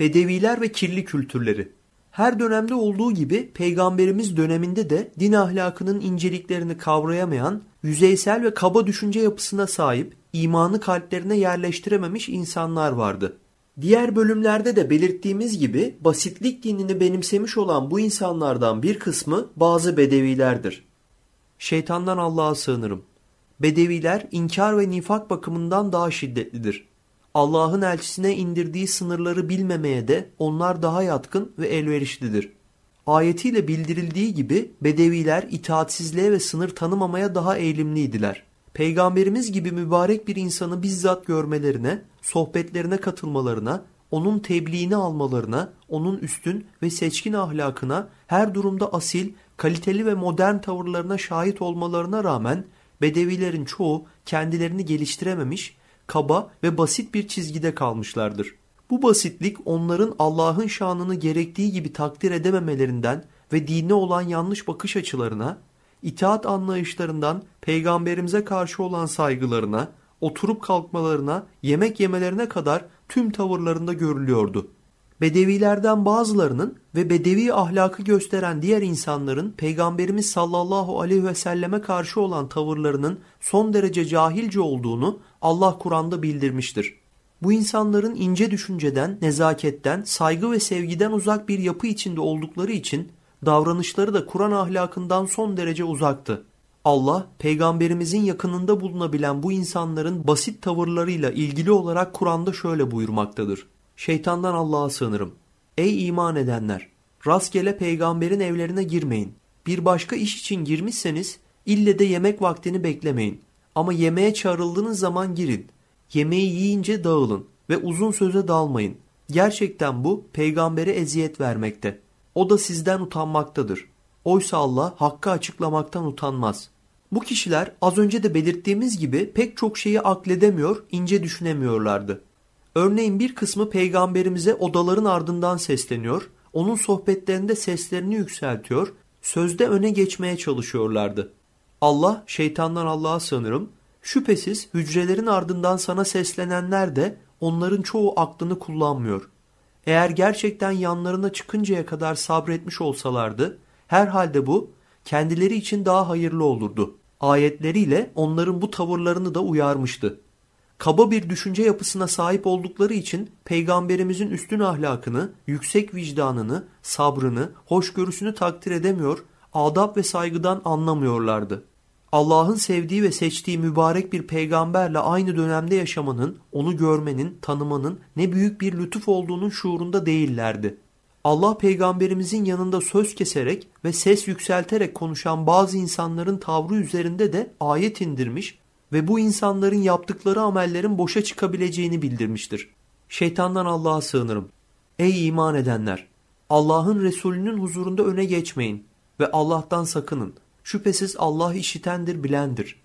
Bedeviler ve kirli kültürleri. Her dönemde olduğu gibi peygamberimiz döneminde de din ahlakının inceliklerini kavrayamayan, yüzeysel ve kaba düşünce yapısına sahip, imanı kalplerine yerleştirememiş insanlar vardı. Diğer bölümlerde de belirttiğimiz gibi basitlik dinini benimsemiş olan bu insanlardan bir kısmı bazı bedevilerdir. Şeytandan Allah'a sığınırım. Bedeviler inkar ve nifak bakımından daha şiddetlidir. Allah'ın elçisine indirdiği sınırları bilmemeye de onlar daha yatkın ve elverişlidir. Ayetiyle bildirildiği gibi bedeviler itaatsizliğe ve sınır tanımamaya daha eğilimliydiler. Peygamberimiz gibi mübarek bir insanı bizzat görmelerine, sohbetlerine katılmalarına, onun tebliğini almalarına, onun üstün ve seçkin ahlakına, her durumda asil, kaliteli ve modern tavırlarına şahit olmalarına rağmen Bedevilerin çoğu kendilerini geliştirememiş kaba ve basit bir çizgide kalmışlardır. Bu basitlik onların Allah'ın şanını gerektiği gibi takdir edememelerinden ve dine olan yanlış bakış açılarına, itaat anlayışlarından peygamberimize karşı olan saygılarına, oturup kalkmalarına, yemek yemelerine kadar tüm tavırlarında görülüyordu. Bedevilerden bazılarının ve bedevi ahlakı gösteren diğer insanların Peygamberimiz sallallahu aleyhi ve selleme karşı olan tavırlarının son derece cahilce olduğunu Allah Kur'an'da bildirmiştir. Bu insanların ince düşünceden, nezaketten, saygı ve sevgiden uzak bir yapı içinde oldukları için davranışları da Kur'an ahlakından son derece uzaktı. Allah, peygamberimizin yakınında bulunabilen bu insanların basit tavırlarıyla ilgili olarak Kur'an'da şöyle buyurmaktadır. Şeytandan Allah'a sığınırım. Ey iman edenler! Rastgele peygamberin evlerine girmeyin. Bir başka iş için girmişseniz ille de yemek vaktini beklemeyin. Ama yemeğe çağrıldığınız zaman girin. Yemeği yiyince dağılın ve uzun söze dalmayın. Gerçekten bu peygambere eziyet vermekte. O da sizden utanmaktadır. Oysa Allah hakkı açıklamaktan utanmaz. Bu kişiler az önce de belirttiğimiz gibi pek çok şeyi akledemiyor, ince düşünemiyorlardı. Örneğin bir kısmı peygamberimize odaların ardından sesleniyor, onun sohbetlerinde seslerini yükseltiyor, sözde öne geçmeye çalışıyorlardı. Allah, şeytandan Allah'a sanırım, şüphesiz hücrelerin ardından sana seslenenler de onların çoğu aklını kullanmıyor. Eğer gerçekten yanlarına çıkıncaya kadar sabretmiş olsalardı, herhalde bu kendileri için daha hayırlı olurdu. Ayetleriyle onların bu tavırlarını da uyarmıştı kaba bir düşünce yapısına sahip oldukları için peygamberimizin üstün ahlakını, yüksek vicdanını, sabrını, hoşgörüsünü takdir edemiyor, adab ve saygıdan anlamıyorlardı. Allah'ın sevdiği ve seçtiği mübarek bir peygamberle aynı dönemde yaşamanın, onu görmenin, tanımanın ne büyük bir lütuf olduğunun şuurunda değillerdi. Allah peygamberimizin yanında söz keserek ve ses yükselterek konuşan bazı insanların tavrı üzerinde de ayet indirmiş ve bu insanların yaptıkları amellerin boşa çıkabileceğini bildirmiştir. Şeytandan Allah'a sığınırım. Ey iman edenler! Allah'ın Resulünün huzurunda öne geçmeyin ve Allah'tan sakının. Şüphesiz Allah işitendir, bilendir.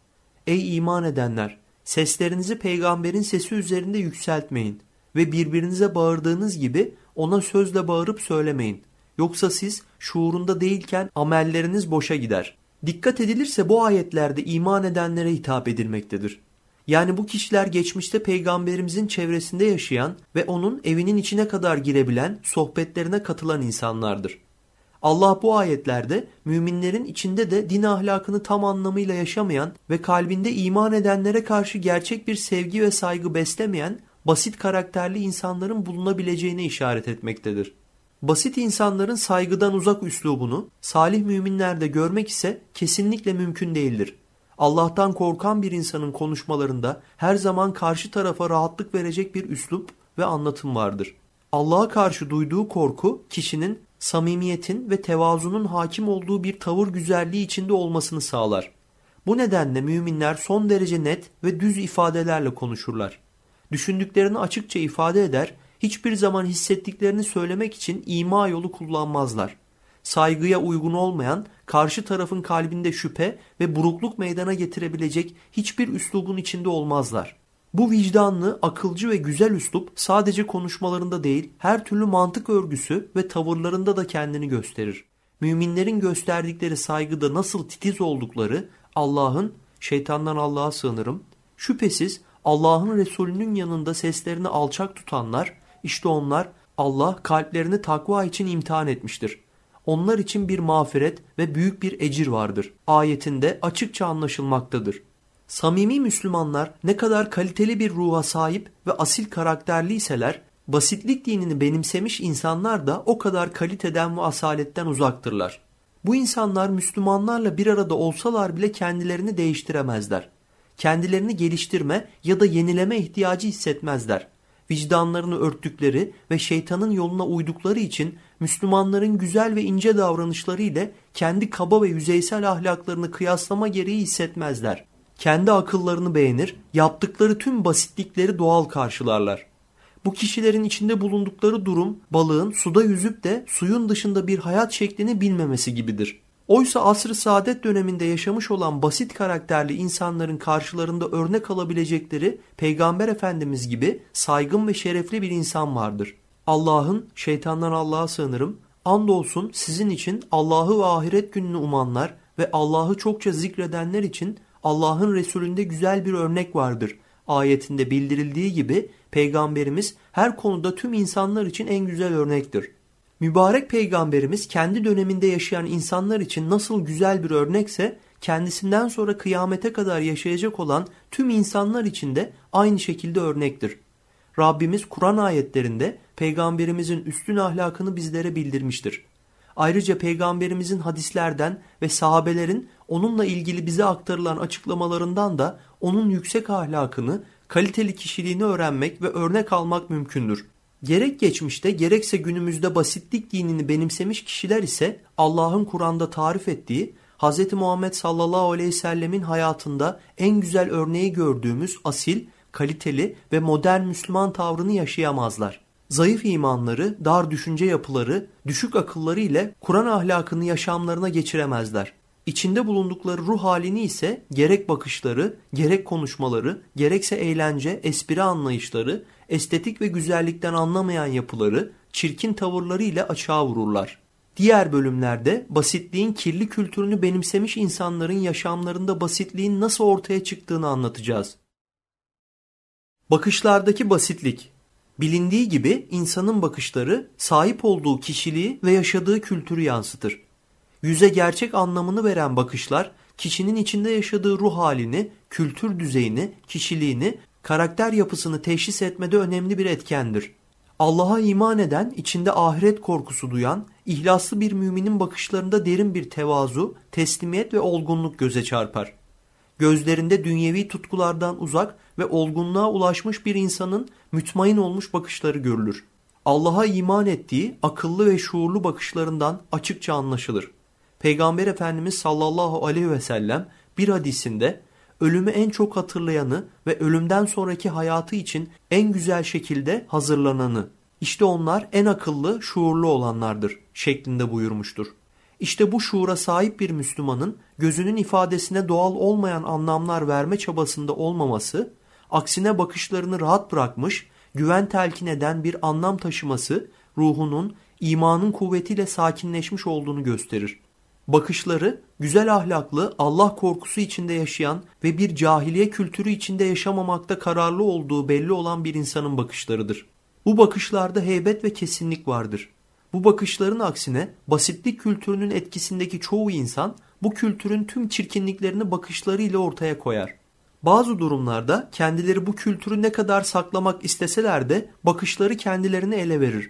Ey iman edenler! Seslerinizi peygamberin sesi üzerinde yükseltmeyin ve birbirinize bağırdığınız gibi ona sözle bağırıp söylemeyin. Yoksa siz şuurunda değilken amelleriniz boşa gider dikkat edilirse bu ayetlerde iman edenlere hitap edilmektedir. Yani bu kişiler geçmişte peygamberimizin çevresinde yaşayan ve onun evinin içine kadar girebilen, sohbetlerine katılan insanlardır. Allah bu ayetlerde müminlerin içinde de din ahlakını tam anlamıyla yaşamayan ve kalbinde iman edenlere karşı gerçek bir sevgi ve saygı beslemeyen basit karakterli insanların bulunabileceğine işaret etmektedir. Basit insanların saygıdan uzak üslubunu salih müminlerde görmek ise kesinlikle mümkün değildir. Allah'tan korkan bir insanın konuşmalarında her zaman karşı tarafa rahatlık verecek bir üslup ve anlatım vardır. Allah'a karşı duyduğu korku kişinin samimiyetin ve tevazunun hakim olduğu bir tavır güzelliği içinde olmasını sağlar. Bu nedenle müminler son derece net ve düz ifadelerle konuşurlar. Düşündüklerini açıkça ifade eder hiçbir zaman hissettiklerini söylemek için ima yolu kullanmazlar. Saygıya uygun olmayan, karşı tarafın kalbinde şüphe ve burukluk meydana getirebilecek hiçbir üslubun içinde olmazlar. Bu vicdanlı, akılcı ve güzel üslup sadece konuşmalarında değil, her türlü mantık örgüsü ve tavırlarında da kendini gösterir. Müminlerin gösterdikleri saygıda nasıl titiz oldukları, Allah'ın, şeytandan Allah'a sığınırım, şüphesiz Allah'ın Resulünün yanında seslerini alçak tutanlar işte onlar Allah kalplerini takva için imtihan etmiştir. Onlar için bir mağfiret ve büyük bir ecir vardır. Ayetinde açıkça anlaşılmaktadır. Samimi Müslümanlar ne kadar kaliteli bir ruha sahip ve asil karakterliyseler, basitlik dinini benimsemiş insanlar da o kadar kaliteden ve asaletten uzaktırlar. Bu insanlar Müslümanlarla bir arada olsalar bile kendilerini değiştiremezler. Kendilerini geliştirme ya da yenileme ihtiyacı hissetmezler vicdanlarını örttükleri ve şeytanın yoluna uydukları için Müslümanların güzel ve ince davranışları ile kendi kaba ve yüzeysel ahlaklarını kıyaslama gereği hissetmezler. Kendi akıllarını beğenir, yaptıkları tüm basitlikleri doğal karşılarlar. Bu kişilerin içinde bulundukları durum balığın suda yüzüp de suyun dışında bir hayat şeklini bilmemesi gibidir. Oysa asr-ı saadet döneminde yaşamış olan basit karakterli insanların karşılarında örnek alabilecekleri Peygamber Efendimiz gibi saygın ve şerefli bir insan vardır. Allah'ın, şeytandan Allah'a sığınırım, andolsun sizin için Allah'ı ve ahiret gününü umanlar ve Allah'ı çokça zikredenler için Allah'ın Resulünde güzel bir örnek vardır. Ayetinde bildirildiği gibi Peygamberimiz her konuda tüm insanlar için en güzel örnektir. Mübarek peygamberimiz kendi döneminde yaşayan insanlar için nasıl güzel bir örnekse kendisinden sonra kıyamete kadar yaşayacak olan tüm insanlar için de aynı şekilde örnektir. Rabbimiz Kur'an ayetlerinde peygamberimizin üstün ahlakını bizlere bildirmiştir. Ayrıca peygamberimizin hadislerden ve sahabelerin onunla ilgili bize aktarılan açıklamalarından da onun yüksek ahlakını, kaliteli kişiliğini öğrenmek ve örnek almak mümkündür. Gerek geçmişte gerekse günümüzde basitlik dinini benimsemiş kişiler ise Allah'ın Kur'an'da tarif ettiği Hz. Muhammed sallallahu aleyhi ve sellemin hayatında en güzel örneği gördüğümüz asil, kaliteli ve modern Müslüman tavrını yaşayamazlar. Zayıf imanları, dar düşünce yapıları, düşük akılları ile Kur'an ahlakını yaşamlarına geçiremezler. İçinde bulundukları ruh halini ise gerek bakışları, gerek konuşmaları, gerekse eğlence, espri anlayışları, estetik ve güzellikten anlamayan yapıları çirkin tavırlarıyla açığa vururlar. Diğer bölümlerde basitliğin kirli kültürünü benimsemiş insanların yaşamlarında basitliğin nasıl ortaya çıktığını anlatacağız. Bakışlardaki basitlik Bilindiği gibi insanın bakışları sahip olduğu kişiliği ve yaşadığı kültürü yansıtır. Yüze gerçek anlamını veren bakışlar kişinin içinde yaşadığı ruh halini, kültür düzeyini, kişiliğini karakter yapısını teşhis etmede önemli bir etkendir. Allah'a iman eden, içinde ahiret korkusu duyan, ihlaslı bir müminin bakışlarında derin bir tevazu, teslimiyet ve olgunluk göze çarpar. Gözlerinde dünyevi tutkulardan uzak ve olgunluğa ulaşmış bir insanın mütmain olmuş bakışları görülür. Allah'a iman ettiği akıllı ve şuurlu bakışlarından açıkça anlaşılır. Peygamber Efendimiz sallallahu aleyhi ve sellem bir hadisinde ölümü en çok hatırlayanı ve ölümden sonraki hayatı için en güzel şekilde hazırlananı. İşte onlar en akıllı, şuurlu olanlardır şeklinde buyurmuştur. İşte bu şuura sahip bir Müslümanın gözünün ifadesine doğal olmayan anlamlar verme çabasında olmaması, aksine bakışlarını rahat bırakmış, güven telkin eden bir anlam taşıması ruhunun, imanın kuvvetiyle sakinleşmiş olduğunu gösterir bakışları güzel ahlaklı, Allah korkusu içinde yaşayan ve bir cahiliye kültürü içinde yaşamamakta kararlı olduğu belli olan bir insanın bakışlarıdır. Bu bakışlarda heybet ve kesinlik vardır. Bu bakışların aksine basitlik kültürünün etkisindeki çoğu insan bu kültürün tüm çirkinliklerini bakışlarıyla ortaya koyar. Bazı durumlarda kendileri bu kültürü ne kadar saklamak isteseler de bakışları kendilerini ele verir.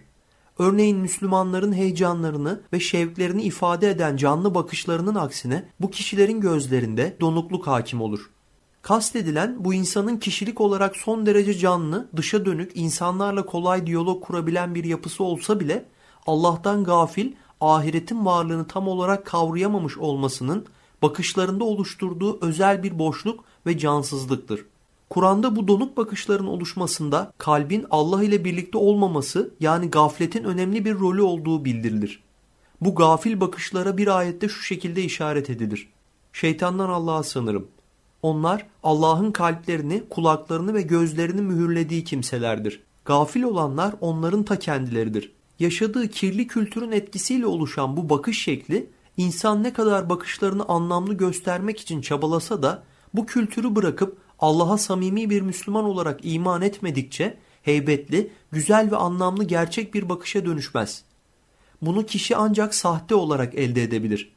Örneğin Müslümanların heyecanlarını ve şevklerini ifade eden canlı bakışlarının aksine bu kişilerin gözlerinde donukluk hakim olur. Kastedilen bu insanın kişilik olarak son derece canlı, dışa dönük, insanlarla kolay diyalog kurabilen bir yapısı olsa bile Allah'tan gafil, ahiretin varlığını tam olarak kavrayamamış olmasının bakışlarında oluşturduğu özel bir boşluk ve cansızlıktır. Kur'an'da bu donuk bakışların oluşmasında kalbin Allah ile birlikte olmaması yani gafletin önemli bir rolü olduğu bildirilir. Bu gafil bakışlara bir ayette şu şekilde işaret edilir. Şeytandan Allah'a sanırım. Onlar Allah'ın kalplerini, kulaklarını ve gözlerini mühürlediği kimselerdir. Gafil olanlar onların ta kendileridir. Yaşadığı kirli kültürün etkisiyle oluşan bu bakış şekli insan ne kadar bakışlarını anlamlı göstermek için çabalasa da bu kültürü bırakıp Allah'a samimi bir Müslüman olarak iman etmedikçe heybetli, güzel ve anlamlı gerçek bir bakışa dönüşmez. Bunu kişi ancak sahte olarak elde edebilir.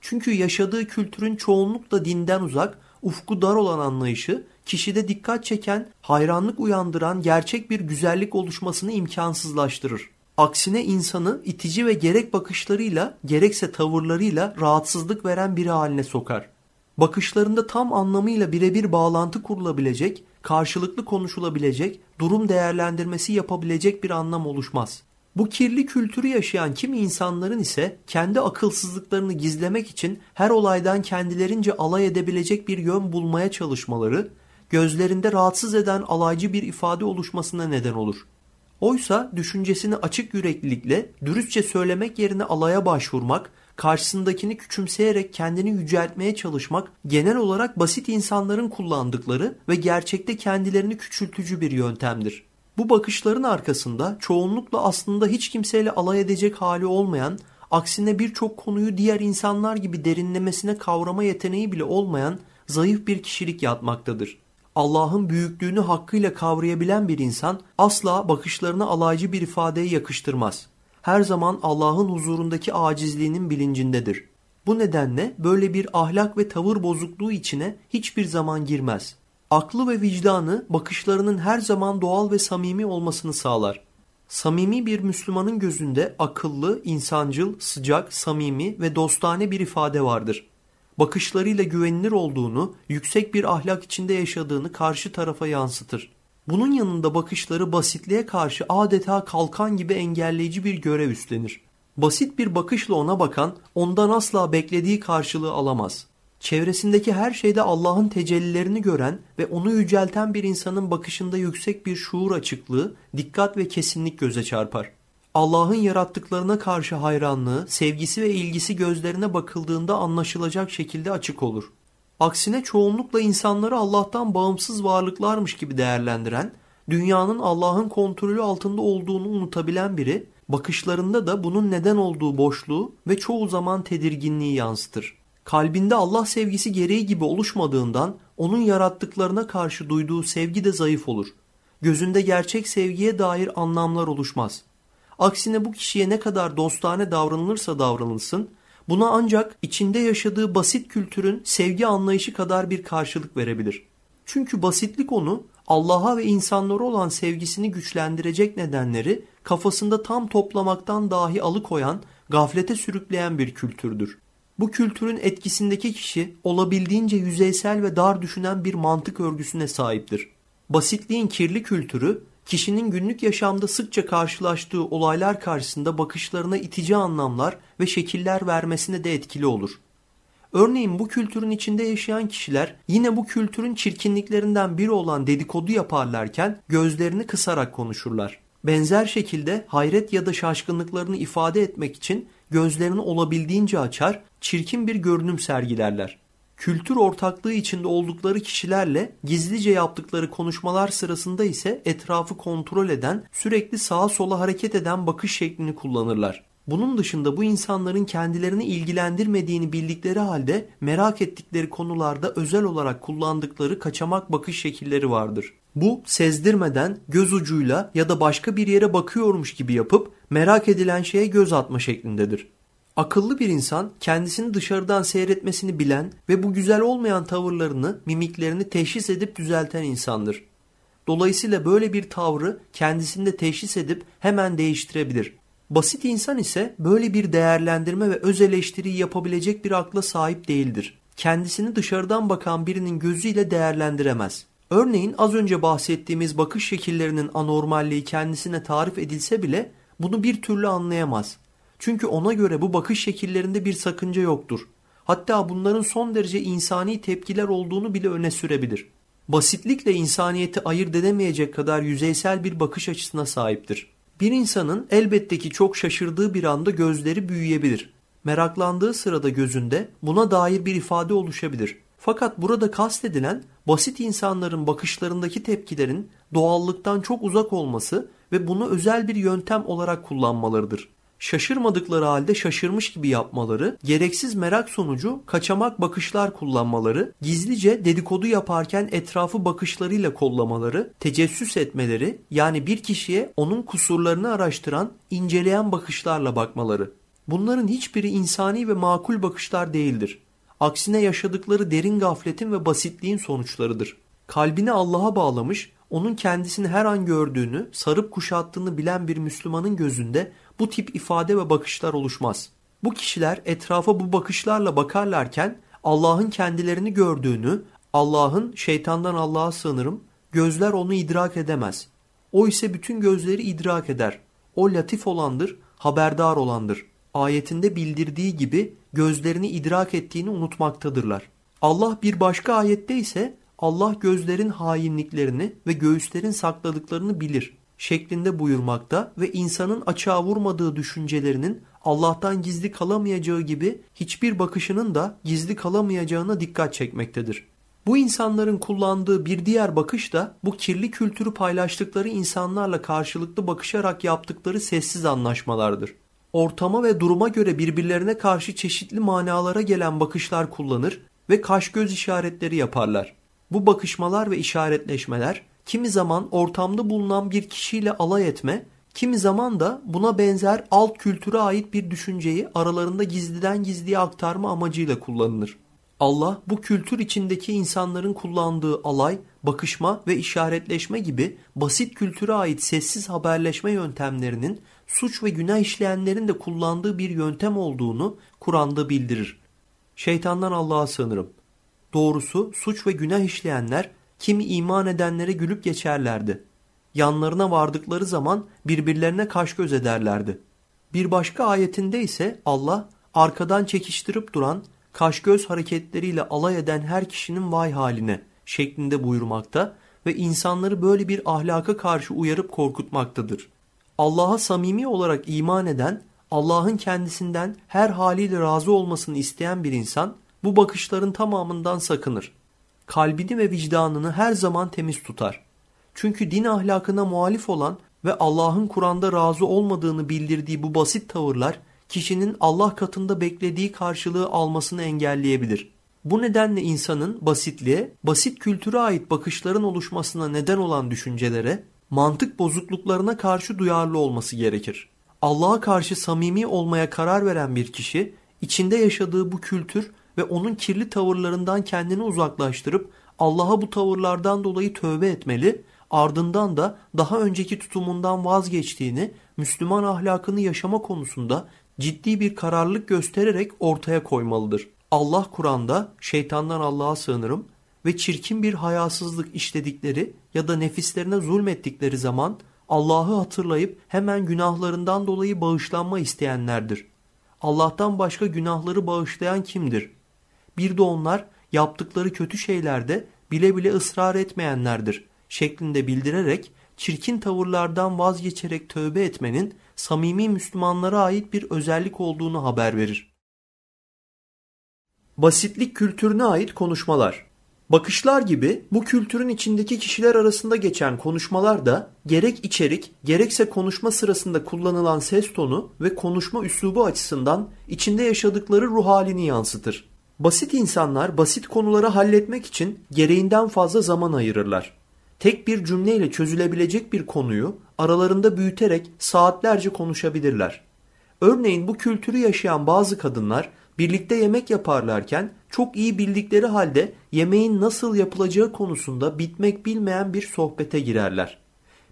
Çünkü yaşadığı kültürün çoğunlukla dinden uzak, ufku dar olan anlayışı kişide dikkat çeken, hayranlık uyandıran gerçek bir güzellik oluşmasını imkansızlaştırır. Aksine insanı itici ve gerek bakışlarıyla gerekse tavırlarıyla rahatsızlık veren biri haline sokar bakışlarında tam anlamıyla birebir bağlantı kurulabilecek, karşılıklı konuşulabilecek, durum değerlendirmesi yapabilecek bir anlam oluşmaz. Bu kirli kültürü yaşayan kimi insanların ise kendi akılsızlıklarını gizlemek için her olaydan kendilerince alay edebilecek bir yön bulmaya çalışmaları, gözlerinde rahatsız eden alaycı bir ifade oluşmasına neden olur. Oysa düşüncesini açık yüreklilikle, dürüstçe söylemek yerine alaya başvurmak, karşısındakini küçümseyerek kendini yüceltmeye çalışmak genel olarak basit insanların kullandıkları ve gerçekte kendilerini küçültücü bir yöntemdir. Bu bakışların arkasında çoğunlukla aslında hiç kimseyle alay edecek hali olmayan, aksine birçok konuyu diğer insanlar gibi derinlemesine kavrama yeteneği bile olmayan zayıf bir kişilik yatmaktadır. Allah'ın büyüklüğünü hakkıyla kavrayabilen bir insan asla bakışlarına alaycı bir ifadeye yakıştırmaz her zaman Allah'ın huzurundaki acizliğinin bilincindedir. Bu nedenle böyle bir ahlak ve tavır bozukluğu içine hiçbir zaman girmez. Aklı ve vicdanı bakışlarının her zaman doğal ve samimi olmasını sağlar. Samimi bir Müslümanın gözünde akıllı, insancıl, sıcak, samimi ve dostane bir ifade vardır. Bakışlarıyla güvenilir olduğunu, yüksek bir ahlak içinde yaşadığını karşı tarafa yansıtır. Bunun yanında bakışları basitliğe karşı adeta kalkan gibi engelleyici bir görev üstlenir. Basit bir bakışla ona bakan ondan asla beklediği karşılığı alamaz. Çevresindeki her şeyde Allah'ın tecellilerini gören ve onu yücelten bir insanın bakışında yüksek bir şuur açıklığı, dikkat ve kesinlik göze çarpar. Allah'ın yarattıklarına karşı hayranlığı, sevgisi ve ilgisi gözlerine bakıldığında anlaşılacak şekilde açık olur aksine çoğunlukla insanları Allah'tan bağımsız varlıklarmış gibi değerlendiren, dünyanın Allah'ın kontrolü altında olduğunu unutabilen biri, bakışlarında da bunun neden olduğu boşluğu ve çoğu zaman tedirginliği yansıtır. Kalbinde Allah sevgisi gereği gibi oluşmadığından onun yarattıklarına karşı duyduğu sevgi de zayıf olur. Gözünde gerçek sevgiye dair anlamlar oluşmaz. Aksine bu kişiye ne kadar dostane davranılırsa davranılsın, Buna ancak içinde yaşadığı basit kültürün sevgi anlayışı kadar bir karşılık verebilir. Çünkü basitlik onu Allah'a ve insanlara olan sevgisini güçlendirecek nedenleri kafasında tam toplamaktan dahi alıkoyan, gaflete sürükleyen bir kültürdür. Bu kültürün etkisindeki kişi olabildiğince yüzeysel ve dar düşünen bir mantık örgüsüne sahiptir. Basitliğin kirli kültürü kişinin günlük yaşamda sıkça karşılaştığı olaylar karşısında bakışlarına itici anlamlar ve şekiller vermesine de etkili olur. Örneğin bu kültürün içinde yaşayan kişiler yine bu kültürün çirkinliklerinden biri olan dedikodu yaparlarken gözlerini kısarak konuşurlar. Benzer şekilde hayret ya da şaşkınlıklarını ifade etmek için gözlerini olabildiğince açar, çirkin bir görünüm sergilerler kültür ortaklığı içinde oldukları kişilerle gizlice yaptıkları konuşmalar sırasında ise etrafı kontrol eden, sürekli sağa sola hareket eden bakış şeklini kullanırlar. Bunun dışında bu insanların kendilerini ilgilendirmediğini bildikleri halde merak ettikleri konularda özel olarak kullandıkları kaçamak bakış şekilleri vardır. Bu sezdirmeden göz ucuyla ya da başka bir yere bakıyormuş gibi yapıp merak edilen şeye göz atma şeklindedir. Akıllı bir insan kendisini dışarıdan seyretmesini bilen ve bu güzel olmayan tavırlarını, mimiklerini teşhis edip düzelten insandır. Dolayısıyla böyle bir tavrı kendisinde teşhis edip hemen değiştirebilir. Basit insan ise böyle bir değerlendirme ve öz eleştiriyi yapabilecek bir akla sahip değildir. Kendisini dışarıdan bakan birinin gözüyle değerlendiremez. Örneğin az önce bahsettiğimiz bakış şekillerinin anormalliği kendisine tarif edilse bile bunu bir türlü anlayamaz. Çünkü ona göre bu bakış şekillerinde bir sakınca yoktur. Hatta bunların son derece insani tepkiler olduğunu bile öne sürebilir. Basitlikle insaniyeti ayırt edemeyecek kadar yüzeysel bir bakış açısına sahiptir. Bir insanın elbette ki çok şaşırdığı bir anda gözleri büyüyebilir. Meraklandığı sırada gözünde buna dair bir ifade oluşabilir. Fakat burada kastedilen basit insanların bakışlarındaki tepkilerin doğallıktan çok uzak olması ve bunu özel bir yöntem olarak kullanmalarıdır şaşırmadıkları halde şaşırmış gibi yapmaları, gereksiz merak sonucu kaçamak bakışlar kullanmaları, gizlice dedikodu yaparken etrafı bakışlarıyla kollamaları, tecessüs etmeleri yani bir kişiye onun kusurlarını araştıran, inceleyen bakışlarla bakmaları. Bunların hiçbiri insani ve makul bakışlar değildir. Aksine yaşadıkları derin gafletin ve basitliğin sonuçlarıdır. Kalbini Allah'a bağlamış, onun kendisini her an gördüğünü, sarıp kuşattığını bilen bir Müslümanın gözünde bu tip ifade ve bakışlar oluşmaz. Bu kişiler etrafa bu bakışlarla bakarlarken Allah'ın kendilerini gördüğünü, Allah'ın şeytandan Allah'a sığınırım, gözler onu idrak edemez. O ise bütün gözleri idrak eder. O latif olandır, haberdar olandır. Ayetinde bildirdiği gibi gözlerini idrak ettiğini unutmaktadırlar. Allah bir başka ayette ise Allah gözlerin hainliklerini ve göğüslerin sakladıklarını bilir şeklinde buyurmakta ve insanın açığa vurmadığı düşüncelerinin Allah'tan gizli kalamayacağı gibi hiçbir bakışının da gizli kalamayacağına dikkat çekmektedir. Bu insanların kullandığı bir diğer bakış da bu kirli kültürü paylaştıkları insanlarla karşılıklı bakışarak yaptıkları sessiz anlaşmalardır. Ortama ve duruma göre birbirlerine karşı çeşitli manalara gelen bakışlar kullanır ve kaş göz işaretleri yaparlar. Bu bakışmalar ve işaretleşmeler kimi zaman ortamda bulunan bir kişiyle alay etme, kimi zaman da buna benzer alt kültüre ait bir düşünceyi aralarında gizliden gizliye aktarma amacıyla kullanılır. Allah bu kültür içindeki insanların kullandığı alay, bakışma ve işaretleşme gibi basit kültüre ait sessiz haberleşme yöntemlerinin suç ve günah işleyenlerin de kullandığı bir yöntem olduğunu Kur'an'da bildirir. Şeytandan Allah'a sığınırım. Doğrusu suç ve günah işleyenler kimi iman edenlere gülüp geçerlerdi. Yanlarına vardıkları zaman birbirlerine kaş göz ederlerdi. Bir başka ayetinde ise Allah arkadan çekiştirip duran kaş göz hareketleriyle alay eden her kişinin vay haline şeklinde buyurmakta ve insanları böyle bir ahlaka karşı uyarıp korkutmaktadır. Allah'a samimi olarak iman eden, Allah'ın kendisinden her haliyle razı olmasını isteyen bir insan bu bakışların tamamından sakınır kalbini ve vicdanını her zaman temiz tutar. Çünkü din ahlakına muhalif olan ve Allah'ın Kur'an'da razı olmadığını bildirdiği bu basit tavırlar kişinin Allah katında beklediği karşılığı almasını engelleyebilir. Bu nedenle insanın basitliğe, basit kültüre ait bakışların oluşmasına neden olan düşüncelere, mantık bozukluklarına karşı duyarlı olması gerekir. Allah'a karşı samimi olmaya karar veren bir kişi, içinde yaşadığı bu kültür ve onun kirli tavırlarından kendini uzaklaştırıp Allah'a bu tavırlardan dolayı tövbe etmeli, ardından da daha önceki tutumundan vazgeçtiğini, Müslüman ahlakını yaşama konusunda ciddi bir kararlılık göstererek ortaya koymalıdır. Allah Kur'an'da şeytandan Allah'a sığınırım ve çirkin bir hayasızlık işledikleri ya da nefislerine zulmettikleri zaman Allah'ı hatırlayıp hemen günahlarından dolayı bağışlanma isteyenlerdir. Allah'tan başka günahları bağışlayan kimdir? Bir de onlar yaptıkları kötü şeylerde bile bile ısrar etmeyenlerdir şeklinde bildirerek çirkin tavırlardan vazgeçerek tövbe etmenin samimi Müslümanlara ait bir özellik olduğunu haber verir. Basitlik kültürüne ait konuşmalar Bakışlar gibi bu kültürün içindeki kişiler arasında geçen konuşmalar da gerek içerik gerekse konuşma sırasında kullanılan ses tonu ve konuşma üslubu açısından içinde yaşadıkları ruh halini yansıtır. Basit insanlar basit konuları halletmek için gereğinden fazla zaman ayırırlar. Tek bir cümleyle çözülebilecek bir konuyu aralarında büyüterek saatlerce konuşabilirler. Örneğin bu kültürü yaşayan bazı kadınlar birlikte yemek yaparlarken çok iyi bildikleri halde yemeğin nasıl yapılacağı konusunda bitmek bilmeyen bir sohbete girerler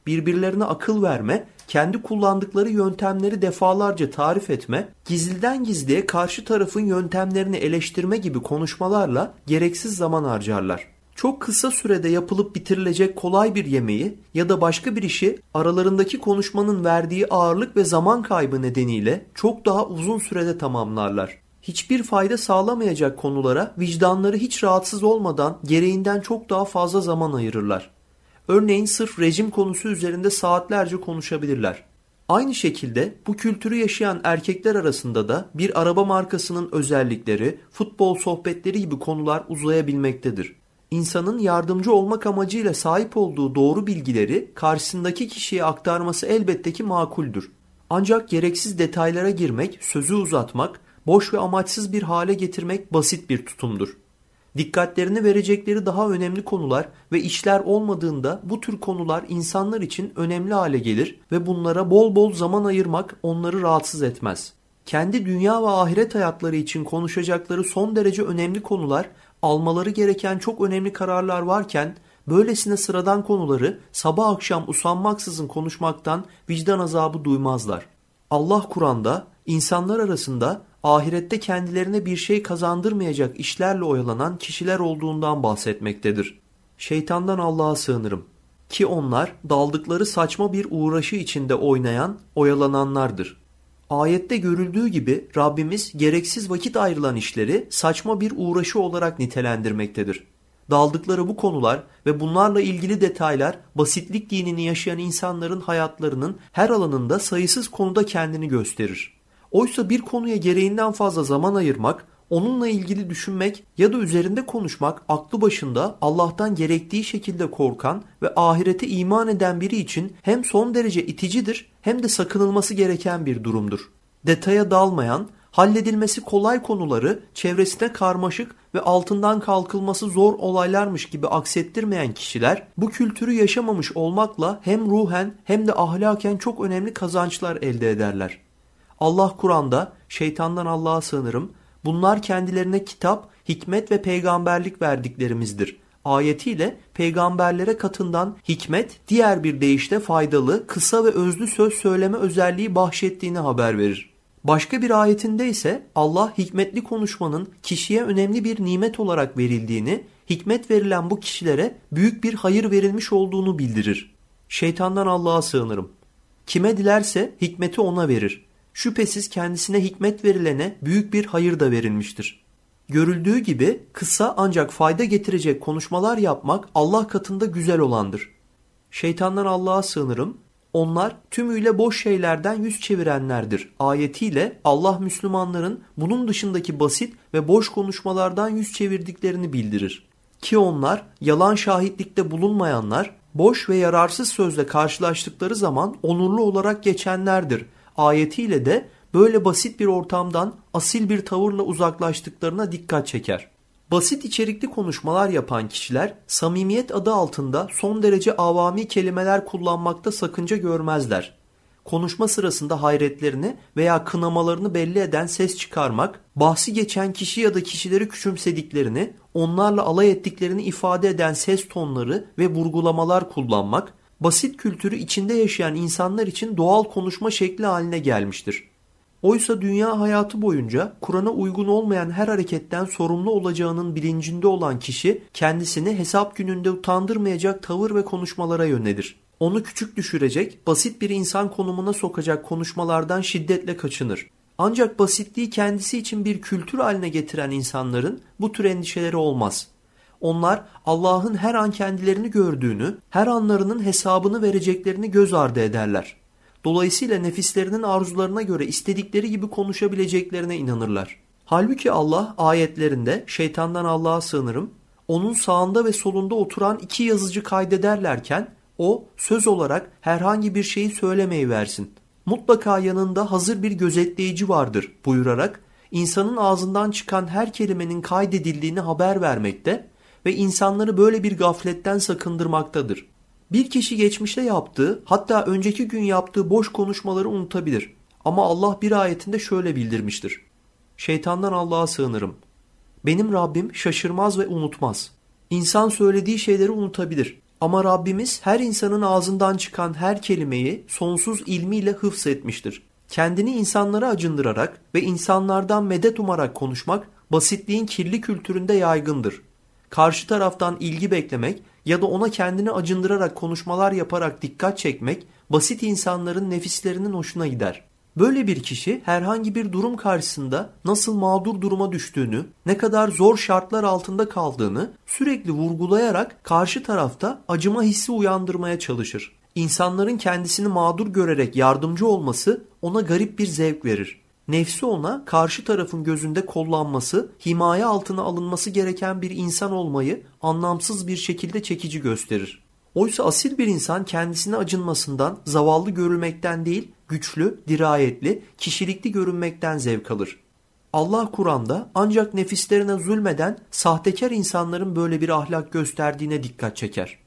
birbirlerine akıl verme, kendi kullandıkları yöntemleri defalarca tarif etme, gizliden gizliye karşı tarafın yöntemlerini eleştirme gibi konuşmalarla gereksiz zaman harcarlar. Çok kısa sürede yapılıp bitirilecek kolay bir yemeği ya da başka bir işi aralarındaki konuşmanın verdiği ağırlık ve zaman kaybı nedeniyle çok daha uzun sürede tamamlarlar hiçbir fayda sağlamayacak konulara vicdanları hiç rahatsız olmadan gereğinden çok daha fazla zaman ayırırlar. Örneğin sırf rejim konusu üzerinde saatlerce konuşabilirler. Aynı şekilde bu kültürü yaşayan erkekler arasında da bir araba markasının özellikleri, futbol sohbetleri gibi konular uzayabilmektedir. İnsanın yardımcı olmak amacıyla sahip olduğu doğru bilgileri karşısındaki kişiye aktarması elbette ki makuldür. Ancak gereksiz detaylara girmek, sözü uzatmak, boş ve amaçsız bir hale getirmek basit bir tutumdur. Dikkatlerini verecekleri daha önemli konular ve işler olmadığında bu tür konular insanlar için önemli hale gelir ve bunlara bol bol zaman ayırmak onları rahatsız etmez. Kendi dünya ve ahiret hayatları için konuşacakları son derece önemli konular, almaları gereken çok önemli kararlar varken böylesine sıradan konuları sabah akşam usanmaksızın konuşmaktan vicdan azabı duymazlar. Allah Kur'an'da insanlar arasında ahirette kendilerine bir şey kazandırmayacak işlerle oyalanan kişiler olduğundan bahsetmektedir. Şeytandan Allah'a sığınırım ki onlar daldıkları saçma bir uğraşı içinde oynayan, oyalananlardır. Ayette görüldüğü gibi Rabbimiz gereksiz vakit ayrılan işleri saçma bir uğraşı olarak nitelendirmektedir. Daldıkları bu konular ve bunlarla ilgili detaylar basitlik dinini yaşayan insanların hayatlarının her alanında sayısız konuda kendini gösterir. Oysa bir konuya gereğinden fazla zaman ayırmak, onunla ilgili düşünmek ya da üzerinde konuşmak aklı başında Allah'tan gerektiği şekilde korkan ve ahirete iman eden biri için hem son derece iticidir hem de sakınılması gereken bir durumdur. Detaya dalmayan, halledilmesi kolay konuları çevresine karmaşık ve altından kalkılması zor olaylarmış gibi aksettirmeyen kişiler bu kültürü yaşamamış olmakla hem ruhen hem de ahlaken çok önemli kazançlar elde ederler. Allah Kur'an'da şeytandan Allah'a sığınırım. Bunlar kendilerine kitap, hikmet ve peygamberlik verdiklerimizdir. Ayetiyle peygamberlere katından hikmet diğer bir deyişle faydalı, kısa ve özlü söz söyleme özelliği bahşettiğini haber verir. Başka bir ayetinde ise Allah hikmetli konuşmanın kişiye önemli bir nimet olarak verildiğini, hikmet verilen bu kişilere büyük bir hayır verilmiş olduğunu bildirir. Şeytandan Allah'a sığınırım. Kime dilerse hikmeti ona verir şüphesiz kendisine hikmet verilene büyük bir hayır da verilmiştir. Görüldüğü gibi kısa ancak fayda getirecek konuşmalar yapmak Allah katında güzel olandır. Şeytandan Allah'a sığınırım. Onlar tümüyle boş şeylerden yüz çevirenlerdir. Ayetiyle Allah Müslümanların bunun dışındaki basit ve boş konuşmalardan yüz çevirdiklerini bildirir. Ki onlar yalan şahitlikte bulunmayanlar boş ve yararsız sözle karşılaştıkları zaman onurlu olarak geçenlerdir ayetiyle de böyle basit bir ortamdan asil bir tavırla uzaklaştıklarına dikkat çeker. Basit içerikli konuşmalar yapan kişiler samimiyet adı altında son derece avami kelimeler kullanmakta sakınca görmezler. Konuşma sırasında hayretlerini veya kınamalarını belli eden ses çıkarmak, bahsi geçen kişi ya da kişileri küçümsediklerini, onlarla alay ettiklerini ifade eden ses tonları ve vurgulamalar kullanmak, basit kültürü içinde yaşayan insanlar için doğal konuşma şekli haline gelmiştir. Oysa dünya hayatı boyunca Kur'an'a uygun olmayan her hareketten sorumlu olacağının bilincinde olan kişi kendisini hesap gününde utandırmayacak tavır ve konuşmalara yönelir. Onu küçük düşürecek, basit bir insan konumuna sokacak konuşmalardan şiddetle kaçınır. Ancak basitliği kendisi için bir kültür haline getiren insanların bu tür endişeleri olmaz. Onlar Allah'ın her an kendilerini gördüğünü, her anlarının hesabını vereceklerini göz ardı ederler. Dolayısıyla nefislerinin arzularına göre istedikleri gibi konuşabileceklerine inanırlar. Halbuki Allah ayetlerinde şeytandan Allah'a sığınırım, onun sağında ve solunda oturan iki yazıcı kaydederlerken o söz olarak herhangi bir şeyi söylemeyi versin. Mutlaka yanında hazır bir gözetleyici vardır buyurarak insanın ağzından çıkan her kelimenin kaydedildiğini haber vermekte ve insanları böyle bir gafletten sakındırmaktadır. Bir kişi geçmişte yaptığı hatta önceki gün yaptığı boş konuşmaları unutabilir. Ama Allah bir ayetinde şöyle bildirmiştir. Şeytandan Allah'a sığınırım. Benim Rabbim şaşırmaz ve unutmaz. İnsan söylediği şeyleri unutabilir. Ama Rabbimiz her insanın ağzından çıkan her kelimeyi sonsuz ilmiyle hıfz etmiştir. Kendini insanlara acındırarak ve insanlardan medet umarak konuşmak basitliğin kirli kültüründe yaygındır karşı taraftan ilgi beklemek ya da ona kendini acındırarak konuşmalar yaparak dikkat çekmek basit insanların nefislerinin hoşuna gider. Böyle bir kişi herhangi bir durum karşısında nasıl mağdur duruma düştüğünü, ne kadar zor şartlar altında kaldığını sürekli vurgulayarak karşı tarafta acıma hissi uyandırmaya çalışır. İnsanların kendisini mağdur görerek yardımcı olması ona garip bir zevk verir nefsi ona karşı tarafın gözünde kollanması, himaye altına alınması gereken bir insan olmayı anlamsız bir şekilde çekici gösterir. Oysa asil bir insan kendisine acınmasından, zavallı görülmekten değil, güçlü, dirayetli, kişilikli görünmekten zevk alır. Allah Kur'an'da ancak nefislerine zulmeden sahtekar insanların böyle bir ahlak gösterdiğine dikkat çeker.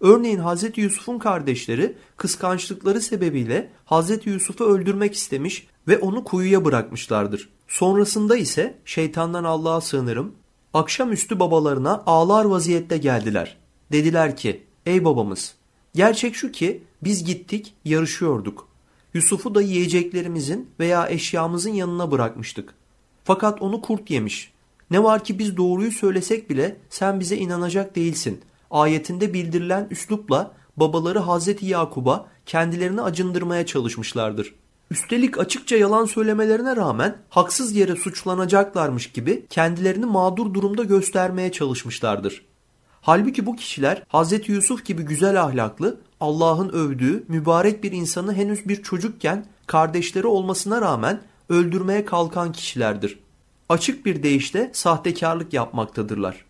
Örneğin Hz. Yusuf'un kardeşleri kıskançlıkları sebebiyle Hz. Yusuf'u öldürmek istemiş ve onu kuyuya bırakmışlardır. Sonrasında ise şeytandan Allah'a sığınırım. Akşamüstü babalarına ağlar vaziyette geldiler. Dediler ki ey babamız gerçek şu ki biz gittik yarışıyorduk. Yusuf'u da yiyeceklerimizin veya eşyamızın yanına bırakmıştık. Fakat onu kurt yemiş. Ne var ki biz doğruyu söylesek bile sen bize inanacak değilsin ayetinde bildirilen üslupla babaları Hazreti Yakub'a kendilerini acındırmaya çalışmışlardır. Üstelik açıkça yalan söylemelerine rağmen haksız yere suçlanacaklarmış gibi kendilerini mağdur durumda göstermeye çalışmışlardır. Halbuki bu kişiler Hz. Yusuf gibi güzel ahlaklı, Allah'ın övdüğü mübarek bir insanı henüz bir çocukken kardeşleri olmasına rağmen öldürmeye kalkan kişilerdir. Açık bir deyişle sahtekarlık yapmaktadırlar.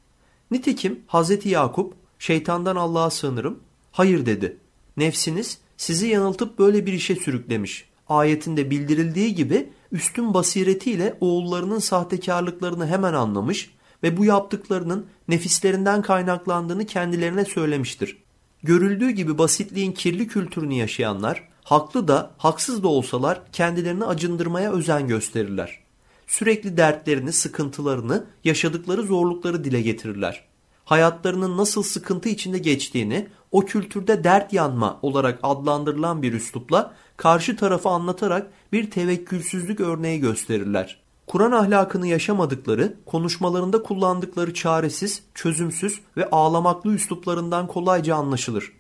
Nitekim Hz. Yakup Şeytandan Allah'a sığınırım. Hayır dedi. Nefsiniz sizi yanıltıp böyle bir işe sürüklemiş. Ayetinde bildirildiği gibi üstün basiretiyle oğullarının sahtekarlıklarını hemen anlamış ve bu yaptıklarının nefislerinden kaynaklandığını kendilerine söylemiştir. Görüldüğü gibi basitliğin kirli kültürünü yaşayanlar, haklı da haksız da olsalar kendilerini acındırmaya özen gösterirler. Sürekli dertlerini, sıkıntılarını, yaşadıkları zorlukları dile getirirler hayatlarının nasıl sıkıntı içinde geçtiğini o kültürde dert yanma olarak adlandırılan bir üslupla karşı tarafı anlatarak bir tevekkülsüzlük örneği gösterirler. Kur'an ahlakını yaşamadıkları, konuşmalarında kullandıkları çaresiz, çözümsüz ve ağlamaklı üsluplarından kolayca anlaşılır.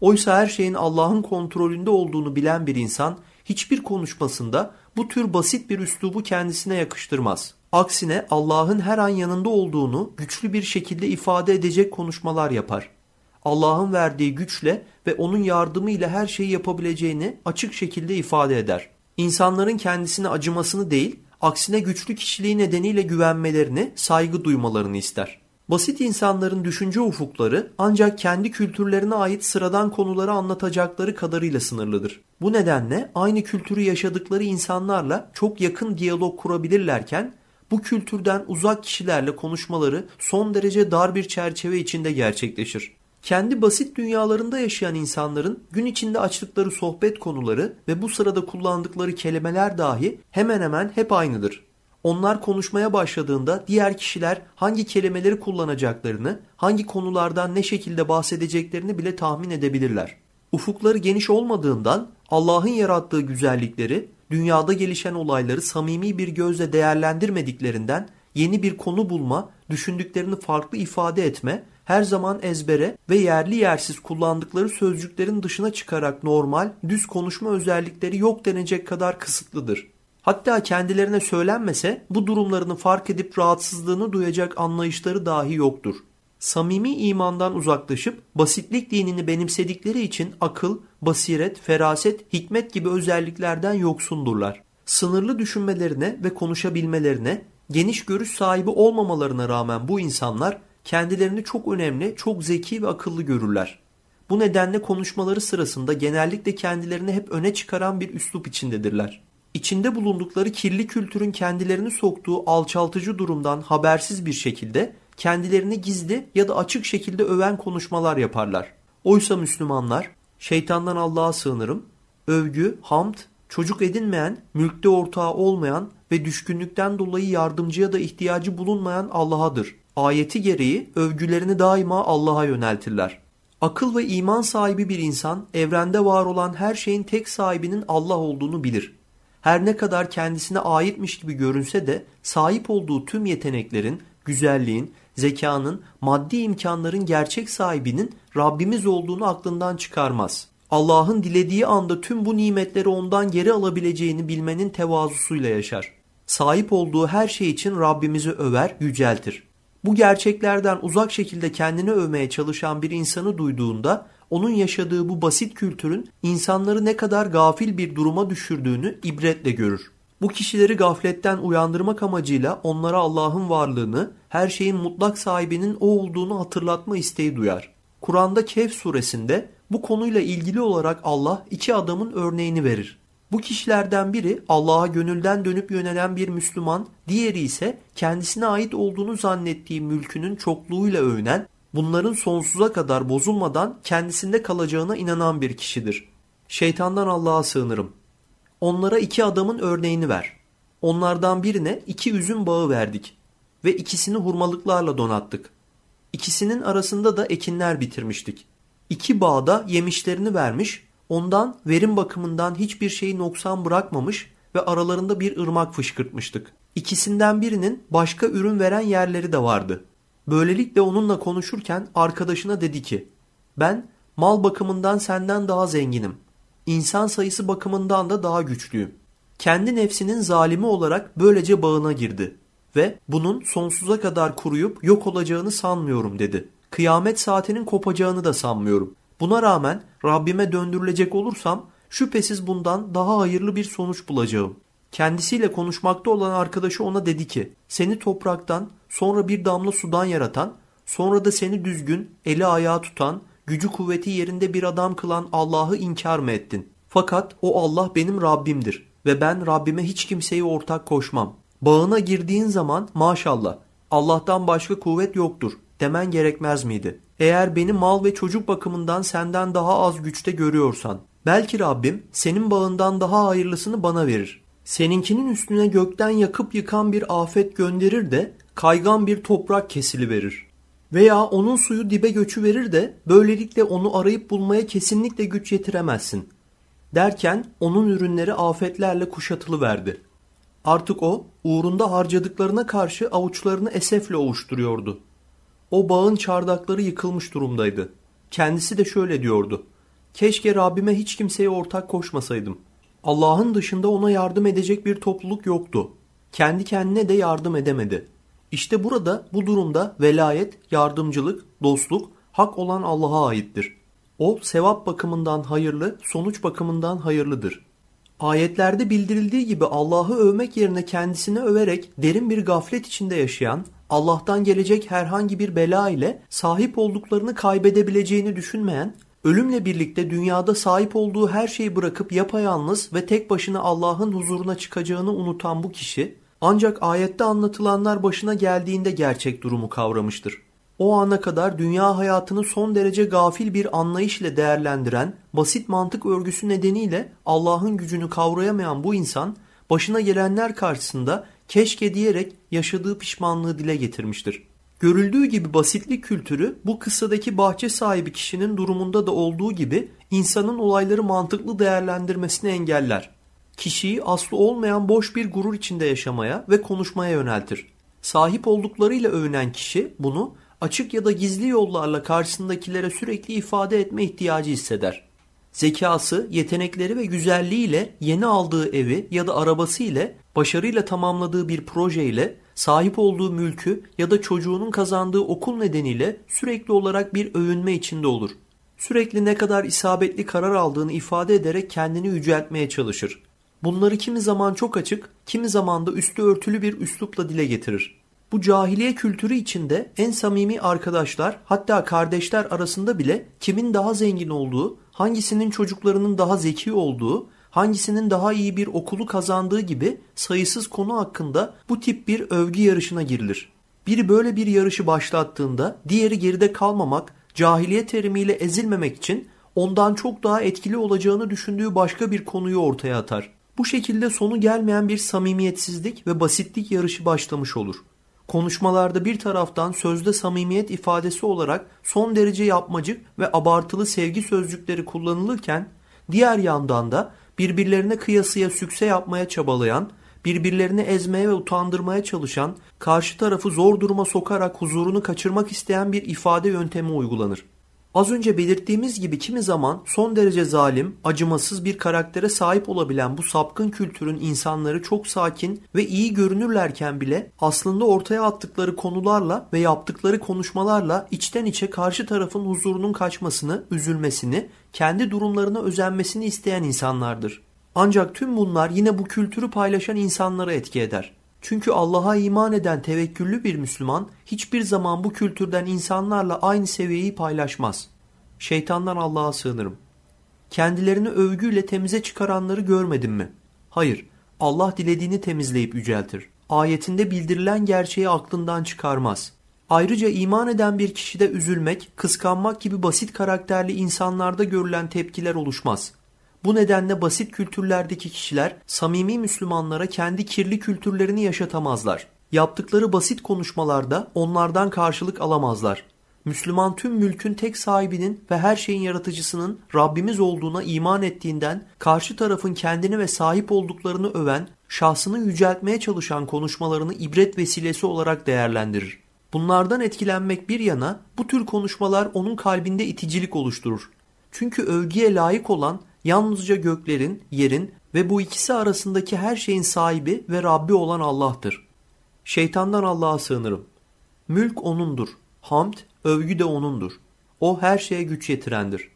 Oysa her şeyin Allah'ın kontrolünde olduğunu bilen bir insan hiçbir konuşmasında bu tür basit bir üslubu kendisine yakıştırmaz. Aksine Allah'ın her an yanında olduğunu güçlü bir şekilde ifade edecek konuşmalar yapar. Allah'ın verdiği güçle ve onun yardımıyla her şeyi yapabileceğini açık şekilde ifade eder. İnsanların kendisine acımasını değil, aksine güçlü kişiliği nedeniyle güvenmelerini, saygı duymalarını ister. Basit insanların düşünce ufukları ancak kendi kültürlerine ait sıradan konuları anlatacakları kadarıyla sınırlıdır. Bu nedenle aynı kültürü yaşadıkları insanlarla çok yakın diyalog kurabilirlerken bu kültürden uzak kişilerle konuşmaları son derece dar bir çerçeve içinde gerçekleşir. Kendi basit dünyalarında yaşayan insanların gün içinde açtıkları sohbet konuları ve bu sırada kullandıkları kelimeler dahi hemen hemen hep aynıdır. Onlar konuşmaya başladığında diğer kişiler hangi kelimeleri kullanacaklarını, hangi konulardan ne şekilde bahsedeceklerini bile tahmin edebilirler. Ufukları geniş olmadığından Allah'ın yarattığı güzellikleri dünyada gelişen olayları samimi bir gözle değerlendirmediklerinden yeni bir konu bulma, düşündüklerini farklı ifade etme, her zaman ezbere ve yerli yersiz kullandıkları sözcüklerin dışına çıkarak normal, düz konuşma özellikleri yok denecek kadar kısıtlıdır. Hatta kendilerine söylenmese bu durumlarını fark edip rahatsızlığını duyacak anlayışları dahi yoktur samimi imandan uzaklaşıp basitlik dinini benimsedikleri için akıl, basiret, feraset, hikmet gibi özelliklerden yoksundurlar. Sınırlı düşünmelerine ve konuşabilmelerine, geniş görüş sahibi olmamalarına rağmen bu insanlar kendilerini çok önemli, çok zeki ve akıllı görürler. Bu nedenle konuşmaları sırasında genellikle kendilerini hep öne çıkaran bir üslup içindedirler. İçinde bulundukları kirli kültürün kendilerini soktuğu alçaltıcı durumdan habersiz bir şekilde kendilerini gizli ya da açık şekilde öven konuşmalar yaparlar. Oysa Müslümanlar şeytandan Allah'a sığınırım, övgü, hamd, çocuk edinmeyen, mülkte ortağı olmayan ve düşkünlükten dolayı yardımcıya da ihtiyacı bulunmayan Allah'adır. Ayeti gereği övgülerini daima Allah'a yöneltirler. Akıl ve iman sahibi bir insan evrende var olan her şeyin tek sahibinin Allah olduğunu bilir. Her ne kadar kendisine aitmiş gibi görünse de sahip olduğu tüm yeteneklerin, güzelliğin, zekanın, maddi imkanların gerçek sahibinin Rabbimiz olduğunu aklından çıkarmaz. Allah'ın dilediği anda tüm bu nimetleri ondan geri alabileceğini bilmenin tevazusuyla yaşar. Sahip olduğu her şey için Rabbimizi över, yüceltir. Bu gerçeklerden uzak şekilde kendini övmeye çalışan bir insanı duyduğunda onun yaşadığı bu basit kültürün insanları ne kadar gafil bir duruma düşürdüğünü ibretle görür. Bu kişileri gafletten uyandırmak amacıyla onlara Allah'ın varlığını, her şeyin mutlak sahibinin o olduğunu hatırlatma isteği duyar. Kur'an'da Kehf suresinde bu konuyla ilgili olarak Allah iki adamın örneğini verir. Bu kişilerden biri Allah'a gönülden dönüp yönelen bir Müslüman, diğeri ise kendisine ait olduğunu zannettiği mülkünün çokluğuyla övünen, bunların sonsuza kadar bozulmadan kendisinde kalacağına inanan bir kişidir. Şeytandan Allah'a sığınırım. Onlara iki adamın örneğini ver. Onlardan birine iki üzüm bağı verdik ve ikisini hurmalıklarla donattık. İkisinin arasında da ekinler bitirmiştik. İki bağda yemişlerini vermiş, ondan verim bakımından hiçbir şeyi noksan bırakmamış ve aralarında bir ırmak fışkırtmıştık. İkisinden birinin başka ürün veren yerleri de vardı. Böylelikle onunla konuşurken arkadaşına dedi ki, ben mal bakımından senden daha zenginim insan sayısı bakımından da daha güçlü. Kendi nefsinin zalimi olarak böylece bağına girdi ve bunun sonsuza kadar kuruyup yok olacağını sanmıyorum dedi. Kıyamet saatinin kopacağını da sanmıyorum. Buna rağmen Rabbime döndürülecek olursam şüphesiz bundan daha hayırlı bir sonuç bulacağım. Kendisiyle konuşmakta olan arkadaşı ona dedi ki seni topraktan sonra bir damla sudan yaratan sonra da seni düzgün eli ayağa tutan gücü kuvveti yerinde bir adam kılan Allah'ı inkar mı ettin? Fakat o Allah benim Rabbimdir ve ben Rabbime hiç kimseyi ortak koşmam. Bağına girdiğin zaman maşallah Allah'tan başka kuvvet yoktur demen gerekmez miydi? Eğer beni mal ve çocuk bakımından senden daha az güçte görüyorsan belki Rabbim senin bağından daha hayırlısını bana verir. Seninkinin üstüne gökten yakıp yıkan bir afet gönderir de kaygan bir toprak kesili verir. Veya onun suyu dibe göçü verir de böylelikle onu arayıp bulmaya kesinlikle güç yetiremezsin. Derken onun ürünleri afetlerle kuşatılı verdi. Artık o uğrunda harcadıklarına karşı avuçlarını esefle ovuşturuyordu. O bağın çardakları yıkılmış durumdaydı. Kendisi de şöyle diyordu. Keşke Rabbime hiç kimseye ortak koşmasaydım. Allah'ın dışında ona yardım edecek bir topluluk yoktu. Kendi kendine de yardım edemedi.'' İşte burada bu durumda velayet, yardımcılık, dostluk hak olan Allah'a aittir. O sevap bakımından hayırlı, sonuç bakımından hayırlıdır. Ayetlerde bildirildiği gibi Allah'ı övmek yerine kendisini överek derin bir gaflet içinde yaşayan, Allah'tan gelecek herhangi bir bela ile sahip olduklarını kaybedebileceğini düşünmeyen, ölümle birlikte dünyada sahip olduğu her şeyi bırakıp yapayalnız ve tek başına Allah'ın huzuruna çıkacağını unutan bu kişi, ancak ayette anlatılanlar başına geldiğinde gerçek durumu kavramıştır. O ana kadar dünya hayatını son derece gafil bir anlayış ile değerlendiren basit mantık örgüsü nedeniyle Allah'ın gücünü kavrayamayan bu insan başına gelenler karşısında keşke diyerek yaşadığı pişmanlığı dile getirmiştir. Görüldüğü gibi basitlik kültürü bu kıssadaki bahçe sahibi kişinin durumunda da olduğu gibi insanın olayları mantıklı değerlendirmesini engeller kişiyi aslı olmayan boş bir gurur içinde yaşamaya ve konuşmaya yöneltir. Sahip olduklarıyla övünen kişi bunu açık ya da gizli yollarla karşısındakilere sürekli ifade etme ihtiyacı hisseder. Zekası, yetenekleri ve güzelliğiyle yeni aldığı evi ya da arabası ile başarıyla tamamladığı bir proje ile sahip olduğu mülkü ya da çocuğunun kazandığı okul nedeniyle sürekli olarak bir övünme içinde olur. Sürekli ne kadar isabetli karar aldığını ifade ederek kendini yüceltmeye çalışır. Bunları kimi zaman çok açık, kimi zaman da üstü örtülü bir üslupla dile getirir. Bu cahiliye kültürü içinde en samimi arkadaşlar hatta kardeşler arasında bile kimin daha zengin olduğu, hangisinin çocuklarının daha zeki olduğu, hangisinin daha iyi bir okulu kazandığı gibi sayısız konu hakkında bu tip bir övgü yarışına girilir. Biri böyle bir yarışı başlattığında diğeri geride kalmamak, cahiliye terimiyle ezilmemek için ondan çok daha etkili olacağını düşündüğü başka bir konuyu ortaya atar. Bu şekilde sonu gelmeyen bir samimiyetsizlik ve basitlik yarışı başlamış olur. Konuşmalarda bir taraftan sözde samimiyet ifadesi olarak son derece yapmacık ve abartılı sevgi sözcükleri kullanılırken diğer yandan da birbirlerine kıyasıya sükse yapmaya çabalayan, birbirlerini ezmeye ve utandırmaya çalışan, karşı tarafı zor duruma sokarak huzurunu kaçırmak isteyen bir ifade yöntemi uygulanır. Az önce belirttiğimiz gibi kimi zaman son derece zalim, acımasız bir karaktere sahip olabilen bu sapkın kültürün insanları çok sakin ve iyi görünürlerken bile aslında ortaya attıkları konularla ve yaptıkları konuşmalarla içten içe karşı tarafın huzurunun kaçmasını, üzülmesini, kendi durumlarına özenmesini isteyen insanlardır. Ancak tüm bunlar yine bu kültürü paylaşan insanlara etki eder. Çünkü Allah'a iman eden tevekküllü bir Müslüman hiçbir zaman bu kültürden insanlarla aynı seviyeyi paylaşmaz. Şeytandan Allah'a sığınırım. Kendilerini övgüyle temize çıkaranları görmedin mi? Hayır, Allah dilediğini temizleyip yüceltir. Ayetinde bildirilen gerçeği aklından çıkarmaz. Ayrıca iman eden bir kişide üzülmek, kıskanmak gibi basit karakterli insanlarda görülen tepkiler oluşmaz.'' Bu nedenle basit kültürlerdeki kişiler samimi Müslümanlara kendi kirli kültürlerini yaşatamazlar. Yaptıkları basit konuşmalarda onlardan karşılık alamazlar. Müslüman tüm mülkün tek sahibinin ve her şeyin yaratıcısının Rabbimiz olduğuna iman ettiğinden karşı tarafın kendini ve sahip olduklarını öven, şahsını yüceltmeye çalışan konuşmalarını ibret vesilesi olarak değerlendirir. Bunlardan etkilenmek bir yana bu tür konuşmalar onun kalbinde iticilik oluşturur. Çünkü övgüye layık olan yalnızca göklerin, yerin ve bu ikisi arasındaki her şeyin sahibi ve Rabbi olan Allah'tır. Şeytandan Allah'a sığınırım. Mülk O'nundur. Hamd, övgü de O'nundur. O her şeye güç yetirendir.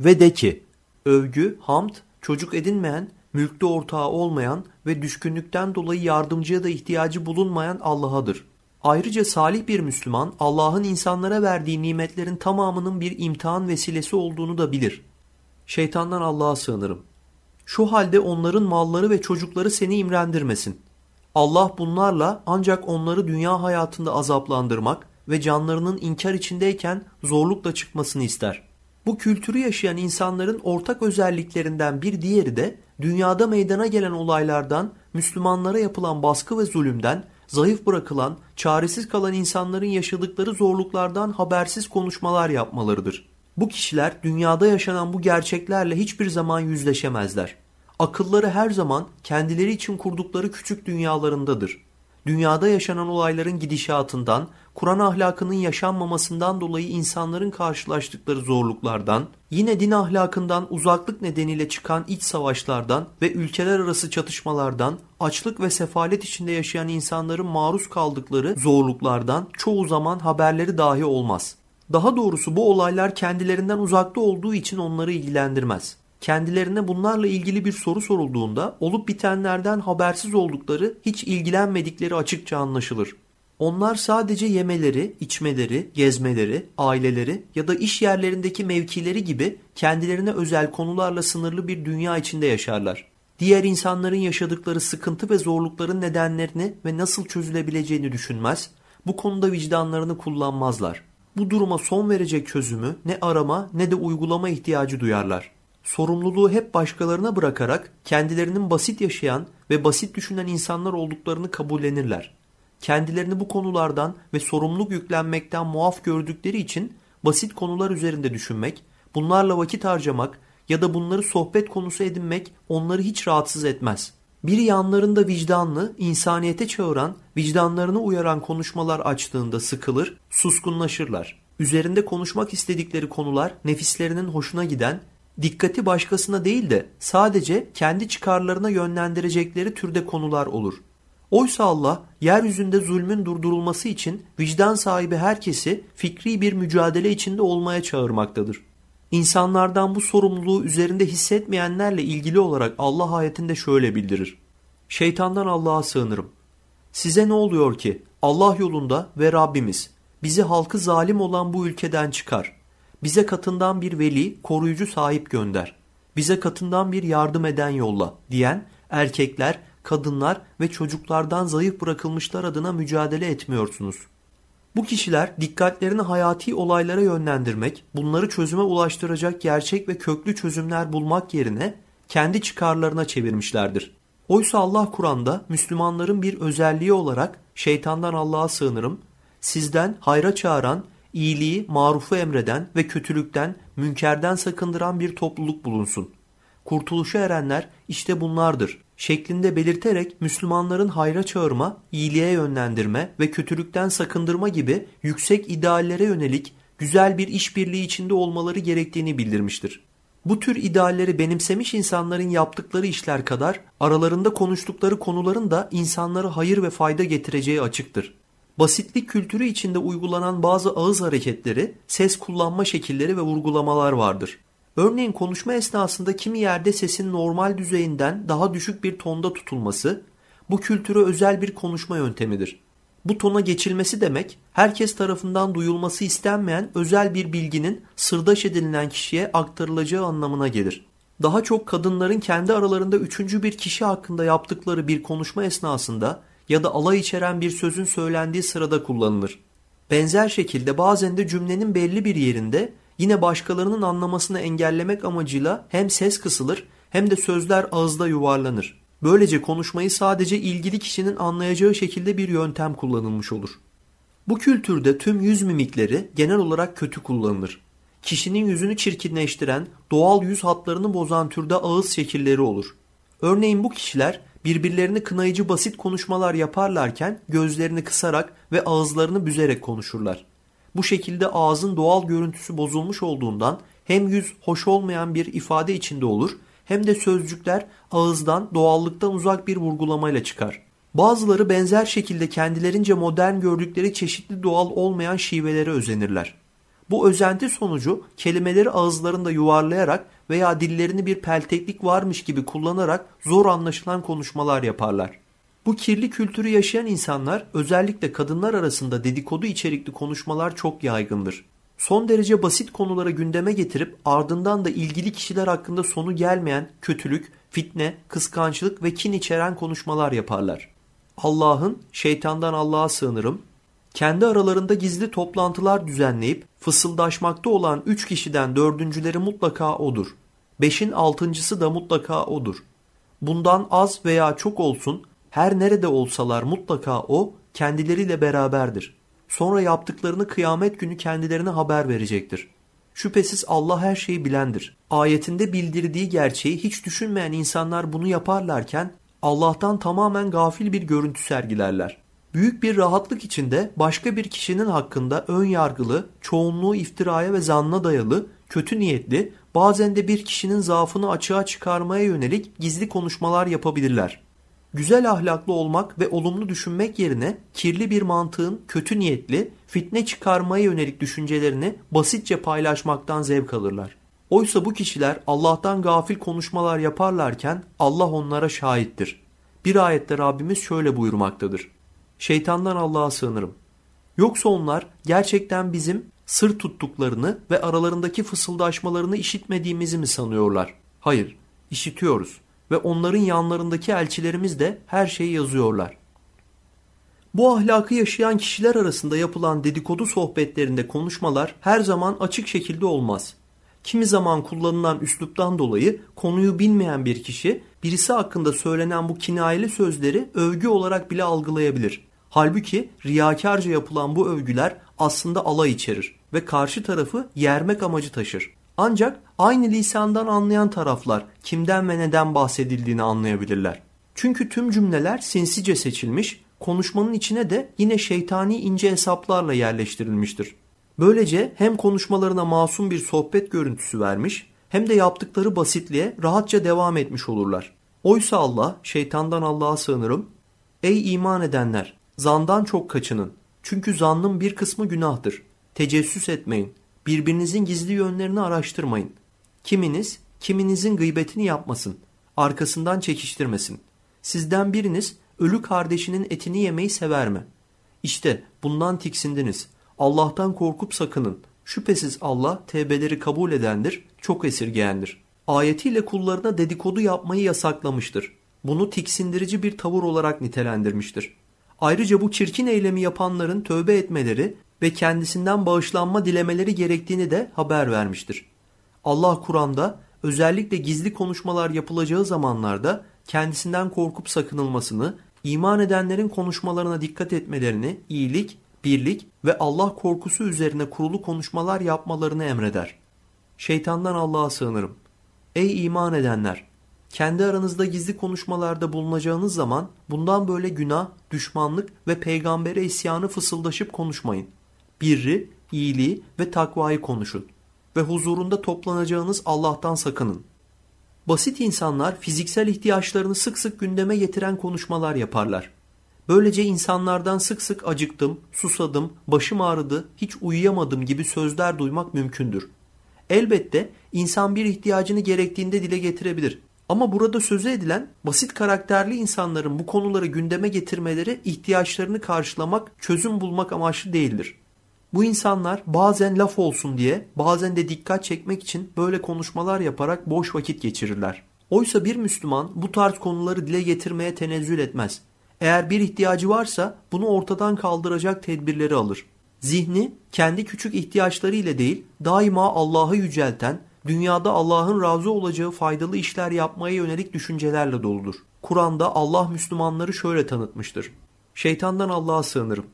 Ve de ki, övgü, hamd, çocuk edinmeyen, mülkte ortağı olmayan ve düşkünlükten dolayı yardımcıya da ihtiyacı bulunmayan Allah'adır. Ayrıca salih bir Müslüman Allah'ın insanlara verdiği nimetlerin tamamının bir imtihan vesilesi olduğunu da bilir. Şeytandan Allah'a sığınırım. Şu halde onların malları ve çocukları seni imrendirmesin. Allah bunlarla ancak onları dünya hayatında azaplandırmak ve canlarının inkar içindeyken zorlukla çıkmasını ister. Bu kültürü yaşayan insanların ortak özelliklerinden bir diğeri de dünyada meydana gelen olaylardan, Müslümanlara yapılan baskı ve zulümden, zayıf bırakılan, çaresiz kalan insanların yaşadıkları zorluklardan habersiz konuşmalar yapmalarıdır. Bu kişiler dünyada yaşanan bu gerçeklerle hiçbir zaman yüzleşemezler. Akılları her zaman kendileri için kurdukları küçük dünyalarındadır. Dünyada yaşanan olayların gidişatından, Kur'an ahlakının yaşanmamasından dolayı insanların karşılaştıkları zorluklardan, yine din ahlakından uzaklık nedeniyle çıkan iç savaşlardan ve ülkeler arası çatışmalardan, açlık ve sefalet içinde yaşayan insanların maruz kaldıkları zorluklardan çoğu zaman haberleri dahi olmaz.'' Daha doğrusu bu olaylar kendilerinden uzakta olduğu için onları ilgilendirmez. Kendilerine bunlarla ilgili bir soru sorulduğunda olup bitenlerden habersiz oldukları, hiç ilgilenmedikleri açıkça anlaşılır. Onlar sadece yemeleri, içmeleri, gezmeleri, aileleri ya da iş yerlerindeki mevkileri gibi kendilerine özel konularla sınırlı bir dünya içinde yaşarlar. Diğer insanların yaşadıkları sıkıntı ve zorlukların nedenlerini ve nasıl çözülebileceğini düşünmez, bu konuda vicdanlarını kullanmazlar. Bu duruma son verecek çözümü ne arama ne de uygulama ihtiyacı duyarlar. Sorumluluğu hep başkalarına bırakarak kendilerinin basit yaşayan ve basit düşünen insanlar olduklarını kabullenirler. Kendilerini bu konulardan ve sorumluluk yüklenmekten muaf gördükleri için basit konular üzerinde düşünmek, bunlarla vakit harcamak ya da bunları sohbet konusu edinmek onları hiç rahatsız etmez.'' Biri yanlarında vicdanlı, insaniyete çağıran, vicdanlarını uyaran konuşmalar açtığında sıkılır, suskunlaşırlar. Üzerinde konuşmak istedikleri konular nefislerinin hoşuna giden, dikkati başkasına değil de sadece kendi çıkarlarına yönlendirecekleri türde konular olur. Oysa Allah yeryüzünde zulmün durdurulması için vicdan sahibi herkesi fikri bir mücadele içinde olmaya çağırmaktadır. İnsanlardan bu sorumluluğu üzerinde hissetmeyenlerle ilgili olarak Allah ayetinde şöyle bildirir. Şeytandan Allah'a sığınırım. Size ne oluyor ki Allah yolunda ve Rabbimiz bizi halkı zalim olan bu ülkeden çıkar. Bize katından bir veli, koruyucu sahip gönder. Bize katından bir yardım eden yolla diyen erkekler, kadınlar ve çocuklardan zayıf bırakılmışlar adına mücadele etmiyorsunuz. Bu kişiler dikkatlerini hayati olaylara yönlendirmek, bunları çözüme ulaştıracak gerçek ve köklü çözümler bulmak yerine kendi çıkarlarına çevirmişlerdir. Oysa Allah Kur'an'da Müslümanların bir özelliği olarak şeytandan Allah'a sığınırım, sizden hayra çağıran, iyiliği, marufu emreden ve kötülükten, münkerden sakındıran bir topluluk bulunsun. Kurtuluşa erenler işte bunlardır şeklinde belirterek Müslümanların hayra çağırma, iyiliğe yönlendirme ve kötülükten sakındırma gibi yüksek ideallere yönelik güzel bir işbirliği içinde olmaları gerektiğini bildirmiştir. Bu tür idealleri benimsemiş insanların yaptıkları işler kadar aralarında konuştukları konuların da insanlara hayır ve fayda getireceği açıktır. Basitlik kültürü içinde uygulanan bazı ağız hareketleri, ses kullanma şekilleri ve vurgulamalar vardır. Örneğin konuşma esnasında kimi yerde sesin normal düzeyinden daha düşük bir tonda tutulması bu kültüre özel bir konuşma yöntemidir. Bu tona geçilmesi demek herkes tarafından duyulması istenmeyen özel bir bilginin sırdaş edilen kişiye aktarılacağı anlamına gelir. Daha çok kadınların kendi aralarında üçüncü bir kişi hakkında yaptıkları bir konuşma esnasında ya da alay içeren bir sözün söylendiği sırada kullanılır. Benzer şekilde bazen de cümlenin belli bir yerinde Yine başkalarının anlamasını engellemek amacıyla hem ses kısılır hem de sözler ağızda yuvarlanır. Böylece konuşmayı sadece ilgili kişinin anlayacağı şekilde bir yöntem kullanılmış olur. Bu kültürde tüm yüz mimikleri genel olarak kötü kullanılır. Kişinin yüzünü çirkinleştiren, doğal yüz hatlarını bozan türde ağız şekilleri olur. Örneğin bu kişiler birbirlerini kınayıcı basit konuşmalar yaparlarken gözlerini kısarak ve ağızlarını büzerek konuşurlar. Bu şekilde ağzın doğal görüntüsü bozulmuş olduğundan hem yüz hoş olmayan bir ifade içinde olur hem de sözcükler ağızdan doğallıktan uzak bir vurgulamayla çıkar. Bazıları benzer şekilde kendilerince modern gördükleri çeşitli doğal olmayan şivelere özenirler. Bu özenti sonucu kelimeleri ağızlarında yuvarlayarak veya dillerini bir pelteklik varmış gibi kullanarak zor anlaşılan konuşmalar yaparlar. Bu kirli kültürü yaşayan insanlar özellikle kadınlar arasında dedikodu içerikli konuşmalar çok yaygındır. Son derece basit konulara gündeme getirip ardından da ilgili kişiler hakkında sonu gelmeyen kötülük, fitne, kıskançlık ve kin içeren konuşmalar yaparlar. Allah'ın şeytandan Allah'a sığınırım, kendi aralarında gizli toplantılar düzenleyip fısıldaşmakta olan üç kişiden dördüncüleri mutlaka odur. Beşin altıncısı da mutlaka odur. Bundan az veya çok olsun her nerede olsalar mutlaka o kendileriyle beraberdir. Sonra yaptıklarını kıyamet günü kendilerine haber verecektir. Şüphesiz Allah her şeyi bilendir. Ayetinde bildirdiği gerçeği hiç düşünmeyen insanlar bunu yaparlarken Allah'tan tamamen gafil bir görüntü sergilerler. Büyük bir rahatlık içinde başka bir kişinin hakkında ön yargılı, çoğunluğu iftiraya ve zanna dayalı, kötü niyetli, bazen de bir kişinin zaafını açığa çıkarmaya yönelik gizli konuşmalar yapabilirler güzel ahlaklı olmak ve olumlu düşünmek yerine kirli bir mantığın kötü niyetli, fitne çıkarmaya yönelik düşüncelerini basitçe paylaşmaktan zevk alırlar. Oysa bu kişiler Allah'tan gafil konuşmalar yaparlarken Allah onlara şahittir. Bir ayette Rabbimiz şöyle buyurmaktadır. Şeytandan Allah'a sığınırım. Yoksa onlar gerçekten bizim sır tuttuklarını ve aralarındaki fısıldaşmalarını işitmediğimizi mi sanıyorlar? Hayır, işitiyoruz ve onların yanlarındaki elçilerimiz de her şeyi yazıyorlar. Bu ahlakı yaşayan kişiler arasında yapılan dedikodu sohbetlerinde konuşmalar her zaman açık şekilde olmaz. Kimi zaman kullanılan üsluptan dolayı konuyu bilmeyen bir kişi birisi hakkında söylenen bu kinayeli sözleri övgü olarak bile algılayabilir. Halbuki riyakarca yapılan bu övgüler aslında alay içerir ve karşı tarafı yermek amacı taşır. Ancak aynı lisandan anlayan taraflar kimden ve neden bahsedildiğini anlayabilirler. Çünkü tüm cümleler sinsice seçilmiş, konuşmanın içine de yine şeytani ince hesaplarla yerleştirilmiştir. Böylece hem konuşmalarına masum bir sohbet görüntüsü vermiş hem de yaptıkları basitliğe rahatça devam etmiş olurlar. Oysa Allah, şeytandan Allah'a sığınırım. Ey iman edenler, zandan çok kaçının. Çünkü zannın bir kısmı günahtır. Tecessüs etmeyin. Birbirinizin gizli yönlerini araştırmayın. Kiminiz kiminizin gıybetini yapmasın, arkasından çekiştirmesin. Sizden biriniz ölü kardeşinin etini yemeyi sever mi? İşte bundan tiksindiniz. Allah'tan korkup sakının. Şüphesiz Allah tevbeleri kabul edendir, çok esirgeyendir. Ayetiyle kullarına dedikodu yapmayı yasaklamıştır. Bunu tiksindirici bir tavır olarak nitelendirmiştir. Ayrıca bu çirkin eylemi yapanların tövbe etmeleri ve kendisinden bağışlanma dilemeleri gerektiğini de haber vermiştir. Allah Kur'an'da özellikle gizli konuşmalar yapılacağı zamanlarda kendisinden korkup sakınılmasını, iman edenlerin konuşmalarına dikkat etmelerini, iyilik, birlik ve Allah korkusu üzerine kurulu konuşmalar yapmalarını emreder. Şeytandan Allah'a sığınırım. Ey iman edenler! Kendi aranızda gizli konuşmalarda bulunacağınız zaman bundan böyle günah, düşmanlık ve peygambere isyanı fısıldaşıp konuşmayın.'' birri, iyiliği ve takvayı konuşun ve huzurunda toplanacağınız Allah'tan sakının. Basit insanlar fiziksel ihtiyaçlarını sık sık gündeme getiren konuşmalar yaparlar. Böylece insanlardan sık sık acıktım, susadım, başım ağrıdı, hiç uyuyamadım gibi sözler duymak mümkündür. Elbette insan bir ihtiyacını gerektiğinde dile getirebilir. Ama burada sözü edilen basit karakterli insanların bu konuları gündeme getirmeleri ihtiyaçlarını karşılamak, çözüm bulmak amaçlı değildir. Bu insanlar bazen laf olsun diye, bazen de dikkat çekmek için böyle konuşmalar yaparak boş vakit geçirirler. Oysa bir Müslüman bu tarz konuları dile getirmeye tenezzül etmez. Eğer bir ihtiyacı varsa bunu ortadan kaldıracak tedbirleri alır. Zihni kendi küçük ihtiyaçları ile değil, daima Allah'ı yücelten, dünyada Allah'ın razı olacağı faydalı işler yapmaya yönelik düşüncelerle doludur. Kur'an'da Allah Müslümanları şöyle tanıtmıştır. Şeytandan Allah'a sığınırım.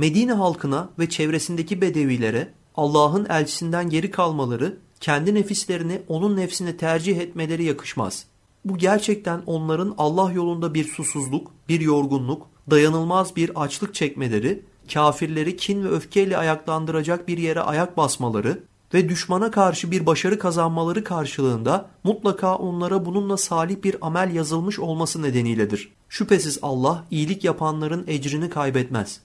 Medine halkına ve çevresindeki bedevilere Allah'ın elçisinden geri kalmaları, kendi nefislerini onun nefsine tercih etmeleri yakışmaz. Bu gerçekten onların Allah yolunda bir susuzluk, bir yorgunluk, dayanılmaz bir açlık çekmeleri, kafirleri kin ve öfkeyle ayaklandıracak bir yere ayak basmaları ve düşmana karşı bir başarı kazanmaları karşılığında mutlaka onlara bununla salih bir amel yazılmış olması nedeniyledir. Şüphesiz Allah iyilik yapanların ecrini kaybetmez.''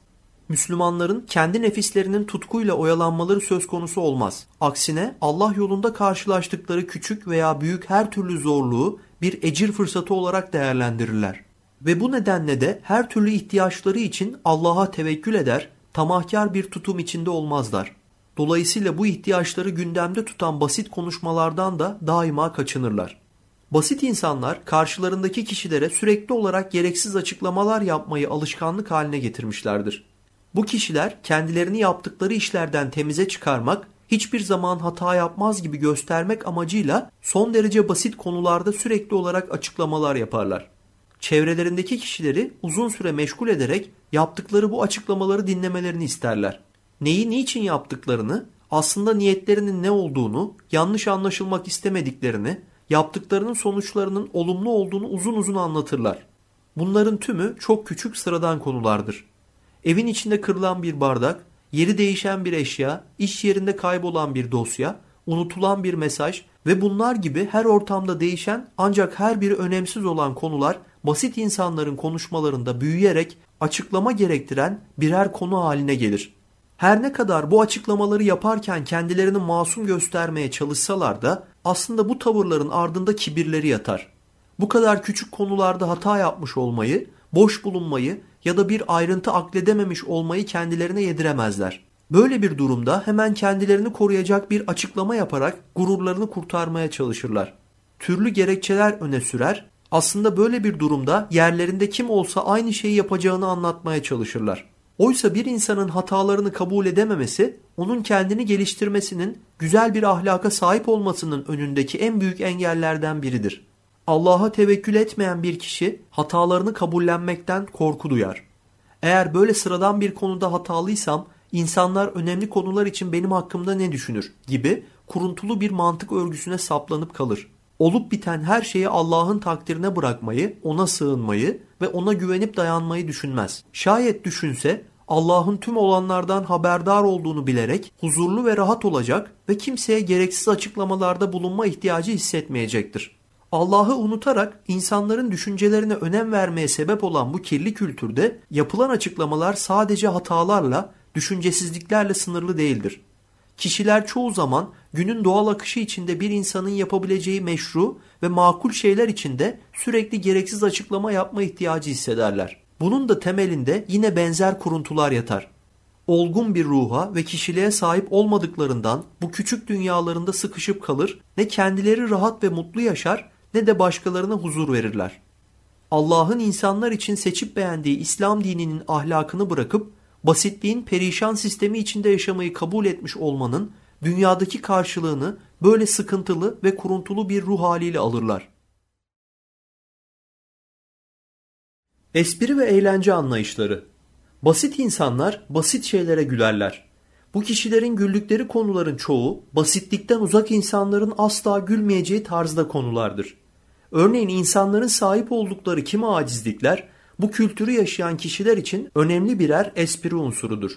Müslümanların kendi nefislerinin tutkuyla oyalanmaları söz konusu olmaz. Aksine Allah yolunda karşılaştıkları küçük veya büyük her türlü zorluğu bir ecir fırsatı olarak değerlendirirler. Ve bu nedenle de her türlü ihtiyaçları için Allah'a tevekkül eder, tamahkar bir tutum içinde olmazlar. Dolayısıyla bu ihtiyaçları gündemde tutan basit konuşmalardan da daima kaçınırlar. Basit insanlar karşılarındaki kişilere sürekli olarak gereksiz açıklamalar yapmayı alışkanlık haline getirmişlerdir. Bu kişiler kendilerini yaptıkları işlerden temize çıkarmak, hiçbir zaman hata yapmaz gibi göstermek amacıyla son derece basit konularda sürekli olarak açıklamalar yaparlar. Çevrelerindeki kişileri uzun süre meşgul ederek yaptıkları bu açıklamaları dinlemelerini isterler. Neyi niçin yaptıklarını, aslında niyetlerinin ne olduğunu, yanlış anlaşılmak istemediklerini, yaptıklarının sonuçlarının olumlu olduğunu uzun uzun anlatırlar. Bunların tümü çok küçük sıradan konulardır evin içinde kırılan bir bardak, yeri değişen bir eşya, iş yerinde kaybolan bir dosya, unutulan bir mesaj ve bunlar gibi her ortamda değişen ancak her biri önemsiz olan konular basit insanların konuşmalarında büyüyerek açıklama gerektiren birer konu haline gelir. Her ne kadar bu açıklamaları yaparken kendilerini masum göstermeye çalışsalar da aslında bu tavırların ardında kibirleri yatar. Bu kadar küçük konularda hata yapmış olmayı boş bulunmayı ya da bir ayrıntı akledememiş olmayı kendilerine yediremezler. Böyle bir durumda hemen kendilerini koruyacak bir açıklama yaparak gururlarını kurtarmaya çalışırlar. Türlü gerekçeler öne sürer, aslında böyle bir durumda yerlerinde kim olsa aynı şeyi yapacağını anlatmaya çalışırlar. Oysa bir insanın hatalarını kabul edememesi, onun kendini geliştirmesinin, güzel bir ahlaka sahip olmasının önündeki en büyük engellerden biridir. Allah'a tevekkül etmeyen bir kişi hatalarını kabullenmekten korku duyar. Eğer böyle sıradan bir konuda hatalıysam insanlar önemli konular için benim hakkımda ne düşünür gibi kuruntulu bir mantık örgüsüne saplanıp kalır. Olup biten her şeyi Allah'ın takdirine bırakmayı, ona sığınmayı ve ona güvenip dayanmayı düşünmez. Şayet düşünse Allah'ın tüm olanlardan haberdar olduğunu bilerek huzurlu ve rahat olacak ve kimseye gereksiz açıklamalarda bulunma ihtiyacı hissetmeyecektir. Allah'ı unutarak insanların düşüncelerine önem vermeye sebep olan bu kirli kültürde yapılan açıklamalar sadece hatalarla, düşüncesizliklerle sınırlı değildir. Kişiler çoğu zaman günün doğal akışı içinde bir insanın yapabileceği meşru ve makul şeyler içinde sürekli gereksiz açıklama yapma ihtiyacı hissederler. Bunun da temelinde yine benzer kuruntular yatar. Olgun bir ruha ve kişiliğe sahip olmadıklarından bu küçük dünyalarında sıkışıp kalır, ne kendileri rahat ve mutlu yaşar ne de başkalarına huzur verirler. Allah'ın insanlar için seçip beğendiği İslam dininin ahlakını bırakıp basitliğin perişan sistemi içinde yaşamayı kabul etmiş olmanın dünyadaki karşılığını böyle sıkıntılı ve kuruntulu bir ruh haliyle alırlar. Espri ve eğlence anlayışları Basit insanlar basit şeylere gülerler. Bu kişilerin güldükleri konuların çoğu basitlikten uzak insanların asla gülmeyeceği tarzda konulardır. Örneğin insanların sahip oldukları kimi acizlikler bu kültürü yaşayan kişiler için önemli birer espri unsurudur.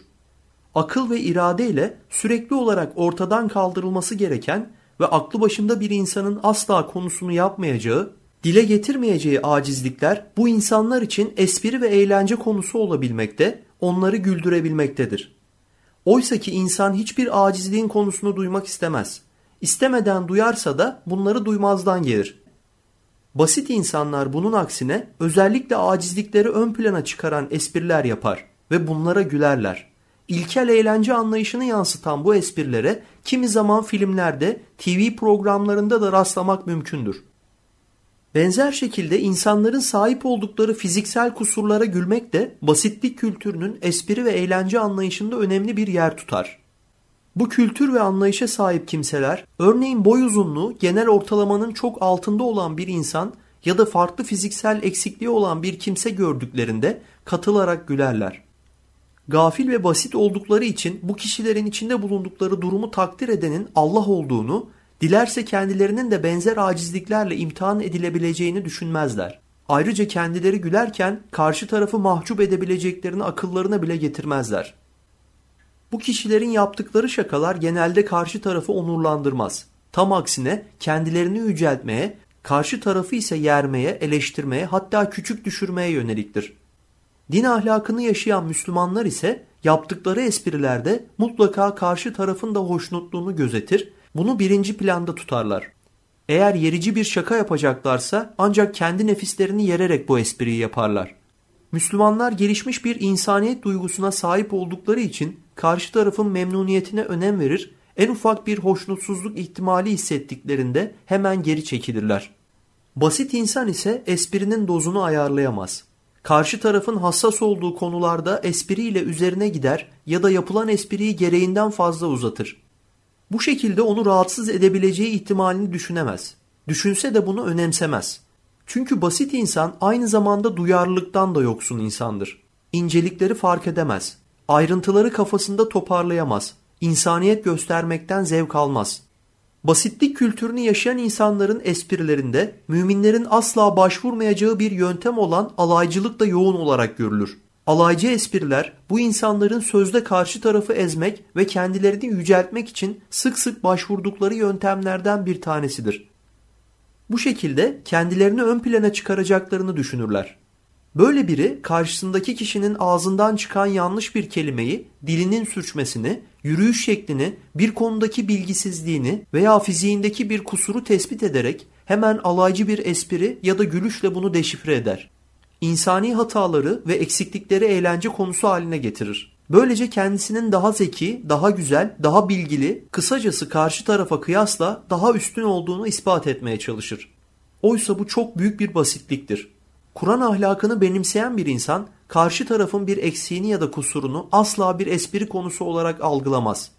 Akıl ve irade ile sürekli olarak ortadan kaldırılması gereken ve aklı başında bir insanın asla konusunu yapmayacağı, dile getirmeyeceği acizlikler bu insanlar için espri ve eğlence konusu olabilmekte, onları güldürebilmektedir. Oysa ki insan hiçbir acizliğin konusunu duymak istemez. İstemeden duyarsa da bunları duymazdan gelir. Basit insanlar bunun aksine özellikle acizlikleri ön plana çıkaran espriler yapar ve bunlara gülerler. İlkel eğlence anlayışını yansıtan bu esprilere kimi zaman filmlerde, TV programlarında da rastlamak mümkündür. Benzer şekilde insanların sahip oldukları fiziksel kusurlara gülmek de basitlik kültürünün espri ve eğlence anlayışında önemli bir yer tutar. Bu kültür ve anlayışa sahip kimseler, örneğin boy uzunluğu genel ortalamanın çok altında olan bir insan ya da farklı fiziksel eksikliği olan bir kimse gördüklerinde katılarak gülerler. Gafil ve basit oldukları için bu kişilerin içinde bulundukları durumu takdir edenin Allah olduğunu, dilerse kendilerinin de benzer acizliklerle imtihan edilebileceğini düşünmezler. Ayrıca kendileri gülerken karşı tarafı mahcup edebileceklerini akıllarına bile getirmezler. Bu kişilerin yaptıkları şakalar genelde karşı tarafı onurlandırmaz. Tam aksine kendilerini yüceltmeye, karşı tarafı ise yermeye, eleştirmeye hatta küçük düşürmeye yöneliktir. Din ahlakını yaşayan Müslümanlar ise yaptıkları esprilerde mutlaka karşı tarafın da hoşnutluğunu gözetir, bunu birinci planda tutarlar. Eğer yerici bir şaka yapacaklarsa ancak kendi nefislerini yererek bu espriyi yaparlar. Müslümanlar gelişmiş bir insaniyet duygusuna sahip oldukları için karşı tarafın memnuniyetine önem verir, en ufak bir hoşnutsuzluk ihtimali hissettiklerinde hemen geri çekilirler. Basit insan ise esprinin dozunu ayarlayamaz. Karşı tarafın hassas olduğu konularda espriyle üzerine gider ya da yapılan espriyi gereğinden fazla uzatır. Bu şekilde onu rahatsız edebileceği ihtimalini düşünemez. Düşünse de bunu önemsemez. Çünkü basit insan aynı zamanda duyarlılıktan da yoksun insandır. İncelikleri fark edemez. Ayrıntıları kafasında toparlayamaz. İnsaniyet göstermekten zevk almaz. Basitlik kültürünü yaşayan insanların esprilerinde müminlerin asla başvurmayacağı bir yöntem olan alaycılık da yoğun olarak görülür. Alaycı espriler bu insanların sözde karşı tarafı ezmek ve kendilerini yüceltmek için sık sık başvurdukları yöntemlerden bir tanesidir. Bu şekilde kendilerini ön plana çıkaracaklarını düşünürler. Böyle biri karşısındaki kişinin ağzından çıkan yanlış bir kelimeyi, dilinin sürçmesini, yürüyüş şeklini, bir konudaki bilgisizliğini veya fiziğindeki bir kusuru tespit ederek hemen alaycı bir espri ya da gülüşle bunu deşifre eder. İnsani hataları ve eksiklikleri eğlence konusu haline getirir. Böylece kendisinin daha zeki, daha güzel, daha bilgili, kısacası karşı tarafa kıyasla daha üstün olduğunu ispat etmeye çalışır. Oysa bu çok büyük bir basitliktir. Kur'an ahlakını benimseyen bir insan karşı tarafın bir eksiğini ya da kusurunu asla bir espri konusu olarak algılamaz.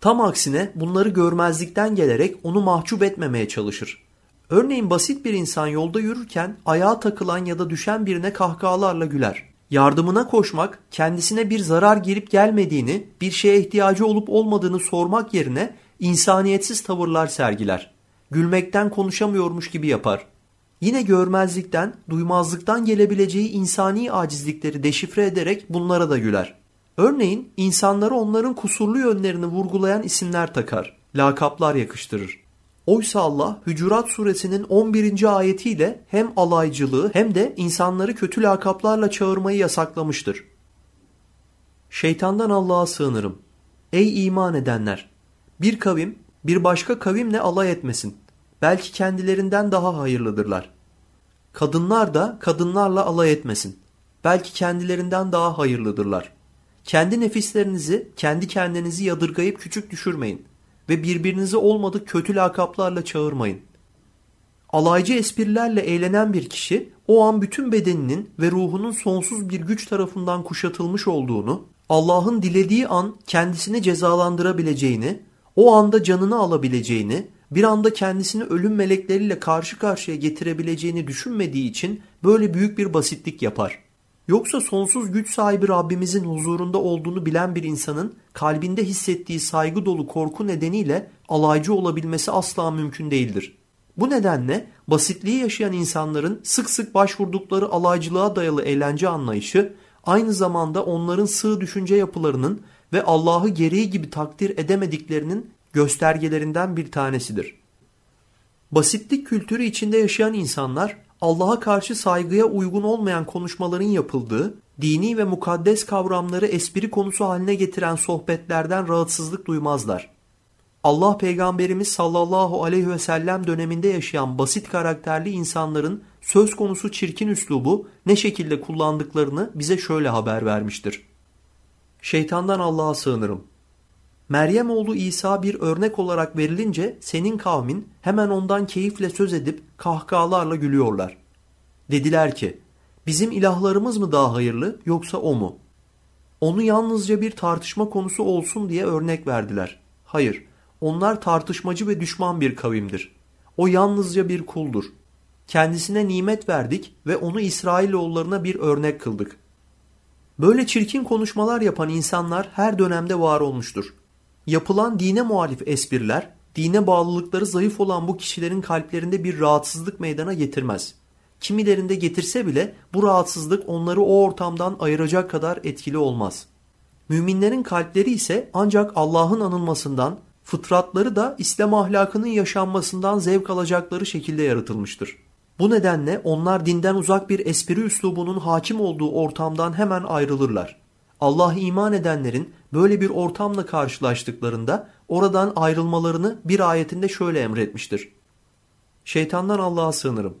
Tam aksine bunları görmezlikten gelerek onu mahcup etmemeye çalışır. Örneğin basit bir insan yolda yürürken ayağa takılan ya da düşen birine kahkahalarla güler. Yardımına koşmak, kendisine bir zarar gelip gelmediğini, bir şeye ihtiyacı olup olmadığını sormak yerine insaniyetsiz tavırlar sergiler. Gülmekten konuşamıyormuş gibi yapar. Yine görmezlikten, duymazlıktan gelebileceği insani acizlikleri deşifre ederek bunlara da güler. Örneğin insanlara onların kusurlu yönlerini vurgulayan isimler takar, lakaplar yakıştırır. Oysa Allah Hücurat suresinin 11. ayetiyle hem alaycılığı hem de insanları kötü lakaplarla çağırmayı yasaklamıştır. Şeytandan Allah'a sığınırım. Ey iman edenler! Bir kavim bir başka kavimle alay etmesin. Belki kendilerinden daha hayırlıdırlar. Kadınlar da kadınlarla alay etmesin. Belki kendilerinden daha hayırlıdırlar. Kendi nefislerinizi, kendi kendinizi yadırgayıp küçük düşürmeyin.'' ve birbirinizi olmadık kötü lakaplarla çağırmayın. Alaycı esprilerle eğlenen bir kişi o an bütün bedeninin ve ruhunun sonsuz bir güç tarafından kuşatılmış olduğunu, Allah'ın dilediği an kendisini cezalandırabileceğini, o anda canını alabileceğini, bir anda kendisini ölüm melekleriyle karşı karşıya getirebileceğini düşünmediği için böyle büyük bir basitlik yapar. Yoksa sonsuz güç sahibi Rabbimizin huzurunda olduğunu bilen bir insanın kalbinde hissettiği saygı dolu korku nedeniyle alaycı olabilmesi asla mümkün değildir. Bu nedenle basitliği yaşayan insanların sık sık başvurdukları alaycılığa dayalı eğlence anlayışı aynı zamanda onların sığ düşünce yapılarının ve Allah'ı gereği gibi takdir edemediklerinin göstergelerinden bir tanesidir. Basitlik kültürü içinde yaşayan insanlar Allah'a karşı saygıya uygun olmayan konuşmaların yapıldığı, dini ve mukaddes kavramları espri konusu haline getiren sohbetlerden rahatsızlık duymazlar. Allah peygamberimiz sallallahu aleyhi ve sellem döneminde yaşayan basit karakterli insanların söz konusu çirkin üslubu ne şekilde kullandıklarını bize şöyle haber vermiştir. Şeytandan Allah'a sığınırım. Meryem oğlu İsa bir örnek olarak verilince senin kavmin hemen ondan keyifle söz edip kahkahalarla gülüyorlar. Dediler ki bizim ilahlarımız mı daha hayırlı yoksa o mu? Onu yalnızca bir tartışma konusu olsun diye örnek verdiler. Hayır onlar tartışmacı ve düşman bir kavimdir. O yalnızca bir kuldur. Kendisine nimet verdik ve onu İsrailoğullarına bir örnek kıldık. Böyle çirkin konuşmalar yapan insanlar her dönemde var olmuştur. Yapılan dine muhalif espriler, dine bağlılıkları zayıf olan bu kişilerin kalplerinde bir rahatsızlık meydana getirmez. Kimilerinde getirse bile bu rahatsızlık onları o ortamdan ayıracak kadar etkili olmaz. Müminlerin kalpleri ise ancak Allah'ın anılmasından, fıtratları da İslam ahlakının yaşanmasından zevk alacakları şekilde yaratılmıştır. Bu nedenle onlar dinden uzak bir espri üslubunun hakim olduğu ortamdan hemen ayrılırlar. Allah iman edenlerin böyle bir ortamla karşılaştıklarında oradan ayrılmalarını bir ayetinde şöyle emretmiştir. Şeytandan Allah'a sığınırım.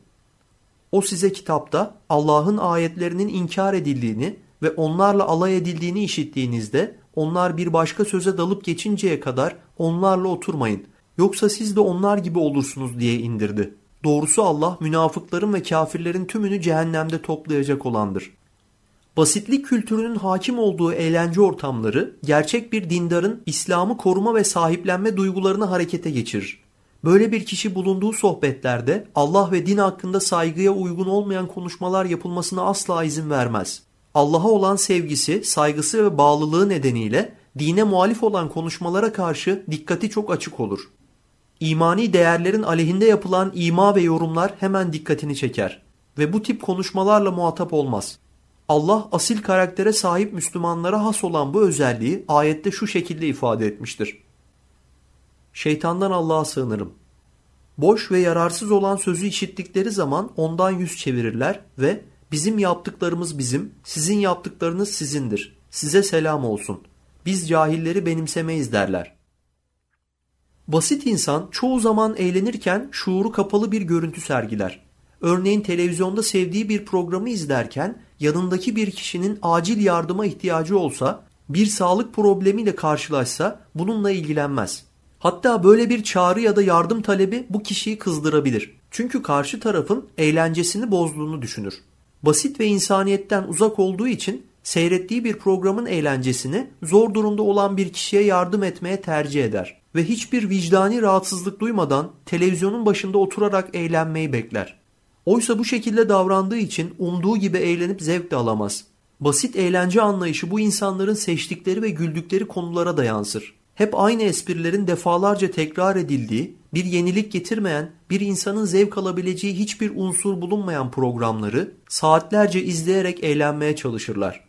O size kitapta Allah'ın ayetlerinin inkar edildiğini ve onlarla alay edildiğini işittiğinizde onlar bir başka söze dalıp geçinceye kadar onlarla oturmayın. Yoksa siz de onlar gibi olursunuz diye indirdi. Doğrusu Allah münafıkların ve kafirlerin tümünü cehennemde toplayacak olandır. Basitlik kültürünün hakim olduğu eğlence ortamları gerçek bir dindarın İslam'ı koruma ve sahiplenme duygularını harekete geçirir. Böyle bir kişi bulunduğu sohbetlerde Allah ve din hakkında saygıya uygun olmayan konuşmalar yapılmasına asla izin vermez. Allah'a olan sevgisi, saygısı ve bağlılığı nedeniyle dine muhalif olan konuşmalara karşı dikkati çok açık olur. İmani değerlerin aleyhinde yapılan ima ve yorumlar hemen dikkatini çeker ve bu tip konuşmalarla muhatap olmaz. Allah asil karaktere sahip Müslümanlara has olan bu özelliği ayette şu şekilde ifade etmiştir. Şeytandan Allah'a sığınırım. Boş ve yararsız olan sözü işittikleri zaman ondan yüz çevirirler ve bizim yaptıklarımız bizim, sizin yaptıklarınız sizindir. Size selam olsun. Biz cahilleri benimsemeyiz derler. Basit insan çoğu zaman eğlenirken şuuru kapalı bir görüntü sergiler. Örneğin televizyonda sevdiği bir programı izlerken yanındaki bir kişinin acil yardıma ihtiyacı olsa, bir sağlık problemiyle karşılaşsa bununla ilgilenmez. Hatta böyle bir çağrı ya da yardım talebi bu kişiyi kızdırabilir. Çünkü karşı tarafın eğlencesini bozduğunu düşünür. Basit ve insaniyetten uzak olduğu için seyrettiği bir programın eğlencesini zor durumda olan bir kişiye yardım etmeye tercih eder ve hiçbir vicdani rahatsızlık duymadan televizyonun başında oturarak eğlenmeyi bekler. Oysa bu şekilde davrandığı için umduğu gibi eğlenip zevk de alamaz. Basit eğlence anlayışı bu insanların seçtikleri ve güldükleri konulara da yansır. Hep aynı esprilerin defalarca tekrar edildiği, bir yenilik getirmeyen, bir insanın zevk alabileceği hiçbir unsur bulunmayan programları saatlerce izleyerek eğlenmeye çalışırlar.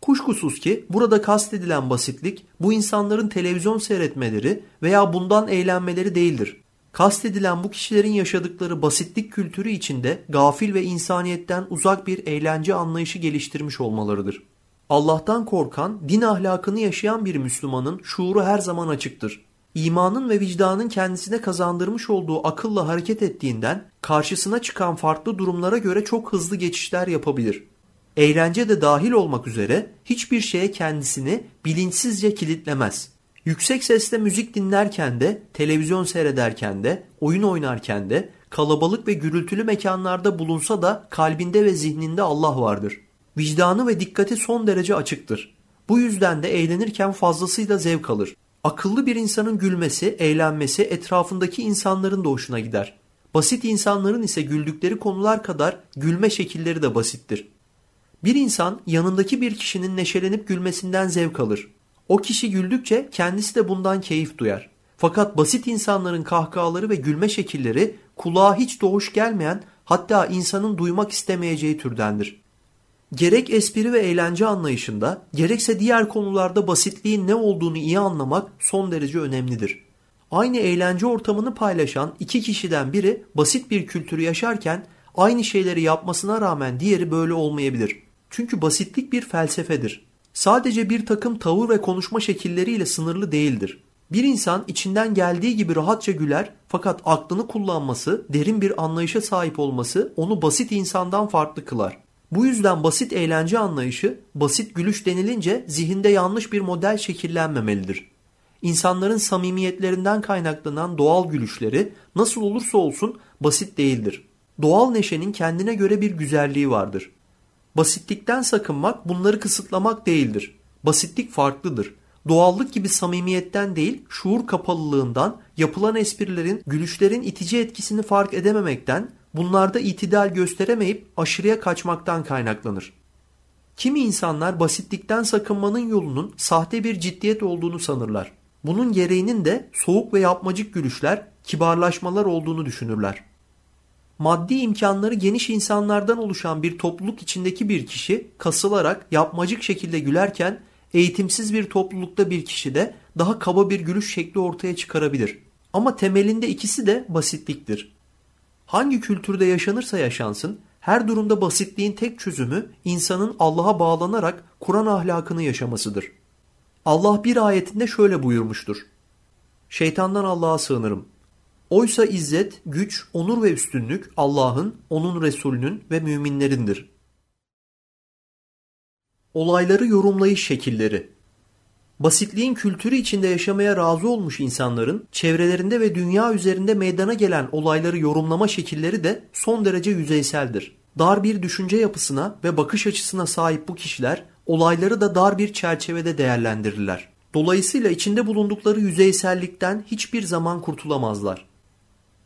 Kuşkusuz ki burada kastedilen basitlik bu insanların televizyon seyretmeleri veya bundan eğlenmeleri değildir. Kastedilen bu kişilerin yaşadıkları basitlik kültürü içinde gafil ve insaniyetten uzak bir eğlence anlayışı geliştirmiş olmalarıdır. Allah'tan korkan, din ahlakını yaşayan bir Müslümanın şuuru her zaman açıktır. İmanın ve vicdanın kendisine kazandırmış olduğu akılla hareket ettiğinden karşısına çıkan farklı durumlara göre çok hızlı geçişler yapabilir. Eğlence de dahil olmak üzere hiçbir şeye kendisini bilinçsizce kilitlemez. Yüksek sesle müzik dinlerken de, televizyon seyrederken de, oyun oynarken de, kalabalık ve gürültülü mekanlarda bulunsa da kalbinde ve zihninde Allah vardır. Vicdanı ve dikkati son derece açıktır. Bu yüzden de eğlenirken fazlasıyla zevk alır. Akıllı bir insanın gülmesi, eğlenmesi etrafındaki insanların da hoşuna gider. Basit insanların ise güldükleri konular kadar gülme şekilleri de basittir. Bir insan yanındaki bir kişinin neşelenip gülmesinden zevk alır. O kişi güldükçe kendisi de bundan keyif duyar. Fakat basit insanların kahkahaları ve gülme şekilleri kulağa hiç doğuş gelmeyen hatta insanın duymak istemeyeceği türdendir. Gerek espri ve eğlence anlayışında gerekse diğer konularda basitliğin ne olduğunu iyi anlamak son derece önemlidir. Aynı eğlence ortamını paylaşan iki kişiden biri basit bir kültürü yaşarken aynı şeyleri yapmasına rağmen diğeri böyle olmayabilir. Çünkü basitlik bir felsefedir sadece bir takım tavır ve konuşma şekilleriyle sınırlı değildir. Bir insan içinden geldiği gibi rahatça güler fakat aklını kullanması, derin bir anlayışa sahip olması onu basit insandan farklı kılar. Bu yüzden basit eğlence anlayışı, basit gülüş denilince zihinde yanlış bir model şekillenmemelidir. İnsanların samimiyetlerinden kaynaklanan doğal gülüşleri nasıl olursa olsun basit değildir. Doğal neşenin kendine göre bir güzelliği vardır. Basitlikten sakınmak bunları kısıtlamak değildir. Basitlik farklıdır. Doğallık gibi samimiyetten değil, şuur kapalılığından, yapılan esprilerin, gülüşlerin itici etkisini fark edememekten, bunlarda itidal gösteremeyip aşırıya kaçmaktan kaynaklanır. Kimi insanlar basitlikten sakınmanın yolunun sahte bir ciddiyet olduğunu sanırlar. Bunun gereğinin de soğuk ve yapmacık gülüşler, kibarlaşmalar olduğunu düşünürler maddi imkanları geniş insanlardan oluşan bir topluluk içindeki bir kişi kasılarak yapmacık şekilde gülerken eğitimsiz bir toplulukta bir kişi de daha kaba bir gülüş şekli ortaya çıkarabilir. Ama temelinde ikisi de basitliktir. Hangi kültürde yaşanırsa yaşansın her durumda basitliğin tek çözümü insanın Allah'a bağlanarak Kur'an ahlakını yaşamasıdır. Allah bir ayetinde şöyle buyurmuştur. Şeytandan Allah'a sığınırım. Oysa izzet, güç, onur ve üstünlük Allah'ın, onun Resulünün ve müminlerindir. Olayları yorumlayış şekilleri Basitliğin kültürü içinde yaşamaya razı olmuş insanların çevrelerinde ve dünya üzerinde meydana gelen olayları yorumlama şekilleri de son derece yüzeyseldir. Dar bir düşünce yapısına ve bakış açısına sahip bu kişiler olayları da dar bir çerçevede değerlendirirler. Dolayısıyla içinde bulundukları yüzeysellikten hiçbir zaman kurtulamazlar.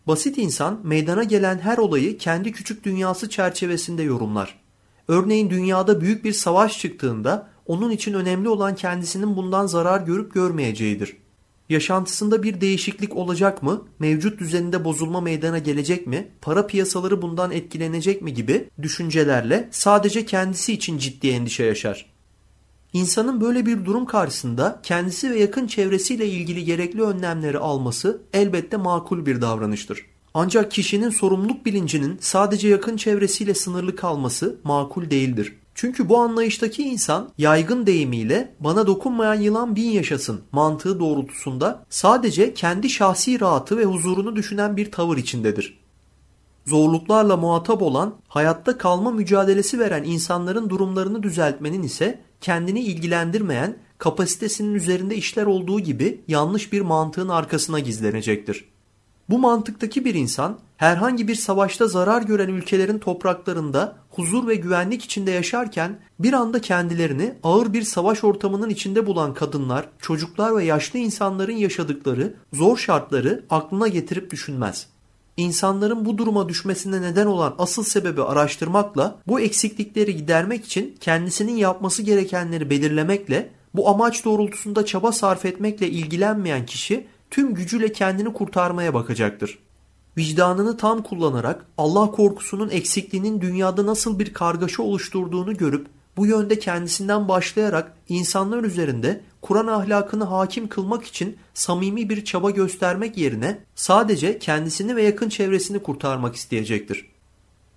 Basit insan meydana gelen her olayı kendi küçük dünyası çerçevesinde yorumlar. Örneğin dünyada büyük bir savaş çıktığında onun için önemli olan kendisinin bundan zarar görüp görmeyeceğidir. Yaşantısında bir değişiklik olacak mı, mevcut düzeninde bozulma meydana gelecek mi, para piyasaları bundan etkilenecek mi gibi düşüncelerle sadece kendisi için ciddi endişe yaşar. İnsanın böyle bir durum karşısında kendisi ve yakın çevresiyle ilgili gerekli önlemleri alması elbette makul bir davranıştır. Ancak kişinin sorumluluk bilincinin sadece yakın çevresiyle sınırlı kalması makul değildir. Çünkü bu anlayıştaki insan yaygın deyimiyle bana dokunmayan yılan bin yaşasın mantığı doğrultusunda sadece kendi şahsi rahatı ve huzurunu düşünen bir tavır içindedir zorluklarla muhatap olan, hayatta kalma mücadelesi veren insanların durumlarını düzeltmenin ise kendini ilgilendirmeyen, kapasitesinin üzerinde işler olduğu gibi yanlış bir mantığın arkasına gizlenecektir. Bu mantıktaki bir insan herhangi bir savaşta zarar gören ülkelerin topraklarında huzur ve güvenlik içinde yaşarken bir anda kendilerini ağır bir savaş ortamının içinde bulan kadınlar, çocuklar ve yaşlı insanların yaşadıkları zor şartları aklına getirip düşünmez. İnsanların bu duruma düşmesine neden olan asıl sebebi araştırmakla bu eksiklikleri gidermek için kendisinin yapması gerekenleri belirlemekle bu amaç doğrultusunda çaba sarf etmekle ilgilenmeyen kişi tüm gücüyle kendini kurtarmaya bakacaktır. Vicdanını tam kullanarak Allah korkusunun eksikliğinin dünyada nasıl bir kargaşa oluşturduğunu görüp bu yönde kendisinden başlayarak insanlar üzerinde Kur'an ahlakını hakim kılmak için samimi bir çaba göstermek yerine sadece kendisini ve yakın çevresini kurtarmak isteyecektir.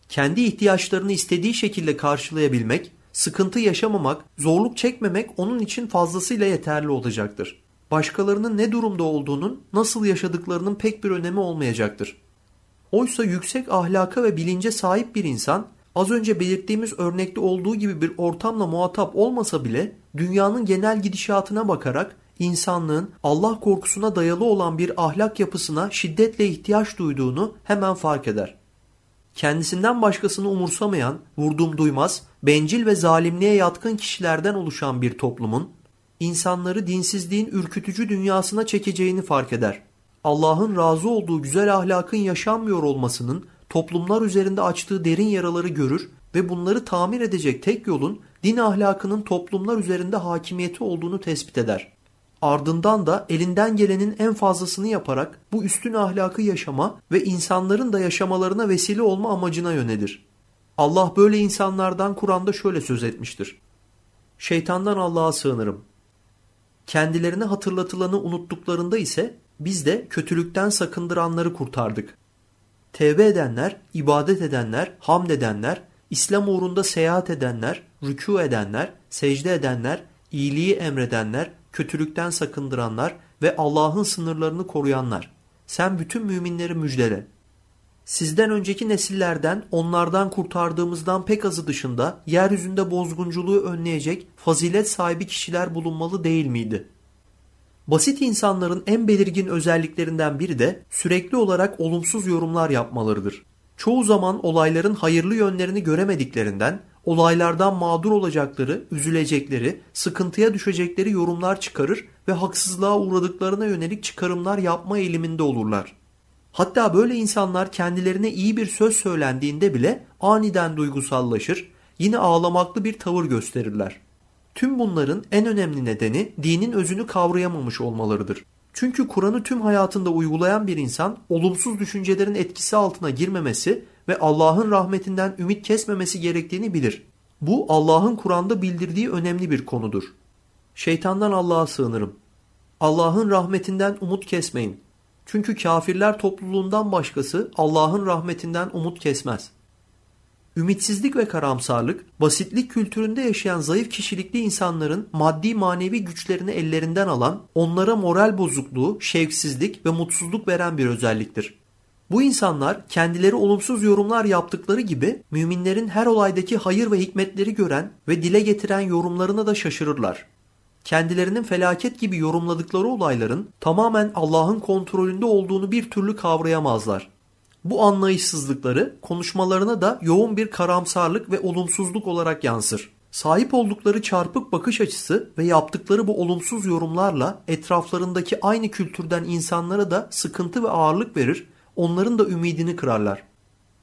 Kendi ihtiyaçlarını istediği şekilde karşılayabilmek, sıkıntı yaşamamak, zorluk çekmemek onun için fazlasıyla yeterli olacaktır. Başkalarının ne durumda olduğunun, nasıl yaşadıklarının pek bir önemi olmayacaktır. Oysa yüksek ahlaka ve bilince sahip bir insan az önce belirttiğimiz örnekte olduğu gibi bir ortamla muhatap olmasa bile dünyanın genel gidişatına bakarak insanlığın Allah korkusuna dayalı olan bir ahlak yapısına şiddetle ihtiyaç duyduğunu hemen fark eder. Kendisinden başkasını umursamayan, vurdum duymaz, bencil ve zalimliğe yatkın kişilerden oluşan bir toplumun insanları dinsizliğin ürkütücü dünyasına çekeceğini fark eder. Allah'ın razı olduğu güzel ahlakın yaşanmıyor olmasının toplumlar üzerinde açtığı derin yaraları görür ve bunları tamir edecek tek yolun din ahlakının toplumlar üzerinde hakimiyeti olduğunu tespit eder. Ardından da elinden gelenin en fazlasını yaparak bu üstün ahlakı yaşama ve insanların da yaşamalarına vesile olma amacına yönelir. Allah böyle insanlardan Kur'an'da şöyle söz etmiştir. Şeytandan Allah'a sığınırım. Kendilerine hatırlatılanı unuttuklarında ise biz de kötülükten sakındıranları kurtardık tevbe edenler, ibadet edenler, hamd edenler, İslam uğrunda seyahat edenler, rükû edenler, secde edenler, iyiliği emredenler, kötülükten sakındıranlar ve Allah'ın sınırlarını koruyanlar. Sen bütün müminleri müjdele. Sizden önceki nesillerden onlardan kurtardığımızdan pek azı dışında yeryüzünde bozgunculuğu önleyecek fazilet sahibi kişiler bulunmalı değil miydi?'' Basit insanların en belirgin özelliklerinden biri de sürekli olarak olumsuz yorumlar yapmalarıdır. Çoğu zaman olayların hayırlı yönlerini göremediklerinden olaylardan mağdur olacakları, üzülecekleri, sıkıntıya düşecekleri yorumlar çıkarır ve haksızlığa uğradıklarına yönelik çıkarımlar yapma eğiliminde olurlar. Hatta böyle insanlar kendilerine iyi bir söz söylendiğinde bile aniden duygusallaşır, yine ağlamaklı bir tavır gösterirler. Tüm bunların en önemli nedeni dinin özünü kavrayamamış olmalarıdır. Çünkü Kur'an'ı tüm hayatında uygulayan bir insan olumsuz düşüncelerin etkisi altına girmemesi ve Allah'ın rahmetinden ümit kesmemesi gerektiğini bilir. Bu Allah'ın Kur'an'da bildirdiği önemli bir konudur. Şeytandan Allah'a sığınırım. Allah'ın rahmetinden umut kesmeyin. Çünkü kafirler topluluğundan başkası Allah'ın rahmetinden umut kesmez. Ümitsizlik ve karamsarlık, basitlik kültüründe yaşayan zayıf kişilikli insanların maddi manevi güçlerini ellerinden alan, onlara moral bozukluğu, şevksizlik ve mutsuzluk veren bir özelliktir. Bu insanlar kendileri olumsuz yorumlar yaptıkları gibi müminlerin her olaydaki hayır ve hikmetleri gören ve dile getiren yorumlarına da şaşırırlar. Kendilerinin felaket gibi yorumladıkları olayların tamamen Allah'ın kontrolünde olduğunu bir türlü kavrayamazlar. Bu anlayışsızlıkları konuşmalarına da yoğun bir karamsarlık ve olumsuzluk olarak yansır. Sahip oldukları çarpık bakış açısı ve yaptıkları bu olumsuz yorumlarla etraflarındaki aynı kültürden insanlara da sıkıntı ve ağırlık verir, onların da ümidini kırarlar.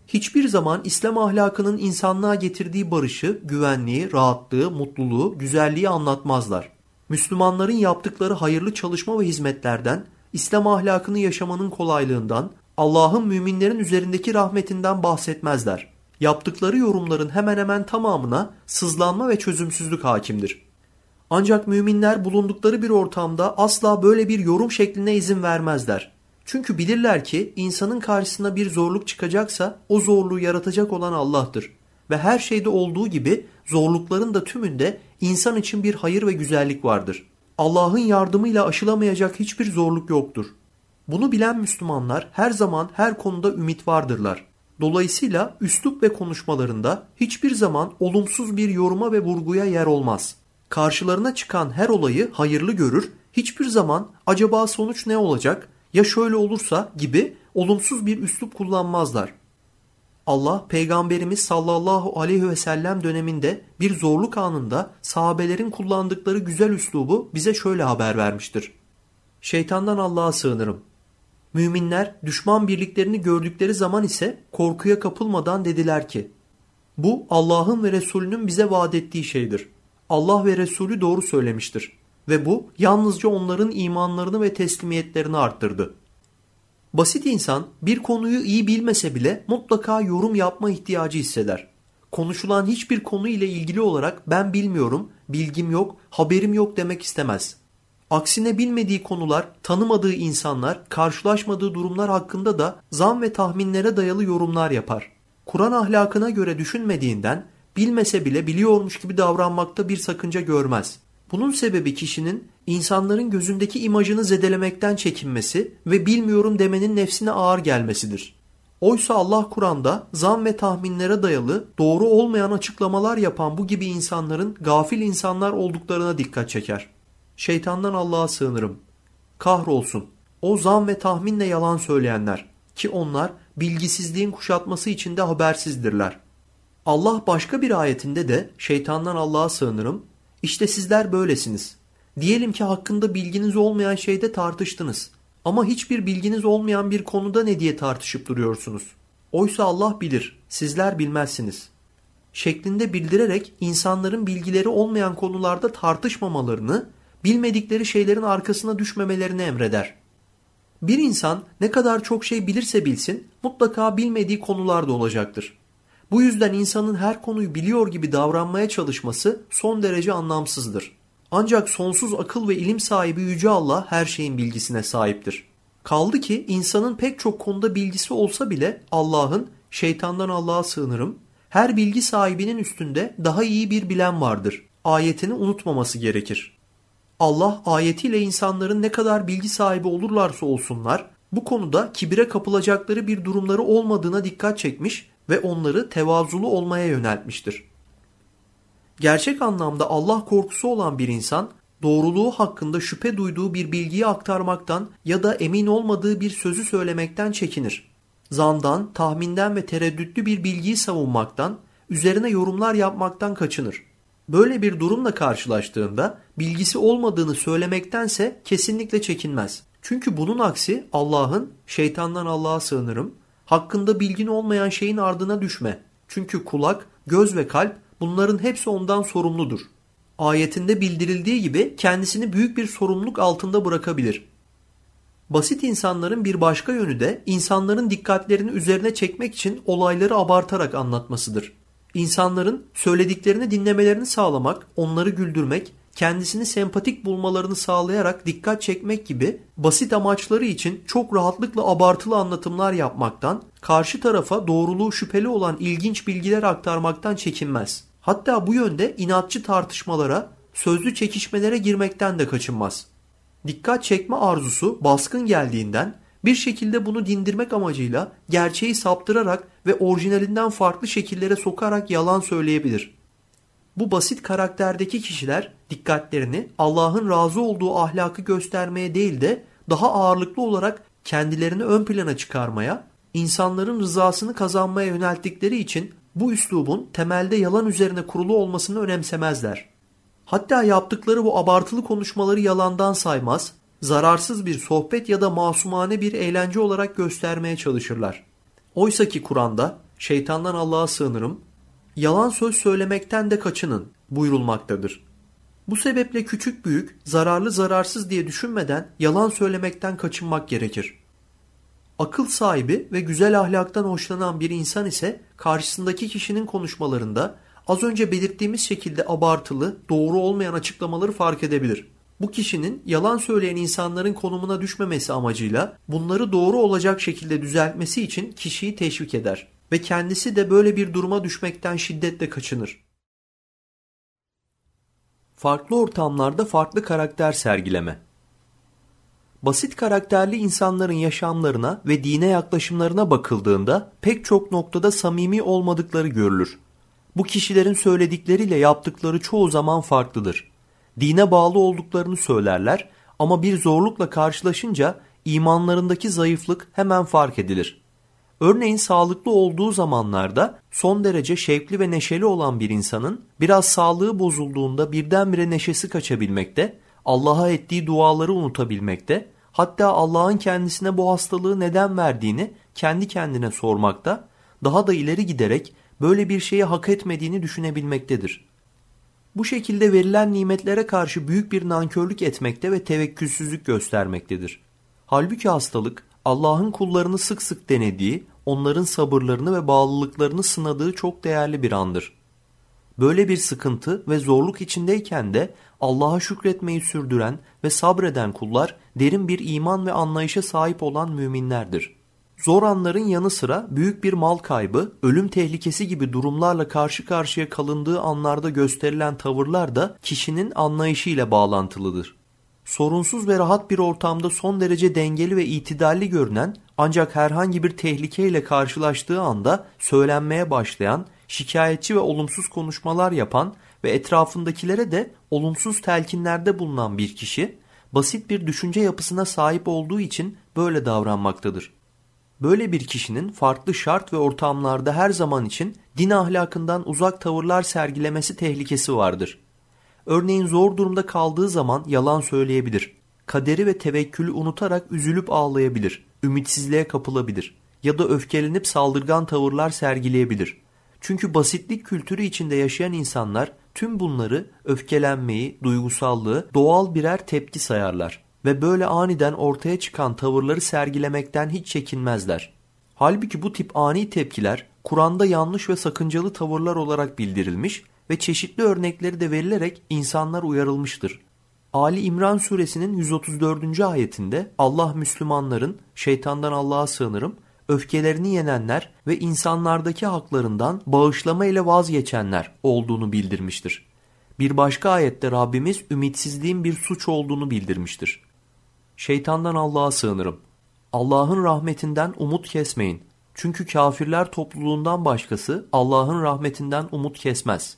Hiçbir zaman İslam ahlakının insanlığa getirdiği barışı, güvenliği, rahatlığı, mutluluğu, güzelliği anlatmazlar. Müslümanların yaptıkları hayırlı çalışma ve hizmetlerden, İslam ahlakını yaşamanın kolaylığından, Allah'ın müminlerin üzerindeki rahmetinden bahsetmezler. Yaptıkları yorumların hemen hemen tamamına sızlanma ve çözümsüzlük hakimdir. Ancak müminler bulundukları bir ortamda asla böyle bir yorum şekline izin vermezler. Çünkü bilirler ki insanın karşısına bir zorluk çıkacaksa o zorluğu yaratacak olan Allah'tır. Ve her şeyde olduğu gibi zorlukların da tümünde insan için bir hayır ve güzellik vardır. Allah'ın yardımıyla aşılamayacak hiçbir zorluk yoktur. Bunu bilen Müslümanlar her zaman her konuda ümit vardırlar. Dolayısıyla üslup ve konuşmalarında hiçbir zaman olumsuz bir yoruma ve vurguya yer olmaz. Karşılarına çıkan her olayı hayırlı görür, hiçbir zaman acaba sonuç ne olacak, ya şöyle olursa gibi olumsuz bir üslup kullanmazlar. Allah peygamberimiz sallallahu aleyhi ve sellem döneminde bir zorluk anında sahabelerin kullandıkları güzel üslubu bize şöyle haber vermiştir. Şeytandan Allah'a sığınırım. Müminler düşman birliklerini gördükleri zaman ise korkuya kapılmadan dediler ki bu Allah'ın ve Resulünün bize vaat ettiği şeydir. Allah ve Resulü doğru söylemiştir ve bu yalnızca onların imanlarını ve teslimiyetlerini arttırdı. Basit insan bir konuyu iyi bilmese bile mutlaka yorum yapma ihtiyacı hisseder. Konuşulan hiçbir konu ile ilgili olarak ben bilmiyorum, bilgim yok, haberim yok demek istemez. Aksine bilmediği konular, tanımadığı insanlar, karşılaşmadığı durumlar hakkında da zan ve tahminlere dayalı yorumlar yapar. Kur'an ahlakına göre düşünmediğinden bilmese bile biliyormuş gibi davranmakta bir sakınca görmez. Bunun sebebi kişinin insanların gözündeki imajını zedelemekten çekinmesi ve bilmiyorum demenin nefsine ağır gelmesidir. Oysa Allah Kur'an'da zan ve tahminlere dayalı doğru olmayan açıklamalar yapan bu gibi insanların gafil insanlar olduklarına dikkat çeker. Şeytandan Allah'a sığınırım. Kahrolsun. O zan ve tahminle yalan söyleyenler ki onlar bilgisizliğin kuşatması içinde habersizdirler. Allah başka bir ayetinde de şeytandan Allah'a sığınırım. İşte sizler böylesiniz. Diyelim ki hakkında bilginiz olmayan şeyde tartıştınız. Ama hiçbir bilginiz olmayan bir konuda ne diye tartışıp duruyorsunuz? Oysa Allah bilir, sizler bilmezsiniz. Şeklinde bildirerek insanların bilgileri olmayan konularda tartışmamalarını bilmedikleri şeylerin arkasına düşmemelerini emreder. Bir insan ne kadar çok şey bilirse bilsin mutlaka bilmediği konular da olacaktır. Bu yüzden insanın her konuyu biliyor gibi davranmaya çalışması son derece anlamsızdır. Ancak sonsuz akıl ve ilim sahibi Yüce Allah her şeyin bilgisine sahiptir. Kaldı ki insanın pek çok konuda bilgisi olsa bile Allah'ın şeytandan Allah'a sığınırım her bilgi sahibinin üstünde daha iyi bir bilen vardır ayetini unutmaması gerekir. Allah ayetiyle insanların ne kadar bilgi sahibi olurlarsa olsunlar bu konuda kibire kapılacakları bir durumları olmadığına dikkat çekmiş ve onları tevazulu olmaya yöneltmiştir. Gerçek anlamda Allah korkusu olan bir insan doğruluğu hakkında şüphe duyduğu bir bilgiyi aktarmaktan ya da emin olmadığı bir sözü söylemekten çekinir. Zandan, tahminden ve tereddütlü bir bilgiyi savunmaktan, üzerine yorumlar yapmaktan kaçınır böyle bir durumla karşılaştığında bilgisi olmadığını söylemektense kesinlikle çekinmez. Çünkü bunun aksi Allah'ın şeytandan Allah'a sığınırım hakkında bilgin olmayan şeyin ardına düşme. Çünkü kulak, göz ve kalp bunların hepsi ondan sorumludur. Ayetinde bildirildiği gibi kendisini büyük bir sorumluluk altında bırakabilir. Basit insanların bir başka yönü de insanların dikkatlerini üzerine çekmek için olayları abartarak anlatmasıdır. İnsanların söylediklerini dinlemelerini sağlamak, onları güldürmek, kendisini sempatik bulmalarını sağlayarak dikkat çekmek gibi basit amaçları için çok rahatlıkla abartılı anlatımlar yapmaktan, karşı tarafa doğruluğu şüpheli olan ilginç bilgiler aktarmaktan çekinmez. Hatta bu yönde inatçı tartışmalara, sözlü çekişmelere girmekten de kaçınmaz. Dikkat çekme arzusu baskın geldiğinden bir şekilde bunu dindirmek amacıyla gerçeği saptırarak ve orijinalinden farklı şekillere sokarak yalan söyleyebilir. Bu basit karakterdeki kişiler dikkatlerini Allah'ın razı olduğu ahlakı göstermeye değil de daha ağırlıklı olarak kendilerini ön plana çıkarmaya, insanların rızasını kazanmaya yönelttikleri için bu üslubun temelde yalan üzerine kurulu olmasını önemsemezler. Hatta yaptıkları bu abartılı konuşmaları yalandan saymaz, zararsız bir sohbet ya da masumane bir eğlence olarak göstermeye çalışırlar. Oysa ki Kur'an'da şeytandan Allah'a sığınırım, yalan söz söylemekten de kaçının buyurulmaktadır. Bu sebeple küçük büyük, zararlı zararsız diye düşünmeden yalan söylemekten kaçınmak gerekir. Akıl sahibi ve güzel ahlaktan hoşlanan bir insan ise karşısındaki kişinin konuşmalarında az önce belirttiğimiz şekilde abartılı, doğru olmayan açıklamaları fark edebilir bu kişinin yalan söyleyen insanların konumuna düşmemesi amacıyla bunları doğru olacak şekilde düzeltmesi için kişiyi teşvik eder ve kendisi de böyle bir duruma düşmekten şiddetle kaçınır. Farklı ortamlarda farklı karakter sergileme basit karakterli insanların yaşamlarına ve dine yaklaşımlarına bakıldığında pek çok noktada samimi olmadıkları görülür. Bu kişilerin söyledikleriyle yaptıkları çoğu zaman farklıdır dine bağlı olduklarını söylerler ama bir zorlukla karşılaşınca imanlarındaki zayıflık hemen fark edilir. Örneğin sağlıklı olduğu zamanlarda son derece şevkli ve neşeli olan bir insanın biraz sağlığı bozulduğunda birdenbire neşesi kaçabilmekte, Allah'a ettiği duaları unutabilmekte, hatta Allah'ın kendisine bu hastalığı neden verdiğini kendi kendine sormakta, daha da ileri giderek böyle bir şeyi hak etmediğini düşünebilmektedir. Bu şekilde verilen nimetlere karşı büyük bir nankörlük etmekte ve tevekkülsüzlük göstermektedir. Halbuki hastalık Allah'ın kullarını sık sık denediği, onların sabırlarını ve bağlılıklarını sınadığı çok değerli bir andır. Böyle bir sıkıntı ve zorluk içindeyken de Allah'a şükretmeyi sürdüren ve sabreden kullar derin bir iman ve anlayışa sahip olan müminlerdir.'' Zor anların yanı sıra büyük bir mal kaybı, ölüm tehlikesi gibi durumlarla karşı karşıya kalındığı anlarda gösterilen tavırlar da kişinin anlayışıyla bağlantılıdır. Sorunsuz ve rahat bir ortamda son derece dengeli ve itidalli görünen ancak herhangi bir tehlikeyle karşılaştığı anda söylenmeye başlayan, şikayetçi ve olumsuz konuşmalar yapan ve etrafındakilere de olumsuz telkinlerde bulunan bir kişi basit bir düşünce yapısına sahip olduğu için böyle davranmaktadır. Böyle bir kişinin farklı şart ve ortamlarda her zaman için din ahlakından uzak tavırlar sergilemesi tehlikesi vardır. Örneğin zor durumda kaldığı zaman yalan söyleyebilir. Kaderi ve tevekkülü unutarak üzülüp ağlayabilir. Ümitsizliğe kapılabilir. Ya da öfkelenip saldırgan tavırlar sergileyebilir. Çünkü basitlik kültürü içinde yaşayan insanlar tüm bunları öfkelenmeyi, duygusallığı doğal birer tepki sayarlar ve böyle aniden ortaya çıkan tavırları sergilemekten hiç çekinmezler. Halbuki bu tip ani tepkiler Kur'an'da yanlış ve sakıncalı tavırlar olarak bildirilmiş ve çeşitli örnekleri de verilerek insanlar uyarılmıştır. Ali İmran suresinin 134. ayetinde Allah Müslümanların şeytandan Allah'a sığınırım öfkelerini yenenler ve insanlardaki haklarından bağışlama ile vazgeçenler olduğunu bildirmiştir. Bir başka ayette Rabbimiz ümitsizliğin bir suç olduğunu bildirmiştir. Şeytandan Allah'a sığınırım. Allah'ın rahmetinden umut kesmeyin. Çünkü kafirler topluluğundan başkası Allah'ın rahmetinden umut kesmez.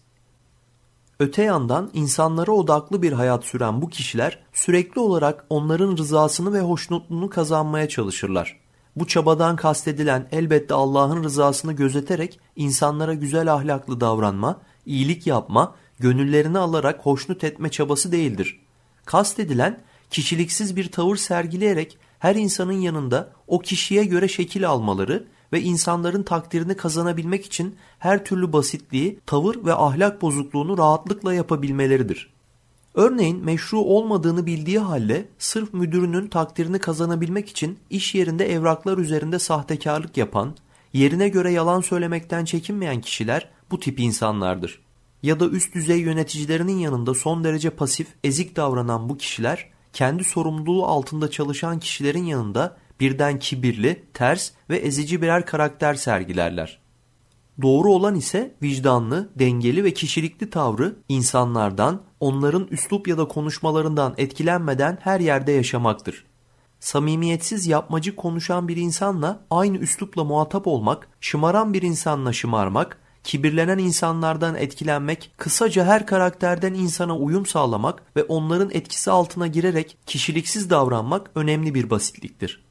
Öte yandan insanlara odaklı bir hayat süren bu kişiler sürekli olarak onların rızasını ve hoşnutluğunu kazanmaya çalışırlar. Bu çabadan kastedilen elbette Allah'ın rızasını gözeterek insanlara güzel ahlaklı davranma, iyilik yapma, gönüllerini alarak hoşnut etme çabası değildir. Kastedilen kişiliksiz bir tavır sergileyerek her insanın yanında o kişiye göre şekil almaları ve insanların takdirini kazanabilmek için her türlü basitliği, tavır ve ahlak bozukluğunu rahatlıkla yapabilmeleridir. Örneğin meşru olmadığını bildiği halde sırf müdürünün takdirini kazanabilmek için iş yerinde evraklar üzerinde sahtekarlık yapan, yerine göre yalan söylemekten çekinmeyen kişiler bu tip insanlardır. Ya da üst düzey yöneticilerinin yanında son derece pasif, ezik davranan bu kişiler kendi sorumluluğu altında çalışan kişilerin yanında birden kibirli, ters ve ezici birer karakter sergilerler. Doğru olan ise vicdanlı, dengeli ve kişilikli tavrı insanlardan, onların üslup ya da konuşmalarından etkilenmeden her yerde yaşamaktır. Samimiyetsiz yapmacık konuşan bir insanla aynı üslupla muhatap olmak, şımaran bir insanla şımarmak, kibirlenen insanlardan etkilenmek, kısaca her karakterden insana uyum sağlamak ve onların etkisi altına girerek kişiliksiz davranmak önemli bir basitliktir.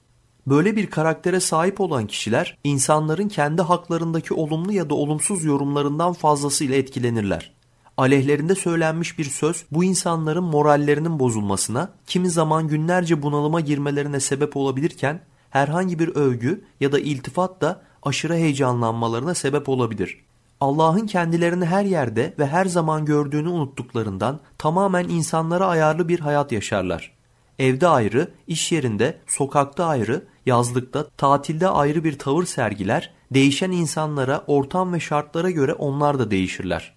Böyle bir karaktere sahip olan kişiler insanların kendi haklarındaki olumlu ya da olumsuz yorumlarından fazlasıyla etkilenirler. Aleyhlerinde söylenmiş bir söz bu insanların morallerinin bozulmasına, kimi zaman günlerce bunalıma girmelerine sebep olabilirken herhangi bir övgü ya da iltifat da aşırı heyecanlanmalarına sebep olabilir. Allah'ın kendilerini her yerde ve her zaman gördüğünü unuttuklarından tamamen insanlara ayarlı bir hayat yaşarlar. Evde ayrı, iş yerinde, sokakta ayrı, yazlıkta, tatilde ayrı bir tavır sergiler, değişen insanlara, ortam ve şartlara göre onlar da değişirler.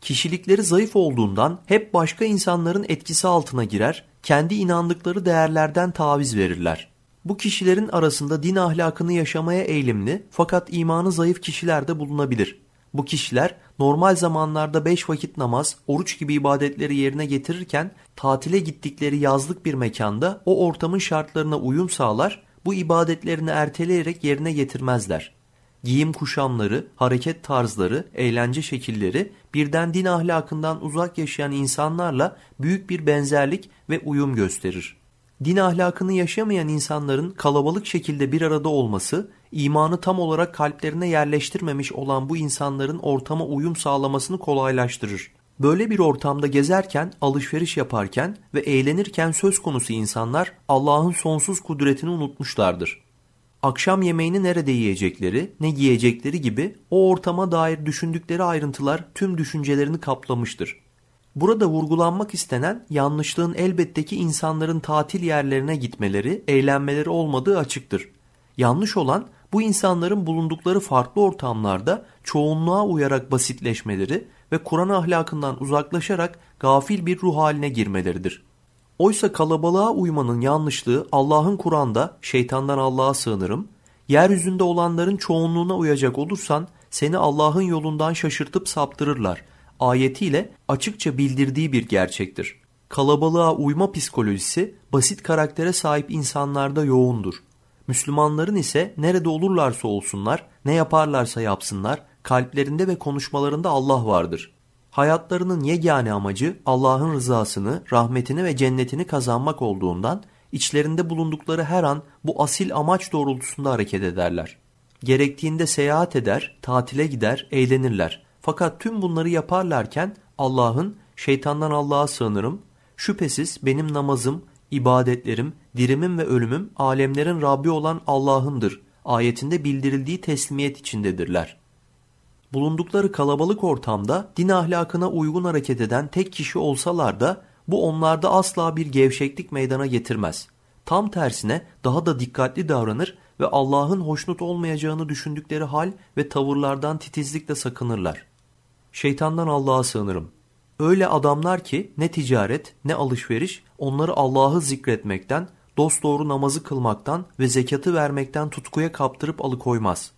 Kişilikleri zayıf olduğundan hep başka insanların etkisi altına girer, kendi inandıkları değerlerden taviz verirler. Bu kişilerin arasında din ahlakını yaşamaya eğilimli fakat imanı zayıf kişiler de bulunabilir. Bu kişiler normal zamanlarda beş vakit namaz, oruç gibi ibadetleri yerine getirirken tatile gittikleri yazlık bir mekanda o ortamın şartlarına uyum sağlar, bu ibadetlerini erteleyerek yerine getirmezler. Giyim kuşamları, hareket tarzları, eğlence şekilleri birden din ahlakından uzak yaşayan insanlarla büyük bir benzerlik ve uyum gösterir. Din ahlakını yaşamayan insanların kalabalık şekilde bir arada olması imanı tam olarak kalplerine yerleştirmemiş olan bu insanların ortama uyum sağlamasını kolaylaştırır. Böyle bir ortamda gezerken, alışveriş yaparken ve eğlenirken söz konusu insanlar Allah'ın sonsuz kudretini unutmuşlardır. Akşam yemeğini nerede yiyecekleri, ne giyecekleri gibi o ortama dair düşündükleri ayrıntılar tüm düşüncelerini kaplamıştır. Burada vurgulanmak istenen yanlışlığın elbette ki insanların tatil yerlerine gitmeleri, eğlenmeleri olmadığı açıktır. Yanlış olan bu insanların bulundukları farklı ortamlarda çoğunluğa uyarak basitleşmeleri ve Kur'an ahlakından uzaklaşarak gafil bir ruh haline girmeleridir. Oysa kalabalığa uymanın yanlışlığı Allah'ın Kur'an'da şeytandan Allah'a sığınırım, yeryüzünde olanların çoğunluğuna uyacak olursan seni Allah'ın yolundan şaşırtıp saptırırlar ayetiyle açıkça bildirdiği bir gerçektir. Kalabalığa uyma psikolojisi basit karaktere sahip insanlarda yoğundur. Müslümanların ise nerede olurlarsa olsunlar, ne yaparlarsa yapsınlar, kalplerinde ve konuşmalarında Allah vardır. Hayatlarının yegane amacı Allah'ın rızasını, rahmetini ve cennetini kazanmak olduğundan içlerinde bulundukları her an bu asil amaç doğrultusunda hareket ederler. Gerektiğinde seyahat eder, tatile gider, eğlenirler. Fakat tüm bunları yaparlarken Allah'ın şeytandan Allah'a sığınırım, şüphesiz benim namazım, ibadetlerim, dirimim ve ölümüm alemlerin Rabbi olan Allah'ındır ayetinde bildirildiği teslimiyet içindedirler. Bulundukları kalabalık ortamda din ahlakına uygun hareket eden tek kişi olsalar da bu onlarda asla bir gevşeklik meydana getirmez. Tam tersine daha da dikkatli davranır ve Allah'ın hoşnut olmayacağını düşündükleri hal ve tavırlardan titizlikle sakınırlar. Şeytandan Allah'a sığınırım. Öyle adamlar ki ne ticaret ne alışveriş onları Allah'ı zikretmekten, dosdoğru namazı kılmaktan ve zekatı vermekten tutkuya kaptırıp alıkoymaz.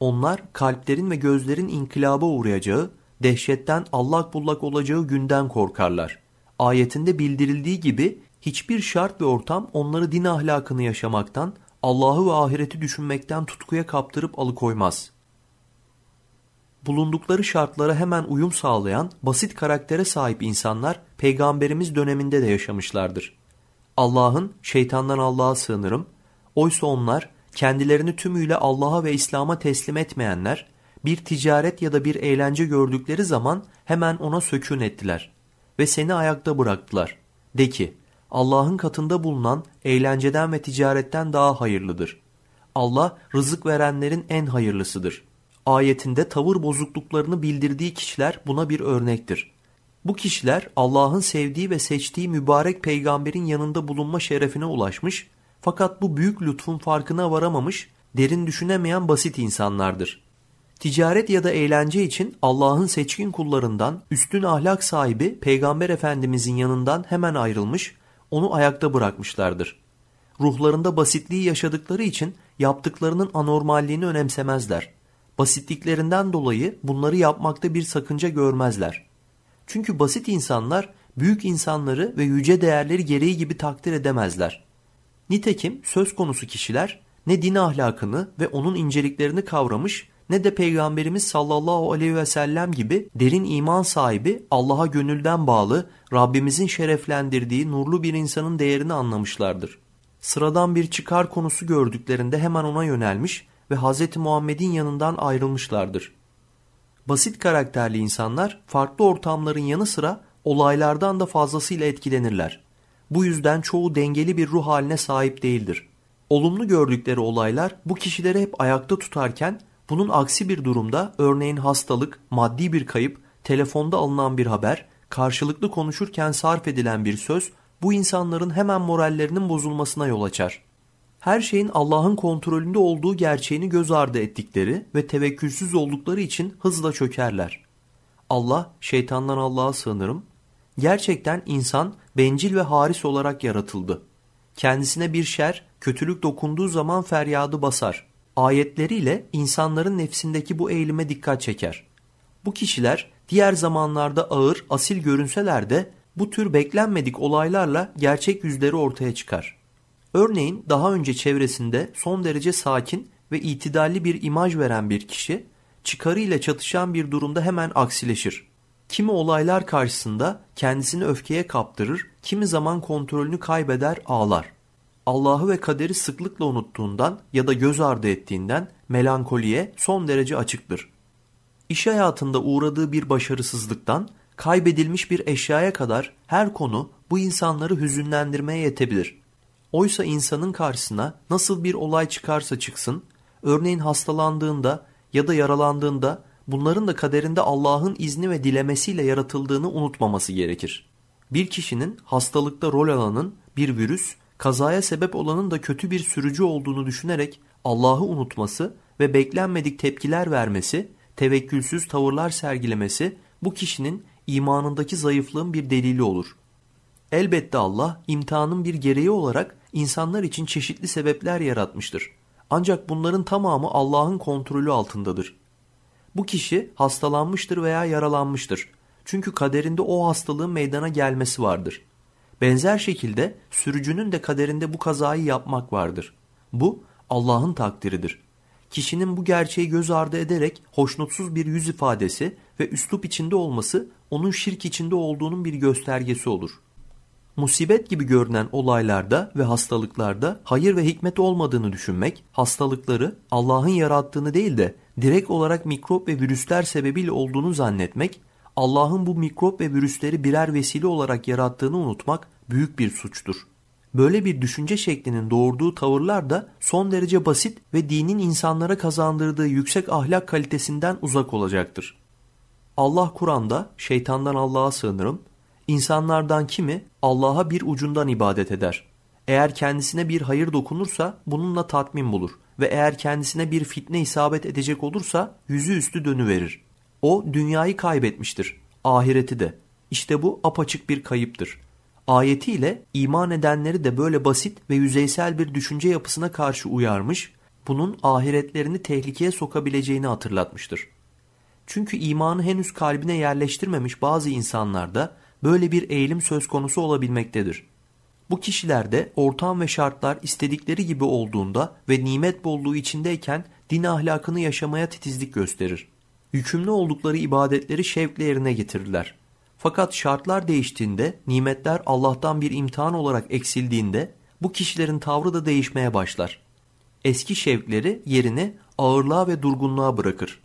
Onlar kalplerin ve gözlerin inkılaba uğrayacağı, dehşetten allak bullak olacağı günden korkarlar. Ayetinde bildirildiği gibi hiçbir şart ve ortam onları din ahlakını yaşamaktan, Allah'ı ve ahireti düşünmekten tutkuya kaptırıp alıkoymaz.'' bulundukları şartlara hemen uyum sağlayan basit karaktere sahip insanlar peygamberimiz döneminde de yaşamışlardır. Allah'ın şeytandan Allah'a sığınırım. Oysa onlar kendilerini tümüyle Allah'a ve İslam'a teslim etmeyenler bir ticaret ya da bir eğlence gördükleri zaman hemen ona sökün ettiler ve seni ayakta bıraktılar. De ki Allah'ın katında bulunan eğlenceden ve ticaretten daha hayırlıdır. Allah rızık verenlerin en hayırlısıdır.'' ayetinde tavır bozukluklarını bildirdiği kişiler buna bir örnektir. Bu kişiler Allah'ın sevdiği ve seçtiği mübarek peygamberin yanında bulunma şerefine ulaşmış fakat bu büyük lütfun farkına varamamış, derin düşünemeyen basit insanlardır. Ticaret ya da eğlence için Allah'ın seçkin kullarından üstün ahlak sahibi Peygamber Efendimizin yanından hemen ayrılmış, onu ayakta bırakmışlardır. Ruhlarında basitliği yaşadıkları için yaptıklarının anormalliğini önemsemezler basitliklerinden dolayı bunları yapmakta bir sakınca görmezler. Çünkü basit insanlar büyük insanları ve yüce değerleri gereği gibi takdir edemezler. Nitekim söz konusu kişiler ne din ahlakını ve onun inceliklerini kavramış ne de Peygamberimiz sallallahu aleyhi ve sellem gibi derin iman sahibi Allah'a gönülden bağlı Rabbimizin şereflendirdiği nurlu bir insanın değerini anlamışlardır. Sıradan bir çıkar konusu gördüklerinde hemen ona yönelmiş ve Hz. Muhammed'in yanından ayrılmışlardır. Basit karakterli insanlar farklı ortamların yanı sıra olaylardan da fazlasıyla etkilenirler. Bu yüzden çoğu dengeli bir ruh haline sahip değildir. Olumlu gördükleri olaylar bu kişileri hep ayakta tutarken bunun aksi bir durumda örneğin hastalık, maddi bir kayıp, telefonda alınan bir haber, karşılıklı konuşurken sarf edilen bir söz bu insanların hemen morallerinin bozulmasına yol açar her şeyin Allah'ın kontrolünde olduğu gerçeğini göz ardı ettikleri ve tevekkülsüz oldukları için hızla çökerler. Allah, şeytandan Allah'a sığınırım. Gerçekten insan bencil ve haris olarak yaratıldı. Kendisine bir şer, kötülük dokunduğu zaman feryadı basar. Ayetleriyle insanların nefsindeki bu eğilime dikkat çeker. Bu kişiler diğer zamanlarda ağır, asil görünseler de bu tür beklenmedik olaylarla gerçek yüzleri ortaya çıkar. Örneğin daha önce çevresinde son derece sakin ve itidalli bir imaj veren bir kişi çıkarıyla çatışan bir durumda hemen aksileşir. Kimi olaylar karşısında kendisini öfkeye kaptırır, kimi zaman kontrolünü kaybeder, ağlar. Allah'ı ve kaderi sıklıkla unuttuğundan ya da göz ardı ettiğinden melankoliye son derece açıktır. İş hayatında uğradığı bir başarısızlıktan kaybedilmiş bir eşyaya kadar her konu bu insanları hüzünlendirmeye yetebilir. Oysa insanın karşısına nasıl bir olay çıkarsa çıksın, örneğin hastalandığında ya da yaralandığında bunların da kaderinde Allah'ın izni ve dilemesiyle yaratıldığını unutmaması gerekir. Bir kişinin hastalıkta rol alanın bir virüs, kazaya sebep olanın da kötü bir sürücü olduğunu düşünerek Allah'ı unutması ve beklenmedik tepkiler vermesi, tevekkülsüz tavırlar sergilemesi bu kişinin imanındaki zayıflığın bir delili olur. Elbette Allah imtihanın bir gereği olarak insanlar için çeşitli sebepler yaratmıştır. Ancak bunların tamamı Allah'ın kontrolü altındadır. Bu kişi hastalanmıştır veya yaralanmıştır. Çünkü kaderinde o hastalığın meydana gelmesi vardır. Benzer şekilde sürücünün de kaderinde bu kazayı yapmak vardır. Bu Allah'ın takdiridir. Kişinin bu gerçeği göz ardı ederek hoşnutsuz bir yüz ifadesi ve üslup içinde olması onun şirk içinde olduğunun bir göstergesi olur.'' musibet gibi görünen olaylarda ve hastalıklarda hayır ve hikmet olmadığını düşünmek, hastalıkları Allah'ın yarattığını değil de direkt olarak mikrop ve virüsler sebebiyle olduğunu zannetmek, Allah'ın bu mikrop ve virüsleri birer vesile olarak yarattığını unutmak büyük bir suçtur. Böyle bir düşünce şeklinin doğurduğu tavırlar da son derece basit ve dinin insanlara kazandırdığı yüksek ahlak kalitesinden uzak olacaktır. Allah Kur'an'da şeytandan Allah'a sığınırım İnsanlardan kimi Allah'a bir ucundan ibadet eder. Eğer kendisine bir hayır dokunursa bununla tatmin bulur ve eğer kendisine bir fitne isabet edecek olursa yüzü üstü dönüverir. O dünyayı kaybetmiştir, ahireti de. İşte bu apaçık bir kayıptır. Ayetiyle iman edenleri de böyle basit ve yüzeysel bir düşünce yapısına karşı uyarmış, bunun ahiretlerini tehlikeye sokabileceğini hatırlatmıştır. Çünkü imanı henüz kalbine yerleştirmemiş bazı insanlarda böyle bir eğilim söz konusu olabilmektedir. Bu kişilerde ortam ve şartlar istedikleri gibi olduğunda ve nimet bolluğu içindeyken din ahlakını yaşamaya titizlik gösterir. Yükümlü oldukları ibadetleri şevkle yerine getirirler. Fakat şartlar değiştiğinde, nimetler Allah'tan bir imtihan olarak eksildiğinde bu kişilerin tavrı da değişmeye başlar. Eski şevkleri yerini ağırlığa ve durgunluğa bırakır.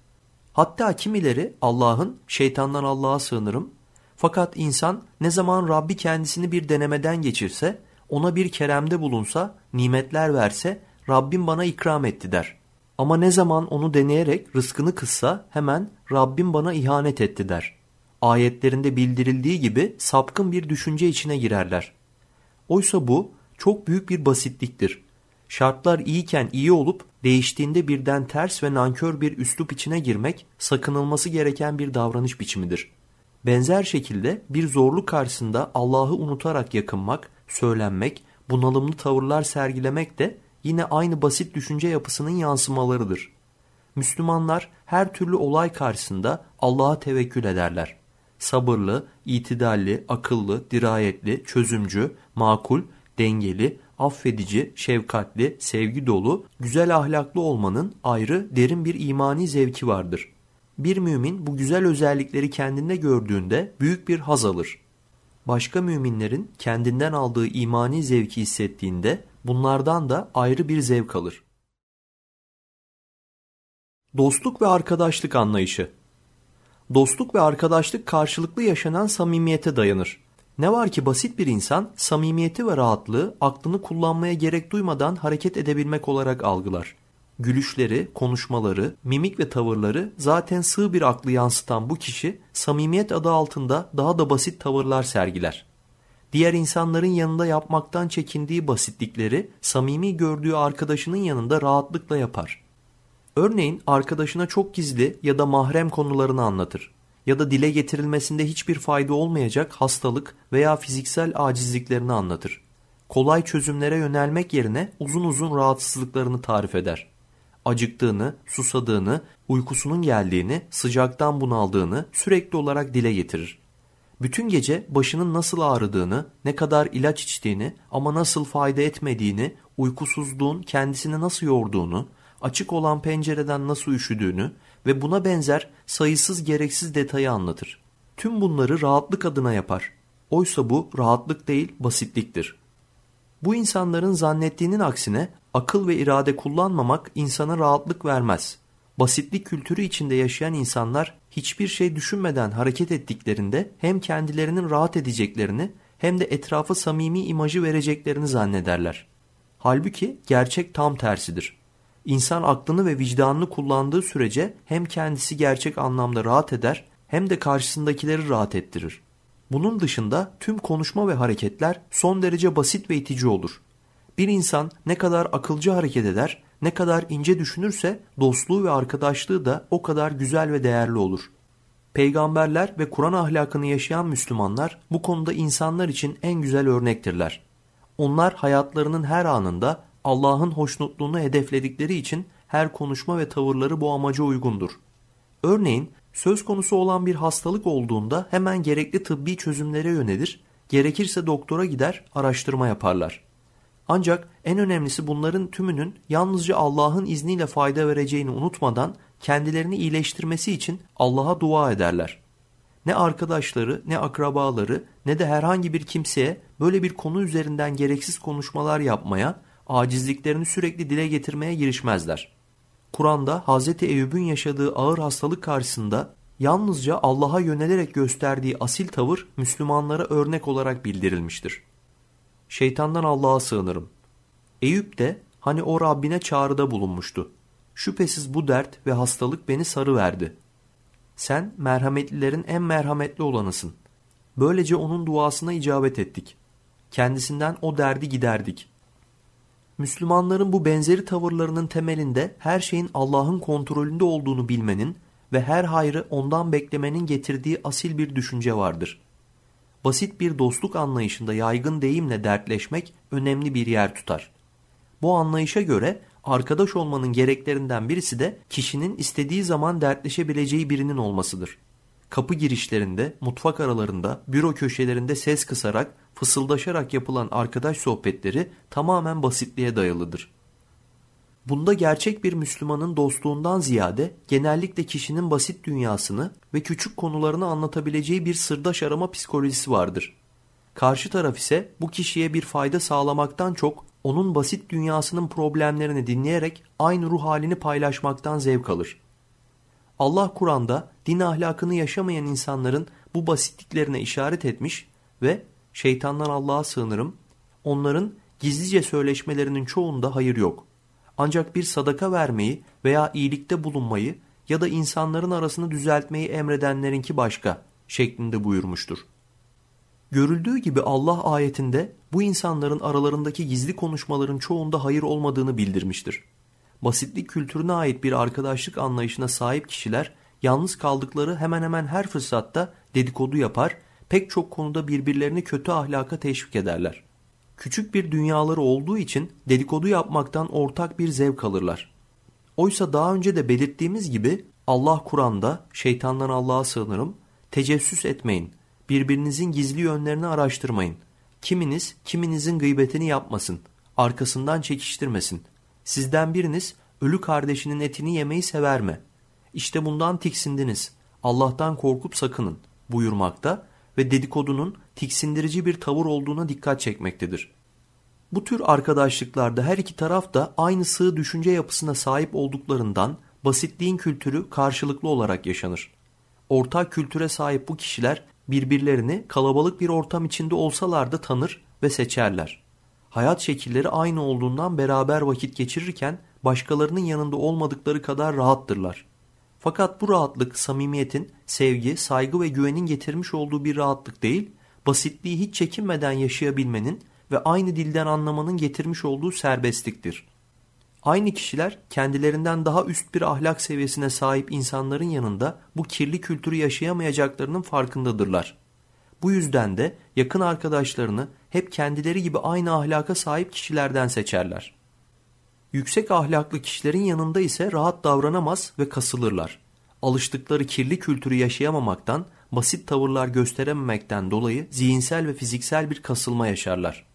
Hatta kimileri Allah'ın şeytandan Allah'a sığınırım fakat insan ne zaman Rabbi kendisini bir denemeden geçirse, ona bir keremde bulunsa, nimetler verse, Rabbim bana ikram etti der. Ama ne zaman onu deneyerek rızkını kıssa hemen Rabbim bana ihanet etti der. Ayetlerinde bildirildiği gibi sapkın bir düşünce içine girerler. Oysa bu çok büyük bir basitliktir. Şartlar iyiken iyi olup değiştiğinde birden ters ve nankör bir üslup içine girmek sakınılması gereken bir davranış biçimidir.'' Benzer şekilde bir zorluk karşısında Allah'ı unutarak yakınmak, söylenmek, bunalımlı tavırlar sergilemek de yine aynı basit düşünce yapısının yansımalarıdır. Müslümanlar her türlü olay karşısında Allah'a tevekkül ederler. Sabırlı, itidalli, akıllı, dirayetli, çözümcü, makul, dengeli, affedici, şefkatli, sevgi dolu, güzel ahlaklı olmanın ayrı derin bir imani zevki vardır. Bir mümin bu güzel özellikleri kendinde gördüğünde büyük bir haz alır. Başka müminlerin kendinden aldığı imani zevki hissettiğinde bunlardan da ayrı bir zevk alır. Dostluk ve arkadaşlık anlayışı Dostluk ve arkadaşlık karşılıklı yaşanan samimiyete dayanır. Ne var ki basit bir insan samimiyeti ve rahatlığı aklını kullanmaya gerek duymadan hareket edebilmek olarak algılar. Gülüşleri, konuşmaları, mimik ve tavırları zaten sığ bir aklı yansıtan bu kişi samimiyet adı altında daha da basit tavırlar sergiler. Diğer insanların yanında yapmaktan çekindiği basitlikleri samimi gördüğü arkadaşının yanında rahatlıkla yapar. Örneğin arkadaşına çok gizli ya da mahrem konularını anlatır ya da dile getirilmesinde hiçbir fayda olmayacak hastalık veya fiziksel acizliklerini anlatır. Kolay çözümlere yönelmek yerine uzun uzun rahatsızlıklarını tarif eder acıktığını, susadığını, uykusunun geldiğini, sıcaktan bunaldığını sürekli olarak dile getirir. Bütün gece başının nasıl ağrıdığını, ne kadar ilaç içtiğini ama nasıl fayda etmediğini, uykusuzluğun kendisini nasıl yorduğunu, açık olan pencereden nasıl üşüdüğünü ve buna benzer sayısız gereksiz detayı anlatır. Tüm bunları rahatlık adına yapar. Oysa bu rahatlık değil basitliktir. Bu insanların zannettiğinin aksine akıl ve irade kullanmamak insana rahatlık vermez. Basitlik kültürü içinde yaşayan insanlar hiçbir şey düşünmeden hareket ettiklerinde hem kendilerinin rahat edeceklerini hem de etrafa samimi imajı vereceklerini zannederler. Halbuki gerçek tam tersidir. İnsan aklını ve vicdanını kullandığı sürece hem kendisi gerçek anlamda rahat eder hem de karşısındakileri rahat ettirir. Bunun dışında tüm konuşma ve hareketler son derece basit ve itici olur. Bir insan ne kadar akılcı hareket eder, ne kadar ince düşünürse dostluğu ve arkadaşlığı da o kadar güzel ve değerli olur. Peygamberler ve Kur'an ahlakını yaşayan Müslümanlar bu konuda insanlar için en güzel örnektirler. Onlar hayatlarının her anında Allah'ın hoşnutluğunu hedefledikleri için her konuşma ve tavırları bu amaca uygundur. Örneğin söz konusu olan bir hastalık olduğunda hemen gerekli tıbbi çözümlere yönelir, gerekirse doktora gider, araştırma yaparlar. Ancak en önemlisi bunların tümünün yalnızca Allah'ın izniyle fayda vereceğini unutmadan kendilerini iyileştirmesi için Allah'a dua ederler. Ne arkadaşları, ne akrabaları, ne de herhangi bir kimseye böyle bir konu üzerinden gereksiz konuşmalar yapmaya, acizliklerini sürekli dile getirmeye girişmezler. Kur'an'da Hz. Eyüp'ün yaşadığı ağır hastalık karşısında yalnızca Allah'a yönelerek gösterdiği asil tavır Müslümanlara örnek olarak bildirilmiştir şeytandan Allah'a sığınırım. Eyüp de hani o Rabbine çağrıda bulunmuştu. Şüphesiz bu dert ve hastalık beni sarıverdi. Sen merhametlilerin en merhametli olanısın. Böylece onun duasına icabet ettik. Kendisinden o derdi giderdik. Müslümanların bu benzeri tavırlarının temelinde her şeyin Allah'ın kontrolünde olduğunu bilmenin ve her hayrı ondan beklemenin getirdiği asil bir düşünce vardır basit bir dostluk anlayışında yaygın deyimle dertleşmek önemli bir yer tutar. Bu anlayışa göre arkadaş olmanın gereklerinden birisi de kişinin istediği zaman dertleşebileceği birinin olmasıdır. Kapı girişlerinde, mutfak aralarında, büro köşelerinde ses kısarak, fısıldaşarak yapılan arkadaş sohbetleri tamamen basitliğe dayalıdır. Bunda gerçek bir Müslümanın dostluğundan ziyade genellikle kişinin basit dünyasını ve küçük konularını anlatabileceği bir sırdaş arama psikolojisi vardır. Karşı taraf ise bu kişiye bir fayda sağlamaktan çok onun basit dünyasının problemlerini dinleyerek aynı ruh halini paylaşmaktan zevk alır. Allah Kur'an'da din ahlakını yaşamayan insanların bu basitliklerine işaret etmiş ve şeytandan Allah'a sığınırım, onların gizlice söyleşmelerinin çoğunda hayır yok.'' Ancak bir sadaka vermeyi veya iyilikte bulunmayı ya da insanların arasını düzeltmeyi emredenlerinki başka şeklinde buyurmuştur. Görüldüğü gibi Allah ayetinde bu insanların aralarındaki gizli konuşmaların çoğunda hayır olmadığını bildirmiştir. Basitlik kültürüne ait bir arkadaşlık anlayışına sahip kişiler yalnız kaldıkları hemen hemen her fırsatta dedikodu yapar, pek çok konuda birbirlerini kötü ahlaka teşvik ederler. Küçük bir dünyaları olduğu için dedikodu yapmaktan ortak bir zevk alırlar. Oysa daha önce de belirttiğimiz gibi Allah Kur'an'da şeytandan Allah'a sığınırım tecessüs etmeyin, birbirinizin gizli yönlerini araştırmayın. Kiminiz kiminizin gıybetini yapmasın, arkasından çekiştirmesin. Sizden biriniz ölü kardeşinin etini yemeyi sever mi? İşte bundan tiksindiniz. Allah'tan korkup sakının buyurmakta ve dedikodunun tiksindirici bir tavır olduğuna dikkat çekmektedir. Bu tür arkadaşlıklarda her iki taraf da aynı sığ düşünce yapısına sahip olduklarından basitliğin kültürü karşılıklı olarak yaşanır. Ortak kültüre sahip bu kişiler birbirlerini kalabalık bir ortam içinde olsalar da tanır ve seçerler. Hayat şekilleri aynı olduğundan beraber vakit geçirirken başkalarının yanında olmadıkları kadar rahattırlar. Fakat bu rahatlık samimiyetin, sevgi, saygı ve güvenin getirmiş olduğu bir rahatlık değil, basitliği hiç çekinmeden yaşayabilmenin ve aynı dilden anlamanın getirmiş olduğu serbestliktir. Aynı kişiler kendilerinden daha üst bir ahlak seviyesine sahip insanların yanında bu kirli kültürü yaşayamayacaklarının farkındadırlar. Bu yüzden de yakın arkadaşlarını hep kendileri gibi aynı ahlaka sahip kişilerden seçerler. Yüksek ahlaklı kişilerin yanında ise rahat davranamaz ve kasılırlar. Alıştıkları kirli kültürü yaşayamamaktan basit tavırlar gösterememekten dolayı zihinsel ve fiziksel bir kasılma yaşarlar.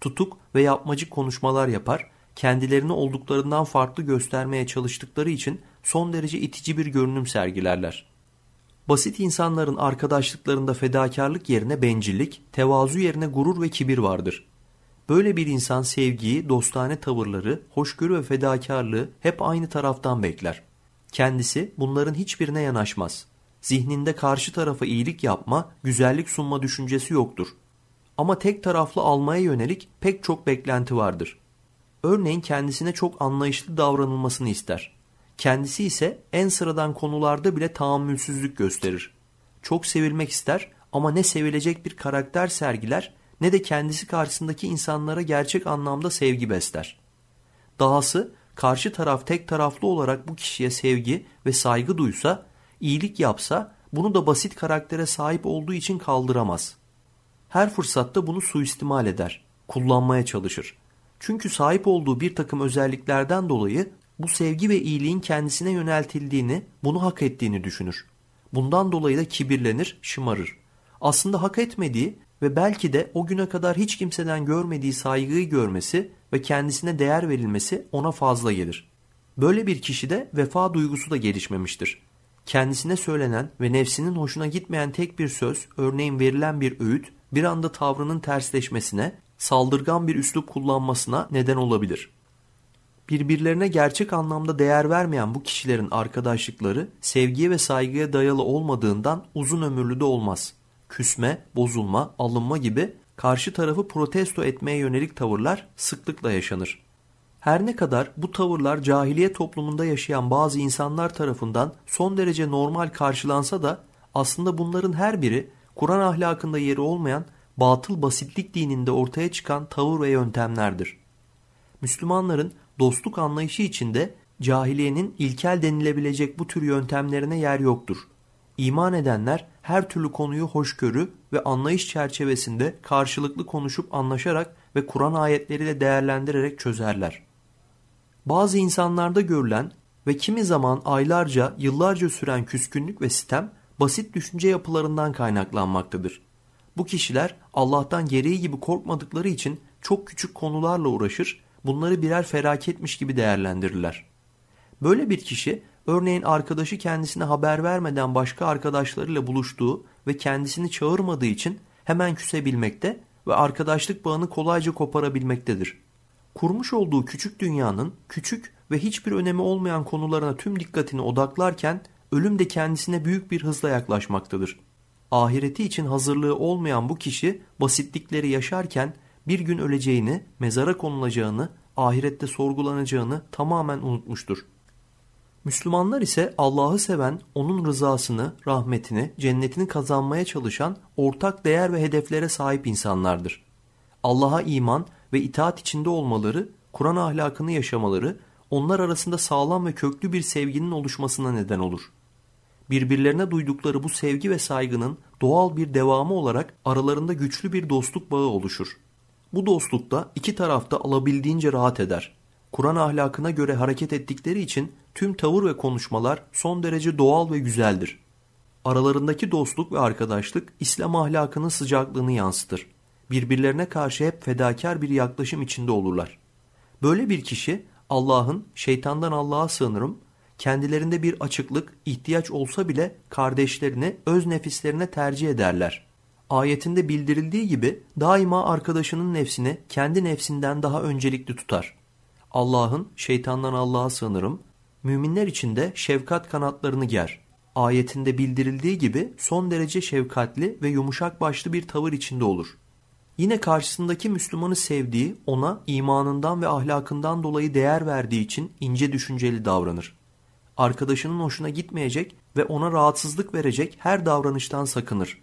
Tutuk ve yapmacık konuşmalar yapar, kendilerini olduklarından farklı göstermeye çalıştıkları için son derece itici bir görünüm sergilerler. Basit insanların arkadaşlıklarında fedakarlık yerine bencillik, tevazu yerine gurur ve kibir vardır. Böyle bir insan sevgiyi, dostane tavırları, hoşgörü ve fedakarlığı hep aynı taraftan bekler. Kendisi bunların hiçbirine yanaşmaz. Zihninde karşı tarafa iyilik yapma, güzellik sunma düşüncesi yoktur. Ama tek taraflı almaya yönelik pek çok beklenti vardır. Örneğin kendisine çok anlayışlı davranılmasını ister. Kendisi ise en sıradan konularda bile tahammülsüzlük gösterir. Çok sevilmek ister ama ne sevilecek bir karakter sergiler ne de kendisi karşısındaki insanlara gerçek anlamda sevgi besler. Dahası karşı taraf tek taraflı olarak bu kişiye sevgi ve saygı duysa iyilik yapsa bunu da basit karaktere sahip olduğu için kaldıramaz. Her fırsatta bunu suistimal eder, kullanmaya çalışır. Çünkü sahip olduğu bir takım özelliklerden dolayı bu sevgi ve iyiliğin kendisine yöneltildiğini, bunu hak ettiğini düşünür. Bundan dolayı da kibirlenir, şımarır. Aslında hak etmediği ve belki de o güne kadar hiç kimseden görmediği saygıyı görmesi ve kendisine değer verilmesi ona fazla gelir. Böyle bir kişide vefa duygusu da gelişmemiştir kendisine söylenen ve nefsinin hoşuna gitmeyen tek bir söz, örneğin verilen bir öğüt, bir anda tavrının tersleşmesine, saldırgan bir üslup kullanmasına neden olabilir. Birbirlerine gerçek anlamda değer vermeyen bu kişilerin arkadaşlıkları sevgiye ve saygıya dayalı olmadığından uzun ömürlü de olmaz. Küsme, bozulma, alınma gibi karşı tarafı protesto etmeye yönelik tavırlar sıklıkla yaşanır. Her ne kadar bu tavırlar cahiliye toplumunda yaşayan bazı insanlar tarafından son derece normal karşılansa da aslında bunların her biri Kur'an ahlakında yeri olmayan batıl basitlik dininde ortaya çıkan tavır ve yöntemlerdir. Müslümanların dostluk anlayışı içinde cahiliyenin ilkel denilebilecek bu tür yöntemlerine yer yoktur. İman edenler her türlü konuyu hoşgörü ve anlayış çerçevesinde karşılıklı konuşup anlaşarak ve Kur'an ayetleriyle değerlendirerek çözerler bazı insanlarda görülen ve kimi zaman aylarca, yıllarca süren küskünlük ve sitem basit düşünce yapılarından kaynaklanmaktadır. Bu kişiler Allah'tan gereği gibi korkmadıkları için çok küçük konularla uğraşır, bunları birer feraketmiş gibi değerlendirirler. Böyle bir kişi örneğin arkadaşı kendisine haber vermeden başka arkadaşlarıyla buluştuğu ve kendisini çağırmadığı için hemen küsebilmekte ve arkadaşlık bağını kolayca koparabilmektedir. Kurmuş olduğu küçük dünyanın küçük ve hiçbir önemi olmayan konularına tüm dikkatini odaklarken ölüm de kendisine büyük bir hızla yaklaşmaktadır. Ahireti için hazırlığı olmayan bu kişi basitlikleri yaşarken bir gün öleceğini, mezara konulacağını, ahirette sorgulanacağını tamamen unutmuştur. Müslümanlar ise Allah'ı seven, onun rızasını, rahmetini, cennetini kazanmaya çalışan ortak değer ve hedeflere sahip insanlardır. Allah'a iman ve itaat içinde olmaları, Kur'an ahlakını yaşamaları onlar arasında sağlam ve köklü bir sevginin oluşmasına neden olur. Birbirlerine duydukları bu sevgi ve saygının doğal bir devamı olarak aralarında güçlü bir dostluk bağı oluşur. Bu dostlukta iki tarafta alabildiğince rahat eder. Kur'an ahlakına göre hareket ettikleri için tüm tavır ve konuşmalar son derece doğal ve güzeldir. Aralarındaki dostluk ve arkadaşlık İslam ahlakının sıcaklığını yansıtır birbirlerine karşı hep fedakar bir yaklaşım içinde olurlar. Böyle bir kişi Allah'ın şeytandan Allah'a sığınırım, kendilerinde bir açıklık, ihtiyaç olsa bile kardeşlerini öz nefislerine tercih ederler. Ayetinde bildirildiği gibi daima arkadaşının nefsini kendi nefsinden daha öncelikli tutar. Allah'ın şeytandan Allah'a sığınırım, müminler için de şefkat kanatlarını ger. Ayetinde bildirildiği gibi son derece şefkatli ve yumuşak başlı bir tavır içinde olur yine karşısındaki Müslümanı sevdiği, ona imanından ve ahlakından dolayı değer verdiği için ince düşünceli davranır. Arkadaşının hoşuna gitmeyecek ve ona rahatsızlık verecek her davranıştan sakınır.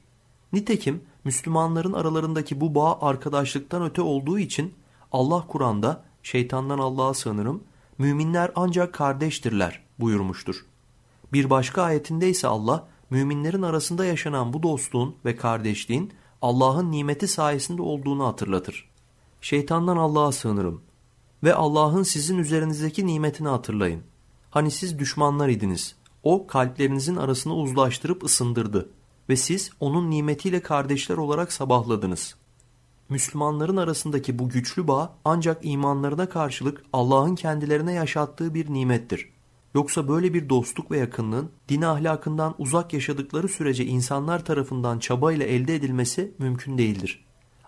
Nitekim Müslümanların aralarındaki bu bağ arkadaşlıktan öte olduğu için Allah Kur'an'da şeytandan Allah'a sığınırım, müminler ancak kardeştirler buyurmuştur. Bir başka ayetinde ise Allah müminlerin arasında yaşanan bu dostluğun ve kardeşliğin Allah'ın nimeti sayesinde olduğunu hatırlatır. Şeytandan Allah'a sığınırım ve Allah'ın sizin üzerinizdeki nimetini hatırlayın. Hani siz düşmanlar idiniz. O kalplerinizin arasını uzlaştırıp ısındırdı ve siz onun nimetiyle kardeşler olarak sabahladınız. Müslümanların arasındaki bu güçlü bağ ancak imanlarına karşılık Allah'ın kendilerine yaşattığı bir nimettir. Yoksa böyle bir dostluk ve yakınlığın din ahlakından uzak yaşadıkları sürece insanlar tarafından çabayla elde edilmesi mümkün değildir.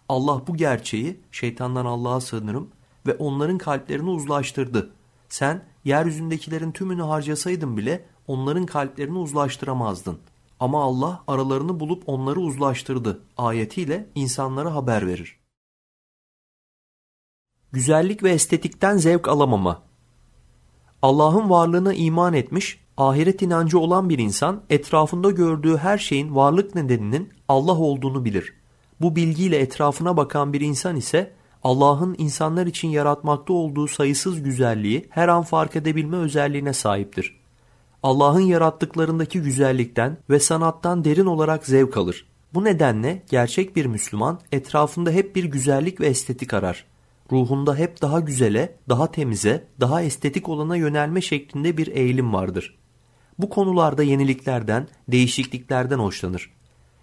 Allah bu gerçeği şeytandan Allah'a sığınırım ve onların kalplerini uzlaştırdı. Sen yeryüzündekilerin tümünü harcasaydın bile onların kalplerini uzlaştıramazdın. Ama Allah aralarını bulup onları uzlaştırdı ayetiyle insanlara haber verir. Güzellik ve estetikten zevk alamama Allah'ın varlığına iman etmiş, ahiret inancı olan bir insan etrafında gördüğü her şeyin varlık nedeninin Allah olduğunu bilir. Bu bilgiyle etrafına bakan bir insan ise Allah'ın insanlar için yaratmakta olduğu sayısız güzelliği her an fark edebilme özelliğine sahiptir. Allah'ın yarattıklarındaki güzellikten ve sanattan derin olarak zevk alır. Bu nedenle gerçek bir Müslüman etrafında hep bir güzellik ve estetik arar ruhunda hep daha güzele, daha temize, daha estetik olana yönelme şeklinde bir eğilim vardır. Bu konularda yeniliklerden, değişikliklerden hoşlanır.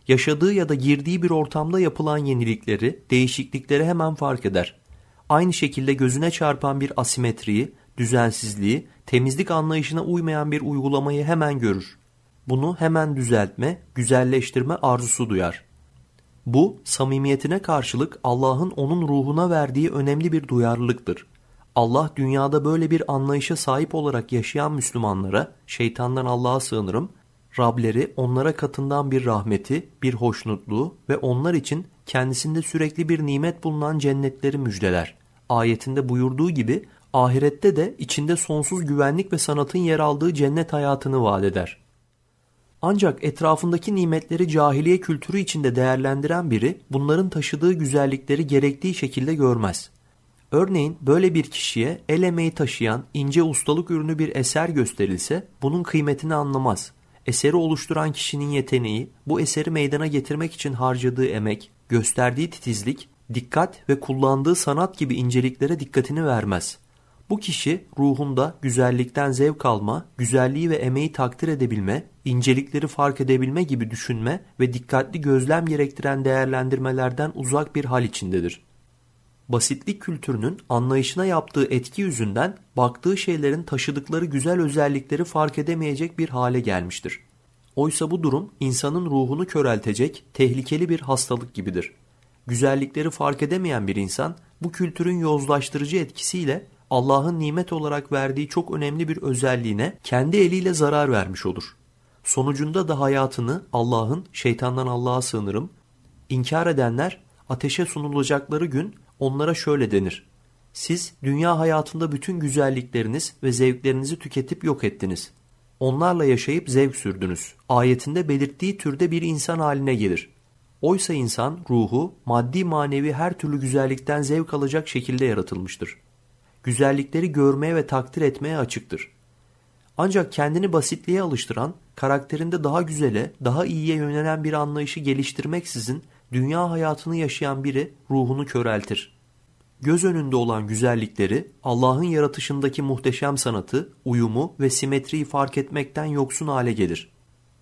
Yaşadığı ya da girdiği bir ortamda yapılan yenilikleri, değişiklikleri hemen fark eder. Aynı şekilde gözüne çarpan bir asimetriyi, düzensizliği, temizlik anlayışına uymayan bir uygulamayı hemen görür. Bunu hemen düzeltme, güzelleştirme arzusu duyar. Bu samimiyetine karşılık Allah'ın onun ruhuna verdiği önemli bir duyarlılıktır. Allah dünyada böyle bir anlayışa sahip olarak yaşayan Müslümanlara, şeytandan Allah'a sığınırım, Rableri onlara katından bir rahmeti, bir hoşnutluğu ve onlar için kendisinde sürekli bir nimet bulunan cennetleri müjdeler. Ayetinde buyurduğu gibi ahirette de içinde sonsuz güvenlik ve sanatın yer aldığı cennet hayatını vaat eder. Ancak etrafındaki nimetleri cahiliye kültürü içinde değerlendiren biri bunların taşıdığı güzellikleri gerektiği şekilde görmez. Örneğin böyle bir kişiye el emeği taşıyan ince ustalık ürünü bir eser gösterilse bunun kıymetini anlamaz. Eseri oluşturan kişinin yeteneği, bu eseri meydana getirmek için harcadığı emek, gösterdiği titizlik, dikkat ve kullandığı sanat gibi inceliklere dikkatini vermez. Bu kişi ruhunda güzellikten zevk alma, güzelliği ve emeği takdir edebilme, incelikleri fark edebilme gibi düşünme ve dikkatli gözlem gerektiren değerlendirmelerden uzak bir hal içindedir. Basitlik kültürünün anlayışına yaptığı etki yüzünden baktığı şeylerin taşıdıkları güzel özellikleri fark edemeyecek bir hale gelmiştir. Oysa bu durum insanın ruhunu köreltecek tehlikeli bir hastalık gibidir. Güzellikleri fark edemeyen bir insan bu kültürün yozlaştırıcı etkisiyle Allah'ın nimet olarak verdiği çok önemli bir özelliğine kendi eliyle zarar vermiş olur. Sonucunda da hayatını Allah'ın şeytandan Allah'a sığınırım. İnkar edenler ateşe sunulacakları gün onlara şöyle denir. Siz dünya hayatında bütün güzellikleriniz ve zevklerinizi tüketip yok ettiniz. Onlarla yaşayıp zevk sürdünüz. Ayetinde belirttiği türde bir insan haline gelir. Oysa insan ruhu maddi manevi her türlü güzellikten zevk alacak şekilde yaratılmıştır güzellikleri görmeye ve takdir etmeye açıktır. Ancak kendini basitliğe alıştıran, karakterinde daha güzele, daha iyiye yönelen bir anlayışı geliştirmeksizin dünya hayatını yaşayan biri ruhunu köreltir. Göz önünde olan güzellikleri, Allah'ın yaratışındaki muhteşem sanatı, uyumu ve simetriyi fark etmekten yoksun hale gelir.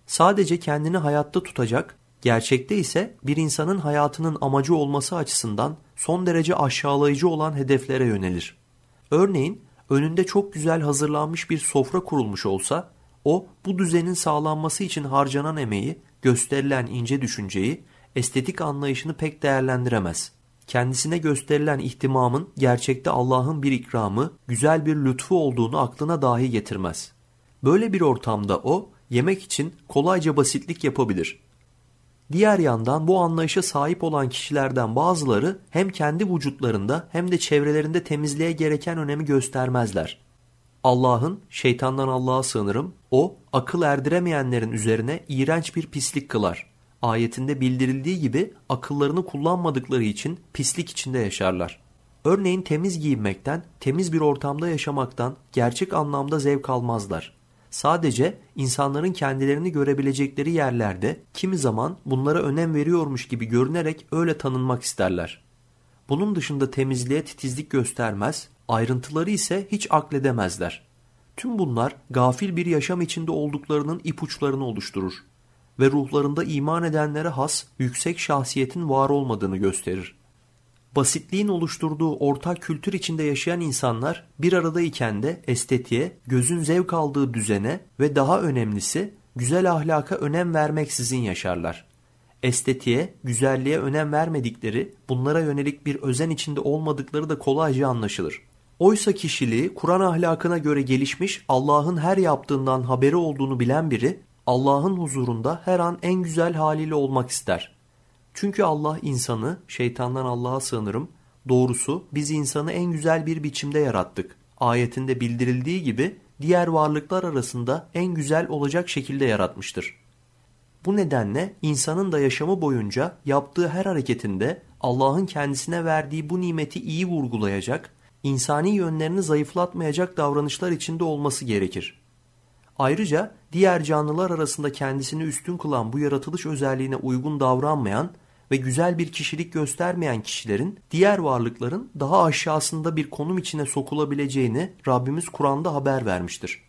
Sadece kendini hayatta tutacak, gerçekte ise bir insanın hayatının amacı olması açısından son derece aşağılayıcı olan hedeflere yönelir. Örneğin önünde çok güzel hazırlanmış bir sofra kurulmuş olsa o bu düzenin sağlanması için harcanan emeği, gösterilen ince düşünceyi, estetik anlayışını pek değerlendiremez. Kendisine gösterilen ihtimamın gerçekte Allah'ın bir ikramı, güzel bir lütfu olduğunu aklına dahi getirmez. Böyle bir ortamda o yemek için kolayca basitlik yapabilir. Diğer yandan bu anlayışa sahip olan kişilerden bazıları hem kendi vücutlarında hem de çevrelerinde temizliğe gereken önemi göstermezler. Allah'ın, şeytandan Allah'a sığınırım, o akıl erdiremeyenlerin üzerine iğrenç bir pislik kılar. Ayetinde bildirildiği gibi akıllarını kullanmadıkları için pislik içinde yaşarlar. Örneğin temiz giyinmekten, temiz bir ortamda yaşamaktan gerçek anlamda zevk almazlar. Sadece insanların kendilerini görebilecekleri yerlerde kimi zaman bunlara önem veriyormuş gibi görünerek öyle tanınmak isterler. Bunun dışında temizliğe titizlik göstermez, ayrıntıları ise hiç akledemezler. Tüm bunlar gafil bir yaşam içinde olduklarının ipuçlarını oluşturur ve ruhlarında iman edenlere has yüksek şahsiyetin var olmadığını gösterir. Basitliğin oluşturduğu ortak kültür içinde yaşayan insanlar bir aradayken de estetiğe, gözün zevk aldığı düzene ve daha önemlisi güzel ahlaka önem vermeksizin yaşarlar. Estetiğe, güzelliğe önem vermedikleri, bunlara yönelik bir özen içinde olmadıkları da kolayca anlaşılır. Oysa kişiliği Kur'an ahlakına göre gelişmiş Allah'ın her yaptığından haberi olduğunu bilen biri Allah'ın huzurunda her an en güzel haliyle olmak ister. Çünkü Allah insanı, şeytandan Allah'a sığınırım, doğrusu biz insanı en güzel bir biçimde yarattık. Ayetinde bildirildiği gibi diğer varlıklar arasında en güzel olacak şekilde yaratmıştır. Bu nedenle insanın da yaşamı boyunca yaptığı her hareketinde Allah'ın kendisine verdiği bu nimeti iyi vurgulayacak, insani yönlerini zayıflatmayacak davranışlar içinde olması gerekir. Ayrıca diğer canlılar arasında kendisini üstün kılan bu yaratılış özelliğine uygun davranmayan ve güzel bir kişilik göstermeyen kişilerin diğer varlıkların daha aşağısında bir konum içine sokulabileceğini Rabbimiz Kur'an'da haber vermiştir.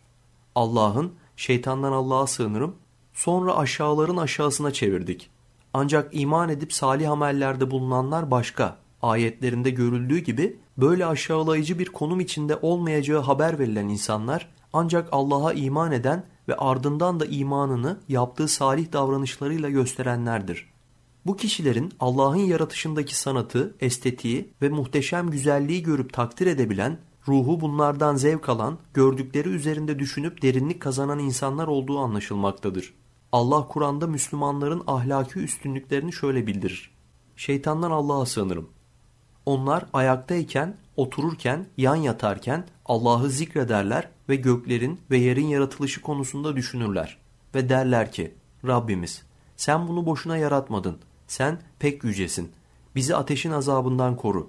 Allah'ın şeytandan Allah'a sığınırım sonra aşağıların aşağısına çevirdik. Ancak iman edip salih amellerde bulunanlar başka. Ayetlerinde görüldüğü gibi böyle aşağılayıcı bir konum içinde olmayacağı haber verilen insanlar ancak Allah'a iman eden ve ardından da imanını yaptığı salih davranışlarıyla gösterenlerdir. Bu kişilerin Allah'ın yaratışındaki sanatı, estetiği ve muhteşem güzelliği görüp takdir edebilen, ruhu bunlardan zevk alan, gördükleri üzerinde düşünüp derinlik kazanan insanlar olduğu anlaşılmaktadır. Allah Kur'an'da Müslümanların ahlaki üstünlüklerini şöyle bildirir. Şeytandan Allah'a sığınırım. Onlar ayaktayken, otururken, yan yatarken Allah'ı zikrederler ve göklerin ve yerin yaratılışı konusunda düşünürler. Ve derler ki, Rabbimiz sen bunu boşuna yaratmadın. Sen pek yücesin. Bizi ateşin azabından koru.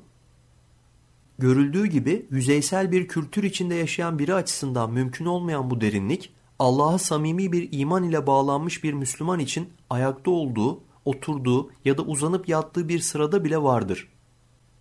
Görüldüğü gibi yüzeysel bir kültür içinde yaşayan biri açısından mümkün olmayan bu derinlik, Allah'a samimi bir iman ile bağlanmış bir Müslüman için ayakta olduğu, oturduğu ya da uzanıp yattığı bir sırada bile vardır.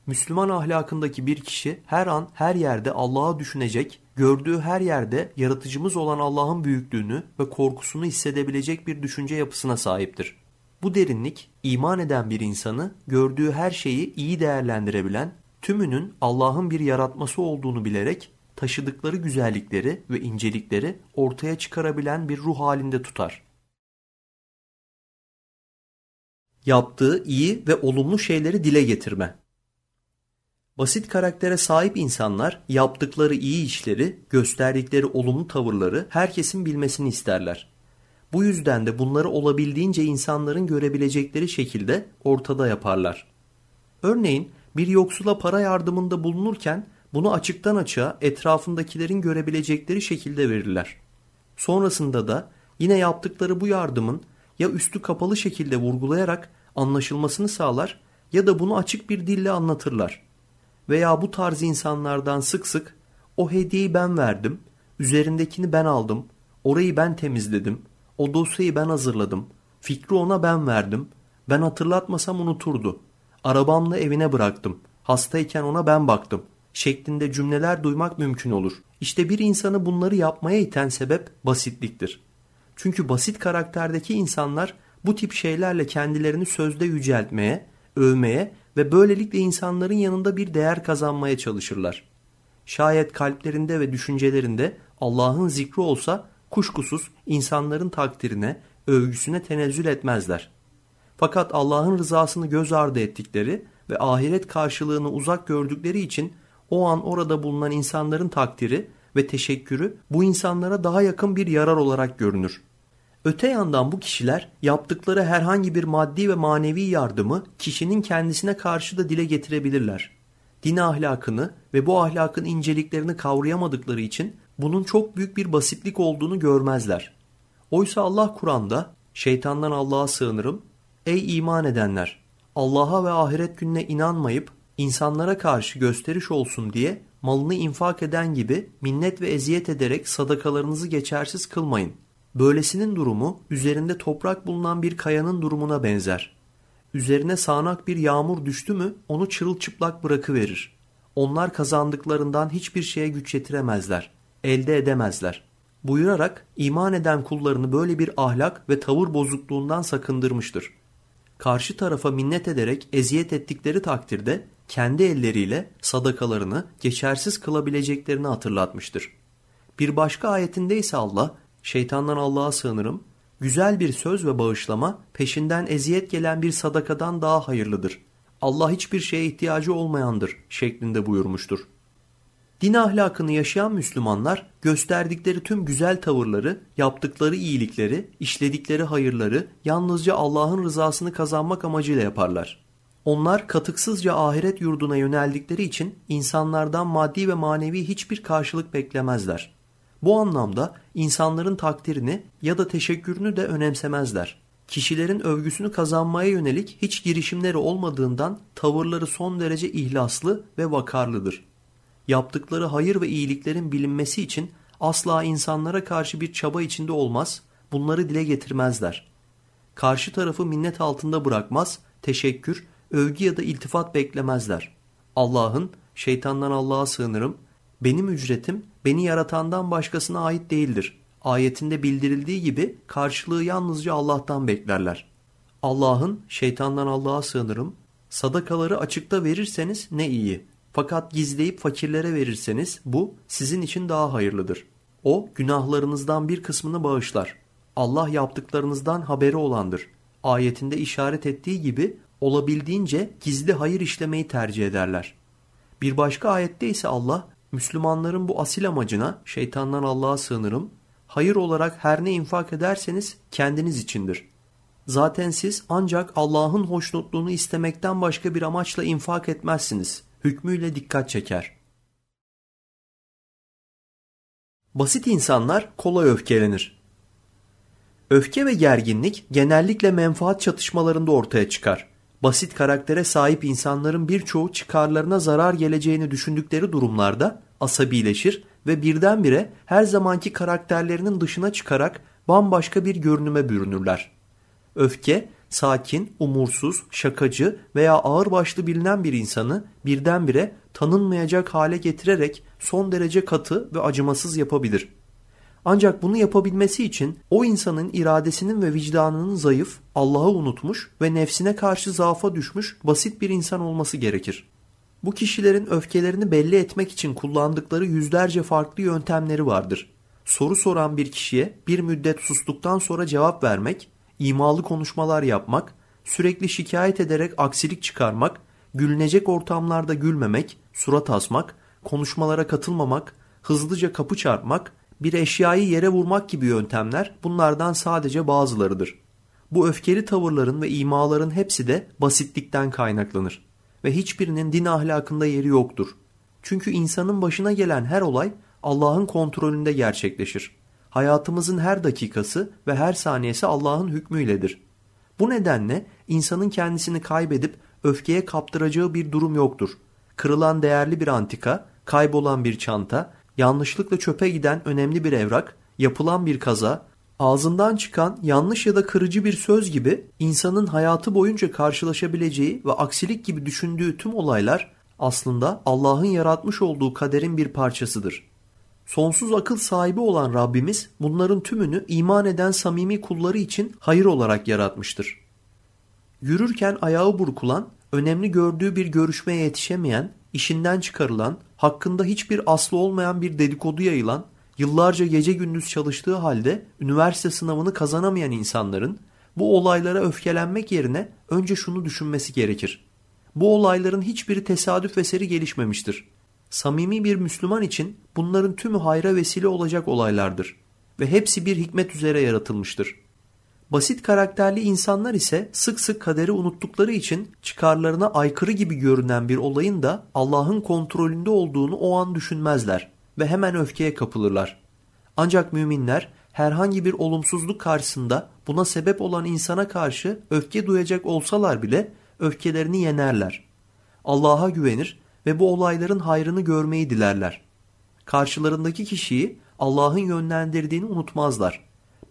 Müslüman ahlakındaki bir kişi her an her yerde Allah'a düşünecek, gördüğü her yerde yaratıcımız olan Allah'ın büyüklüğünü ve korkusunu hissedebilecek bir düşünce yapısına sahiptir. Bu derinlik iman eden bir insanı gördüğü her şeyi iyi değerlendirebilen, tümünün Allah'ın bir yaratması olduğunu bilerek taşıdıkları güzellikleri ve incelikleri ortaya çıkarabilen bir ruh halinde tutar. Yaptığı iyi ve olumlu şeyleri dile getirme. Basit karaktere sahip insanlar yaptıkları iyi işleri, gösterdikleri olumlu tavırları herkesin bilmesini isterler. Bu yüzden de bunları olabildiğince insanların görebilecekleri şekilde ortada yaparlar. Örneğin bir yoksula para yardımında bulunurken bunu açıktan açığa etrafındakilerin görebilecekleri şekilde verirler. Sonrasında da yine yaptıkları bu yardımın ya üstü kapalı şekilde vurgulayarak anlaşılmasını sağlar ya da bunu açık bir dille anlatırlar. Veya bu tarz insanlardan sık sık o hediyeyi ben verdim, üzerindekini ben aldım, orayı ben temizledim.'' O dosyayı ben hazırladım. Fikri ona ben verdim. Ben hatırlatmasam unuturdu. Arabamla evine bıraktım. Hastayken ona ben baktım. Şeklinde cümleler duymak mümkün olur. İşte bir insanı bunları yapmaya iten sebep basitliktir. Çünkü basit karakterdeki insanlar bu tip şeylerle kendilerini sözde yüceltmeye, övmeye ve böylelikle insanların yanında bir değer kazanmaya çalışırlar. Şayet kalplerinde ve düşüncelerinde Allah'ın zikri olsa kuşkusuz insanların takdirine, övgüsüne tenezzül etmezler. Fakat Allah'ın rızasını göz ardı ettikleri ve ahiret karşılığını uzak gördükleri için o an orada bulunan insanların takdiri ve teşekkürü bu insanlara daha yakın bir yarar olarak görünür. Öte yandan bu kişiler yaptıkları herhangi bir maddi ve manevi yardımı kişinin kendisine karşı da dile getirebilirler. Din ahlakını ve bu ahlakın inceliklerini kavrayamadıkları için bunun çok büyük bir basitlik olduğunu görmezler. Oysa Allah Kur'an'da şeytandan Allah'a sığınırım. Ey iman edenler! Allah'a ve ahiret gününe inanmayıp insanlara karşı gösteriş olsun diye malını infak eden gibi minnet ve eziyet ederek sadakalarınızı geçersiz kılmayın. Böylesinin durumu üzerinde toprak bulunan bir kayanın durumuna benzer. Üzerine sağanak bir yağmur düştü mü onu çırılçıplak bırakıverir. Onlar kazandıklarından hiçbir şeye güç yetiremezler elde edemezler buyurarak iman eden kullarını böyle bir ahlak ve tavır bozukluğundan sakındırmıştır. Karşı tarafa minnet ederek eziyet ettikleri takdirde kendi elleriyle sadakalarını geçersiz kılabileceklerini hatırlatmıştır. Bir başka ayetinde ise Allah, şeytandan Allah'a sığınırım, güzel bir söz ve bağışlama peşinden eziyet gelen bir sadakadan daha hayırlıdır. Allah hiçbir şeye ihtiyacı olmayandır şeklinde buyurmuştur. Din ahlakını yaşayan Müslümanlar gösterdikleri tüm güzel tavırları, yaptıkları iyilikleri, işledikleri hayırları yalnızca Allah'ın rızasını kazanmak amacıyla yaparlar. Onlar katıksızca ahiret yurduna yöneldikleri için insanlardan maddi ve manevi hiçbir karşılık beklemezler. Bu anlamda insanların takdirini ya da teşekkürünü de önemsemezler. Kişilerin övgüsünü kazanmaya yönelik hiç girişimleri olmadığından tavırları son derece ihlaslı ve vakarlıdır yaptıkları hayır ve iyiliklerin bilinmesi için asla insanlara karşı bir çaba içinde olmaz, bunları dile getirmezler. Karşı tarafı minnet altında bırakmaz, teşekkür, övgü ya da iltifat beklemezler. Allah'ın, şeytandan Allah'a sığınırım, benim ücretim beni yaratandan başkasına ait değildir. Ayetinde bildirildiği gibi karşılığı yalnızca Allah'tan beklerler. Allah'ın, şeytandan Allah'a sığınırım, sadakaları açıkta verirseniz ne iyi.'' Fakat gizleyip fakirlere verirseniz bu sizin için daha hayırlıdır. O günahlarınızdan bir kısmını bağışlar. Allah yaptıklarınızdan haberi olandır. Ayetinde işaret ettiği gibi olabildiğince gizli hayır işlemeyi tercih ederler. Bir başka ayette ise Allah Müslümanların bu asil amacına şeytandan Allah'a sığınırım. Hayır olarak her ne infak ederseniz kendiniz içindir. Zaten siz ancak Allah'ın hoşnutluğunu istemekten başka bir amaçla infak etmezsiniz hükmüyle dikkat çeker. Basit insanlar kolay öfkelenir. Öfke ve gerginlik genellikle menfaat çatışmalarında ortaya çıkar. Basit karaktere sahip insanların birçoğu çıkarlarına zarar geleceğini düşündükleri durumlarda asabileşir ve birdenbire her zamanki karakterlerinin dışına çıkarak bambaşka bir görünüme bürünürler. Öfke sakin, umursuz, şakacı veya ağırbaşlı bilinen bir insanı birdenbire tanınmayacak hale getirerek son derece katı ve acımasız yapabilir. Ancak bunu yapabilmesi için o insanın iradesinin ve vicdanının zayıf, Allah'ı unutmuş ve nefsine karşı zaafa düşmüş basit bir insan olması gerekir. Bu kişilerin öfkelerini belli etmek için kullandıkları yüzlerce farklı yöntemleri vardır. Soru soran bir kişiye bir müddet sustuktan sonra cevap vermek imalı konuşmalar yapmak, sürekli şikayet ederek aksilik çıkarmak, gülünecek ortamlarda gülmemek, surat asmak, konuşmalara katılmamak, hızlıca kapı çarpmak, bir eşyayı yere vurmak gibi yöntemler bunlardan sadece bazılarıdır. Bu öfkeli tavırların ve imaların hepsi de basitlikten kaynaklanır ve hiçbirinin din ahlakında yeri yoktur. Çünkü insanın başına gelen her olay Allah'ın kontrolünde gerçekleşir hayatımızın her dakikası ve her saniyesi Allah'ın hükmüyledir. Bu nedenle insanın kendisini kaybedip öfkeye kaptıracağı bir durum yoktur. Kırılan değerli bir antika, kaybolan bir çanta, yanlışlıkla çöpe giden önemli bir evrak, yapılan bir kaza, ağzından çıkan yanlış ya da kırıcı bir söz gibi insanın hayatı boyunca karşılaşabileceği ve aksilik gibi düşündüğü tüm olaylar aslında Allah'ın yaratmış olduğu kaderin bir parçasıdır. Sonsuz akıl sahibi olan Rabbimiz bunların tümünü iman eden samimi kulları için hayır olarak yaratmıştır. Yürürken ayağı burkulan, önemli gördüğü bir görüşmeye yetişemeyen, işinden çıkarılan, hakkında hiçbir aslı olmayan bir dedikodu yayılan, yıllarca gece gündüz çalıştığı halde üniversite sınavını kazanamayan insanların bu olaylara öfkelenmek yerine önce şunu düşünmesi gerekir. Bu olayların hiçbiri tesadüf eseri gelişmemiştir. Samimi bir Müslüman için Bunların tümü hayra vesile olacak olaylardır ve hepsi bir hikmet üzere yaratılmıştır. Basit karakterli insanlar ise sık sık kaderi unuttukları için çıkarlarına aykırı gibi görünen bir olayın da Allah'ın kontrolünde olduğunu o an düşünmezler ve hemen öfkeye kapılırlar. Ancak müminler herhangi bir olumsuzluk karşısında buna sebep olan insana karşı öfke duyacak olsalar bile öfkelerini yenerler. Allah'a güvenir ve bu olayların hayrını görmeyi dilerler karşılarındaki kişiyi Allah'ın yönlendirdiğini unutmazlar.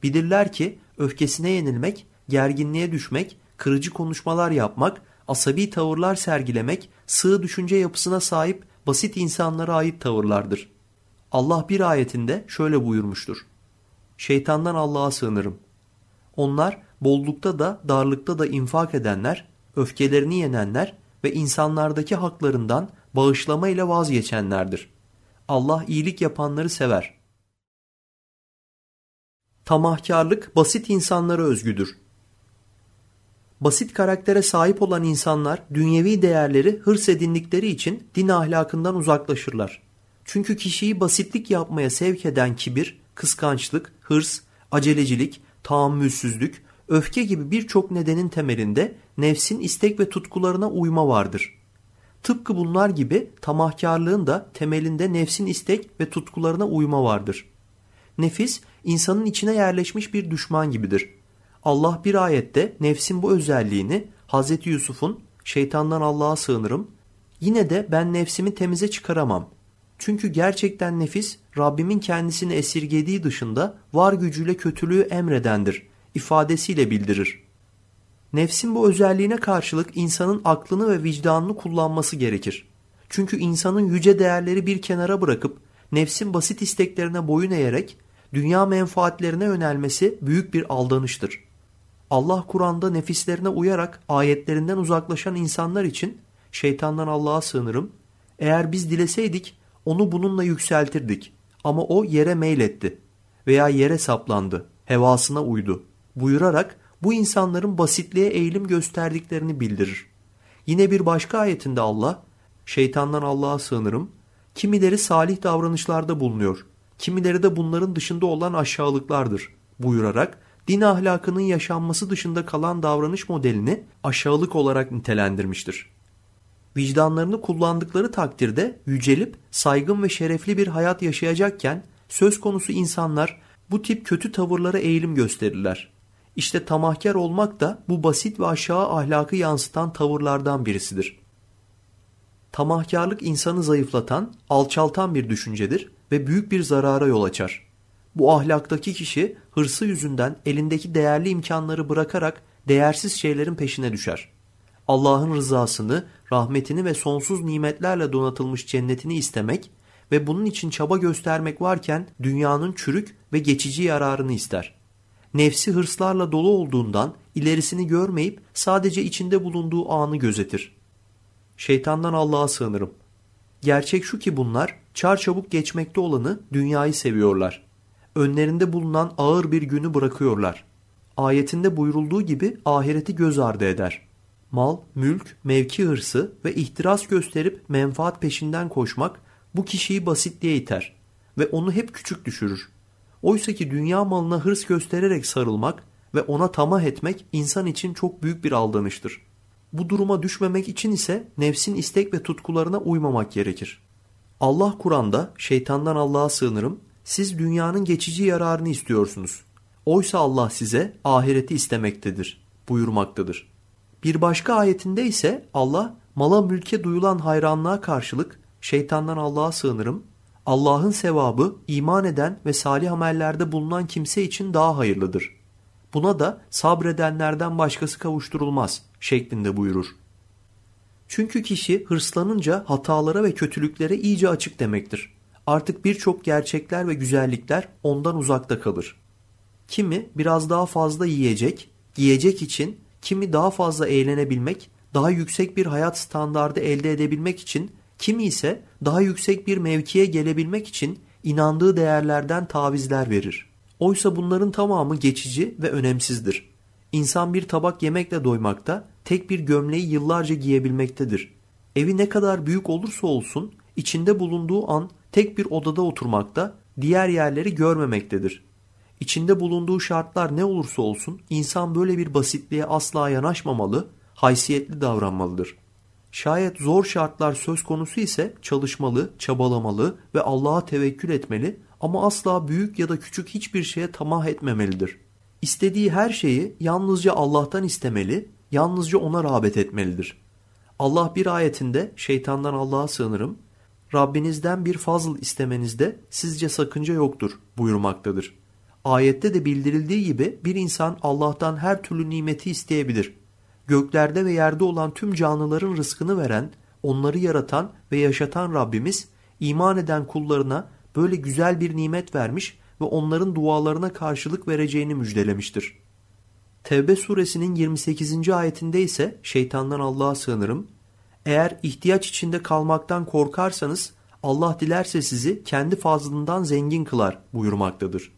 Bilirler ki öfkesine yenilmek, gerginliğe düşmek, kırıcı konuşmalar yapmak, asabi tavırlar sergilemek, sığ düşünce yapısına sahip basit insanlara ait tavırlardır. Allah bir ayetinde şöyle buyurmuştur. Şeytandan Allah'a sığınırım. Onlar bollukta da darlıkta da infak edenler, öfkelerini yenenler ve insanlardaki haklarından bağışlama ile vazgeçenlerdir. Allah iyilik yapanları sever. Tamahkarlık basit insanlara özgüdür. Basit karaktere sahip olan insanlar dünyevi değerleri hırs edindikleri için din ahlakından uzaklaşırlar. Çünkü kişiyi basitlik yapmaya sevk eden kibir, kıskançlık, hırs, acelecilik, tahammülsüzlük, öfke gibi birçok nedenin temelinde nefsin istek ve tutkularına uyma vardır.'' Tıpkı bunlar gibi tamahkarlığın da temelinde nefsin istek ve tutkularına uyma vardır. Nefis insanın içine yerleşmiş bir düşman gibidir. Allah bir ayette nefsin bu özelliğini Hz. Yusuf'un şeytandan Allah'a sığınırım yine de ben nefsimi temize çıkaramam. Çünkü gerçekten nefis Rabbimin kendisini esirgediği dışında var gücüyle kötülüğü emredendir ifadesiyle bildirir. Nefsin bu özelliğine karşılık insanın aklını ve vicdanını kullanması gerekir. Çünkü insanın yüce değerleri bir kenara bırakıp nefsin basit isteklerine boyun eğerek dünya menfaatlerine yönelmesi büyük bir aldanıştır. Allah Kur'an'da nefislerine uyarak ayetlerinden uzaklaşan insanlar için şeytandan Allah'a sığınırım. Eğer biz dileseydik onu bununla yükseltirdik ama o yere meyletti veya yere saplandı, hevasına uydu buyurarak bu insanların basitliğe eğilim gösterdiklerini bildirir. Yine bir başka ayetinde Allah, şeytandan Allah'a sığınırım, kimileri salih davranışlarda bulunuyor, kimileri de bunların dışında olan aşağılıklardır buyurarak din ahlakının yaşanması dışında kalan davranış modelini aşağılık olarak nitelendirmiştir. Vicdanlarını kullandıkları takdirde yücelip saygın ve şerefli bir hayat yaşayacakken söz konusu insanlar bu tip kötü tavırlara eğilim gösterirler. İşte tamahkar olmak da bu basit ve aşağı ahlakı yansıtan tavırlardan birisidir. Tamahkarlık insanı zayıflatan, alçaltan bir düşüncedir ve büyük bir zarara yol açar. Bu ahlaktaki kişi hırsı yüzünden elindeki değerli imkanları bırakarak değersiz şeylerin peşine düşer. Allah'ın rızasını, rahmetini ve sonsuz nimetlerle donatılmış cennetini istemek ve bunun için çaba göstermek varken dünyanın çürük ve geçici yararını ister nefsi hırslarla dolu olduğundan ilerisini görmeyip sadece içinde bulunduğu anı gözetir. Şeytandan Allah'a sığınırım. Gerçek şu ki bunlar çarçabuk geçmekte olanı dünyayı seviyorlar. Önlerinde bulunan ağır bir günü bırakıyorlar. Ayetinde buyurulduğu gibi ahireti göz ardı eder. Mal, mülk, mevki hırsı ve ihtiras gösterip menfaat peşinden koşmak bu kişiyi basitliğe iter ve onu hep küçük düşürür. Oysa ki dünya malına hırs göstererek sarılmak ve ona tamah etmek insan için çok büyük bir aldanıştır. Bu duruma düşmemek için ise nefsin istek ve tutkularına uymamak gerekir. Allah Kur'an'da şeytandan Allah'a sığınırım siz dünyanın geçici yararını istiyorsunuz. Oysa Allah size ahireti istemektedir buyurmaktadır. Bir başka ayetinde ise Allah mala mülke duyulan hayranlığa karşılık şeytandan Allah'a sığınırım Allah'ın sevabı iman eden ve salih amellerde bulunan kimse için daha hayırlıdır. Buna da sabredenlerden başkası kavuşturulmaz şeklinde buyurur. Çünkü kişi hırslanınca hatalara ve kötülüklere iyice açık demektir. Artık birçok gerçekler ve güzellikler ondan uzakta kalır. Kimi biraz daha fazla yiyecek, giyecek için, kimi daha fazla eğlenebilmek, daha yüksek bir hayat standardı elde edebilmek için Kimi ise daha yüksek bir mevkiye gelebilmek için inandığı değerlerden tavizler verir. Oysa bunların tamamı geçici ve önemsizdir. İnsan bir tabak yemekle doymakta, tek bir gömleği yıllarca giyebilmektedir. Evi ne kadar büyük olursa olsun içinde bulunduğu an tek bir odada oturmakta, diğer yerleri görmemektedir. İçinde bulunduğu şartlar ne olursa olsun insan böyle bir basitliğe asla yanaşmamalı, haysiyetli davranmalıdır.'' Şayet zor şartlar söz konusu ise çalışmalı, çabalamalı ve Allah'a tevekkül etmeli ama asla büyük ya da küçük hiçbir şeye tamah etmemelidir. İstediği her şeyi yalnızca Allah'tan istemeli, yalnızca ona rağbet etmelidir. Allah bir ayetinde şeytandan Allah'a sığınırım, Rabbinizden bir fazıl istemenizde sizce sakınca yoktur buyurmaktadır. Ayette de bildirildiği gibi bir insan Allah'tan her türlü nimeti isteyebilir göklerde ve yerde olan tüm canlıların rızkını veren, onları yaratan ve yaşatan Rabbimiz iman eden kullarına böyle güzel bir nimet vermiş ve onların dualarına karşılık vereceğini müjdelemiştir. Tevbe suresinin 28. ayetinde ise şeytandan Allah'a sığınırım. Eğer ihtiyaç içinde kalmaktan korkarsanız Allah dilerse sizi kendi fazlından zengin kılar buyurmaktadır.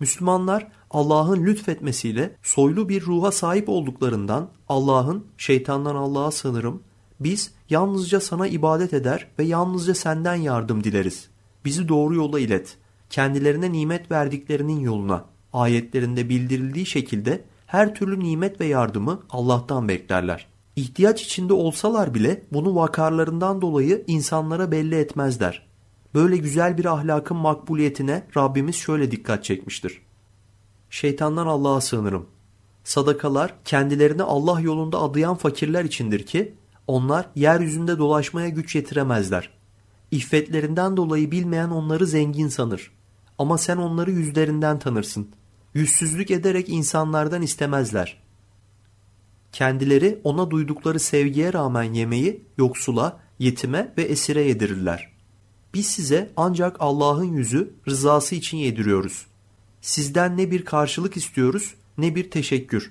Müslümanlar Allah'ın lütfetmesiyle soylu bir ruha sahip olduklarından Allah'ın şeytandan Allah'a sığınırım. Biz yalnızca sana ibadet eder ve yalnızca senden yardım dileriz. Bizi doğru yola ilet. Kendilerine nimet verdiklerinin yoluna. Ayetlerinde bildirildiği şekilde her türlü nimet ve yardımı Allah'tan beklerler. İhtiyaç içinde olsalar bile bunu vakarlarından dolayı insanlara belli etmezler. Böyle güzel bir ahlakın makbuliyetine Rabbimiz şöyle dikkat çekmiştir. Şeytandan Allah'a sığınırım. Sadakalar kendilerini Allah yolunda adayan fakirler içindir ki onlar yeryüzünde dolaşmaya güç yetiremezler. İffetlerinden dolayı bilmeyen onları zengin sanır. Ama sen onları yüzlerinden tanırsın. Yüzsüzlük ederek insanlardan istemezler. Kendileri ona duydukları sevgiye rağmen yemeği yoksula, yetime ve esire yedirirler. Biz size ancak Allah'ın yüzü, rızası için yediriyoruz. Sizden ne bir karşılık istiyoruz ne bir teşekkür.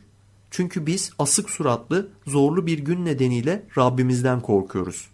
Çünkü biz asık suratlı, zorlu bir gün nedeniyle Rabbimizden korkuyoruz.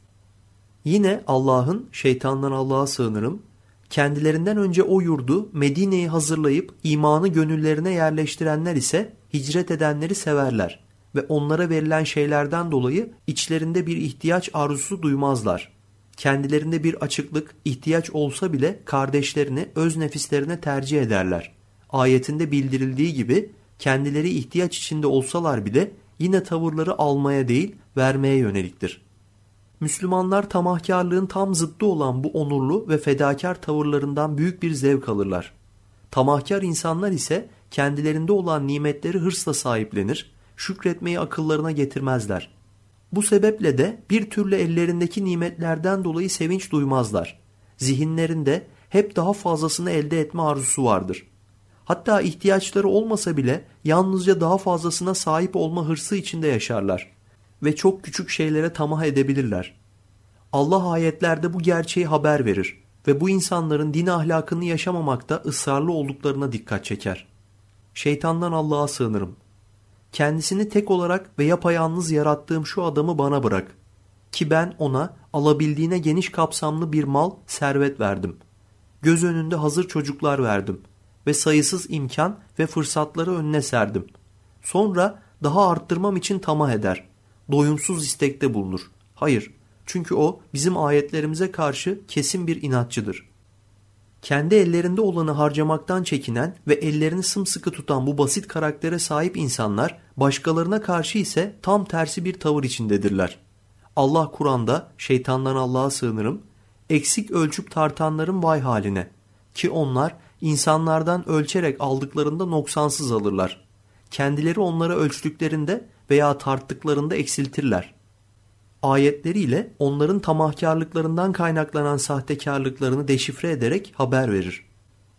Yine Allah'ın şeytandan Allah'a sığınırım. Kendilerinden önce o yurdu Medine'yi hazırlayıp imanı gönüllerine yerleştirenler ise hicret edenleri severler ve onlara verilen şeylerden dolayı içlerinde bir ihtiyaç arzusu duymazlar. Kendilerinde bir açıklık, ihtiyaç olsa bile kardeşlerini öz nefislerine tercih ederler ayetinde bildirildiği gibi kendileri ihtiyaç içinde olsalar bile yine tavırları almaya değil vermeye yöneliktir. Müslümanlar tamahkarlığın tam zıttı olan bu onurlu ve fedakar tavırlarından büyük bir zevk alırlar. Tamahkar insanlar ise kendilerinde olan nimetleri hırsla sahiplenir, şükretmeyi akıllarına getirmezler. Bu sebeple de bir türlü ellerindeki nimetlerden dolayı sevinç duymazlar. Zihinlerinde hep daha fazlasını elde etme arzusu vardır. Hatta ihtiyaçları olmasa bile yalnızca daha fazlasına sahip olma hırsı içinde yaşarlar ve çok küçük şeylere tamah edebilirler. Allah ayetlerde bu gerçeği haber verir ve bu insanların din ahlakını yaşamamakta ısrarlı olduklarına dikkat çeker. Şeytandan Allah'a sığınırım. Kendisini tek olarak ve yapayalnız yarattığım şu adamı bana bırak. Ki ben ona alabildiğine geniş kapsamlı bir mal, servet verdim. Göz önünde hazır çocuklar verdim.'' ve sayısız imkan ve fırsatları önüne serdim. Sonra daha arttırmam için tamah eder. Doyumsuz istekte bulunur. Hayır, çünkü o bizim ayetlerimize karşı kesin bir inatçıdır. Kendi ellerinde olanı harcamaktan çekinen ve ellerini sımsıkı tutan bu basit karaktere sahip insanlar başkalarına karşı ise tam tersi bir tavır içindedirler. Allah Kur'an'da şeytandan Allah'a sığınırım, eksik ölçüp tartanların vay haline ki onlar insanlardan ölçerek aldıklarında noksansız alırlar. Kendileri onlara ölçtüklerinde veya tarttıklarında eksiltirler. Ayetleriyle onların tamahkarlıklarından kaynaklanan sahtekarlıklarını deşifre ederek haber verir.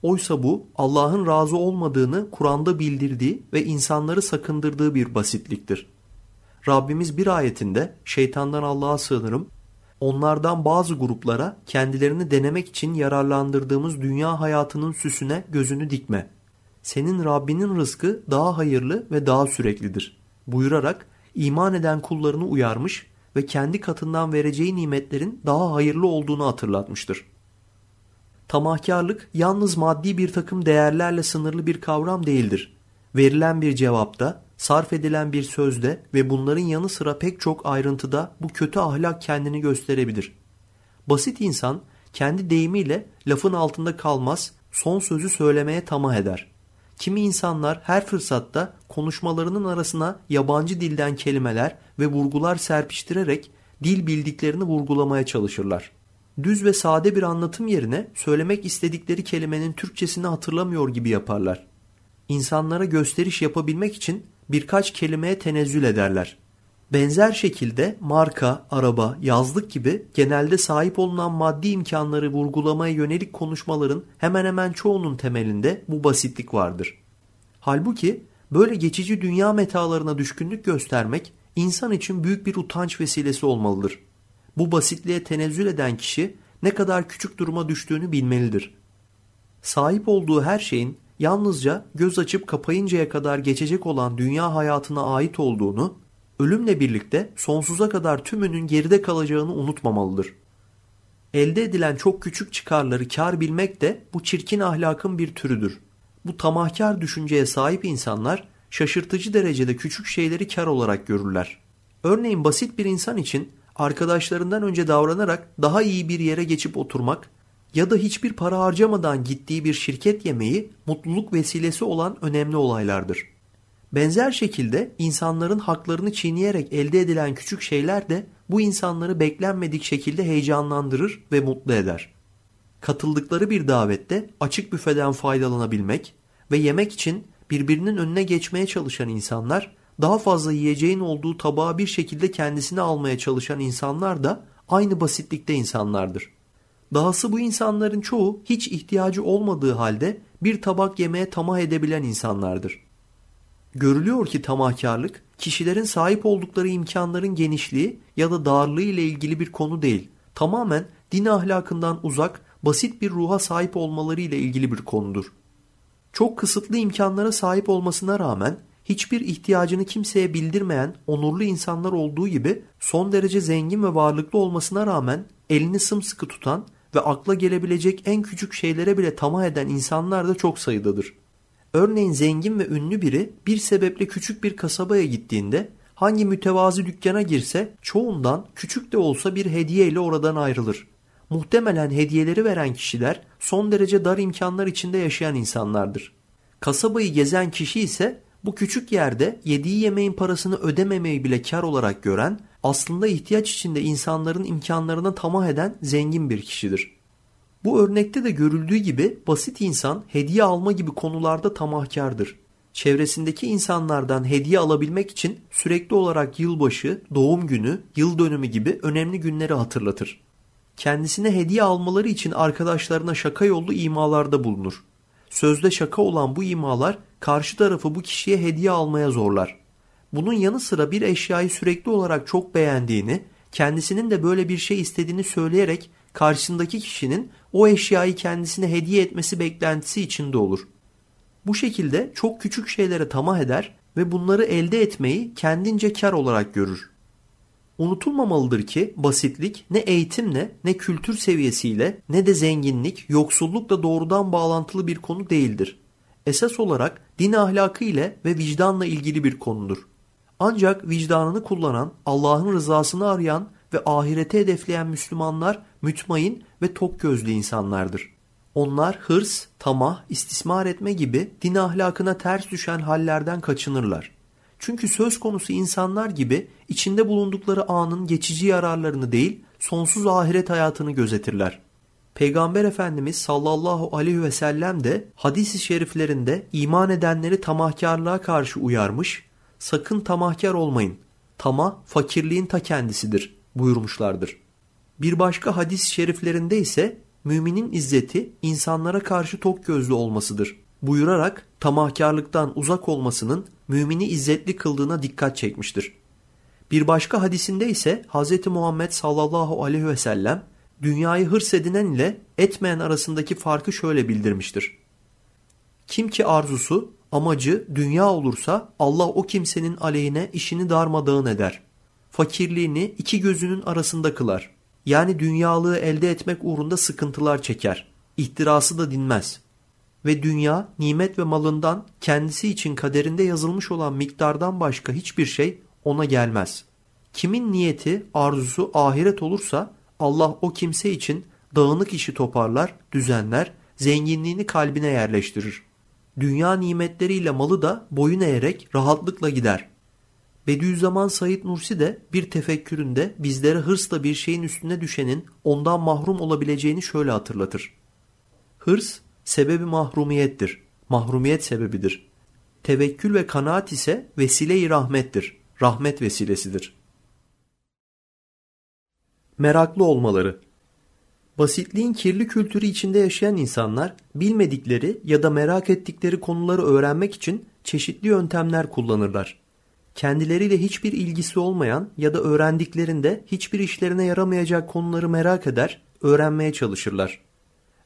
Oysa bu Allah'ın razı olmadığını Kur'an'da bildirdiği ve insanları sakındırdığı bir basitliktir. Rabbimiz bir ayetinde şeytandan Allah'a sığınırım onlardan bazı gruplara kendilerini denemek için yararlandırdığımız dünya hayatının süsüne gözünü dikme. Senin Rabbinin rızkı daha hayırlı ve daha süreklidir. Buyurarak iman eden kullarını uyarmış ve kendi katından vereceği nimetlerin daha hayırlı olduğunu hatırlatmıştır. Tamahkarlık yalnız maddi bir takım değerlerle sınırlı bir kavram değildir. Verilen bir cevapta sarf edilen bir sözde ve bunların yanı sıra pek çok ayrıntıda bu kötü ahlak kendini gösterebilir. Basit insan kendi deyimiyle lafın altında kalmaz, son sözü söylemeye tamah eder. Kimi insanlar her fırsatta konuşmalarının arasına yabancı dilden kelimeler ve vurgular serpiştirerek dil bildiklerini vurgulamaya çalışırlar. Düz ve sade bir anlatım yerine söylemek istedikleri kelimenin Türkçesini hatırlamıyor gibi yaparlar. İnsanlara gösteriş yapabilmek için birkaç kelimeye tenezzül ederler. Benzer şekilde marka, araba, yazlık gibi genelde sahip olunan maddi imkanları vurgulamaya yönelik konuşmaların hemen hemen çoğunun temelinde bu basitlik vardır. Halbuki böyle geçici dünya metalarına düşkünlük göstermek insan için büyük bir utanç vesilesi olmalıdır. Bu basitliğe tenezzül eden kişi ne kadar küçük duruma düştüğünü bilmelidir. Sahip olduğu her şeyin yalnızca göz açıp kapayıncaya kadar geçecek olan dünya hayatına ait olduğunu, ölümle birlikte sonsuza kadar tümünün geride kalacağını unutmamalıdır. Elde edilen çok küçük çıkarları kar bilmek de bu çirkin ahlakın bir türüdür. Bu tamahkar düşünceye sahip insanlar şaşırtıcı derecede küçük şeyleri kar olarak görürler. Örneğin basit bir insan için arkadaşlarından önce davranarak daha iyi bir yere geçip oturmak ya da hiçbir para harcamadan gittiği bir şirket yemeği mutluluk vesilesi olan önemli olaylardır. Benzer şekilde insanların haklarını çiğneyerek elde edilen küçük şeyler de bu insanları beklenmedik şekilde heyecanlandırır ve mutlu eder. Katıldıkları bir davette açık büfeden faydalanabilmek ve yemek için birbirinin önüne geçmeye çalışan insanlar, daha fazla yiyeceğin olduğu tabağı bir şekilde kendisine almaya çalışan insanlar da aynı basitlikte insanlardır. Dahası bu insanların çoğu hiç ihtiyacı olmadığı halde bir tabak yemeye tamah edebilen insanlardır. Görülüyor ki tamahkarlık kişilerin sahip oldukları imkanların genişliği ya da darlığı ile ilgili bir konu değil. Tamamen din ahlakından uzak basit bir ruha sahip olmaları ile ilgili bir konudur. Çok kısıtlı imkanlara sahip olmasına rağmen hiçbir ihtiyacını kimseye bildirmeyen onurlu insanlar olduğu gibi son derece zengin ve varlıklı olmasına rağmen elini sımsıkı tutan ve akla gelebilecek en küçük şeylere bile tamah eden insanlar da çok sayıdadır. Örneğin zengin ve ünlü biri bir sebeple küçük bir kasabaya gittiğinde hangi mütevazi dükkana girse çoğundan küçük de olsa bir hediye ile oradan ayrılır. Muhtemelen hediyeleri veren kişiler son derece dar imkanlar içinde yaşayan insanlardır. Kasabayı gezen kişi ise bu küçük yerde yediği yemeğin parasını ödememeyi bile kar olarak gören aslında ihtiyaç içinde insanların imkanlarına tamah eden zengin bir kişidir. Bu örnekte de görüldüğü gibi basit insan hediye alma gibi konularda tamahkardır. Çevresindeki insanlardan hediye alabilmek için sürekli olarak yılbaşı, doğum günü, yıl dönümü gibi önemli günleri hatırlatır. Kendisine hediye almaları için arkadaşlarına şaka yollu imalarda bulunur. Sözde şaka olan bu imalar karşı tarafı bu kişiye hediye almaya zorlar bunun yanı sıra bir eşyayı sürekli olarak çok beğendiğini, kendisinin de böyle bir şey istediğini söyleyerek karşısındaki kişinin o eşyayı kendisine hediye etmesi beklentisi içinde olur. Bu şekilde çok küçük şeylere tamah eder ve bunları elde etmeyi kendince kar olarak görür. Unutulmamalıdır ki basitlik ne eğitimle ne kültür seviyesiyle ne de zenginlik yoksullukla doğrudan bağlantılı bir konu değildir. Esas olarak din ahlakı ile ve vicdanla ilgili bir konudur. Ancak vicdanını kullanan, Allah'ın rızasını arayan ve ahirete hedefleyen Müslümanlar mütmain ve tok gözlü insanlardır. Onlar hırs, tamah, istismar etme gibi din ahlakına ters düşen hallerden kaçınırlar. Çünkü söz konusu insanlar gibi içinde bulundukları anın geçici yararlarını değil, sonsuz ahiret hayatını gözetirler. Peygamber Efendimiz sallallahu aleyhi ve sellem de hadis-i şeriflerinde iman edenleri tamahkarlığa karşı uyarmış sakın tamahkar olmayın. Tama fakirliğin ta kendisidir buyurmuşlardır. Bir başka hadis-i şeriflerinde ise müminin izzeti insanlara karşı tok gözlü olmasıdır buyurarak tamahkarlıktan uzak olmasının mümini izzetli kıldığına dikkat çekmiştir. Bir başka hadisinde ise Hz. Muhammed sallallahu aleyhi ve sellem dünyayı hırs edinen ile etmeyen arasındaki farkı şöyle bildirmiştir. Kim ki arzusu amacı dünya olursa Allah o kimsenin aleyhine işini darmadağın eder. Fakirliğini iki gözünün arasında kılar. Yani dünyalığı elde etmek uğrunda sıkıntılar çeker. İhtirası da dinmez. Ve dünya nimet ve malından kendisi için kaderinde yazılmış olan miktardan başka hiçbir şey ona gelmez. Kimin niyeti, arzusu ahiret olursa Allah o kimse için dağınık işi toparlar, düzenler, zenginliğini kalbine yerleştirir dünya nimetleriyle malı da boyun eğerek rahatlıkla gider. Bediüzzaman Said Nursi de bir tefekküründe bizlere hırsla bir şeyin üstüne düşenin ondan mahrum olabileceğini şöyle hatırlatır. Hırs sebebi mahrumiyettir, mahrumiyet sebebidir. Tevekkül ve kanaat ise vesile-i rahmettir, rahmet vesilesidir. Meraklı olmaları Basitliğin kirli kültürü içinde yaşayan insanlar bilmedikleri ya da merak ettikleri konuları öğrenmek için çeşitli yöntemler kullanırlar. Kendileriyle hiçbir ilgisi olmayan ya da öğrendiklerinde hiçbir işlerine yaramayacak konuları merak eder, öğrenmeye çalışırlar.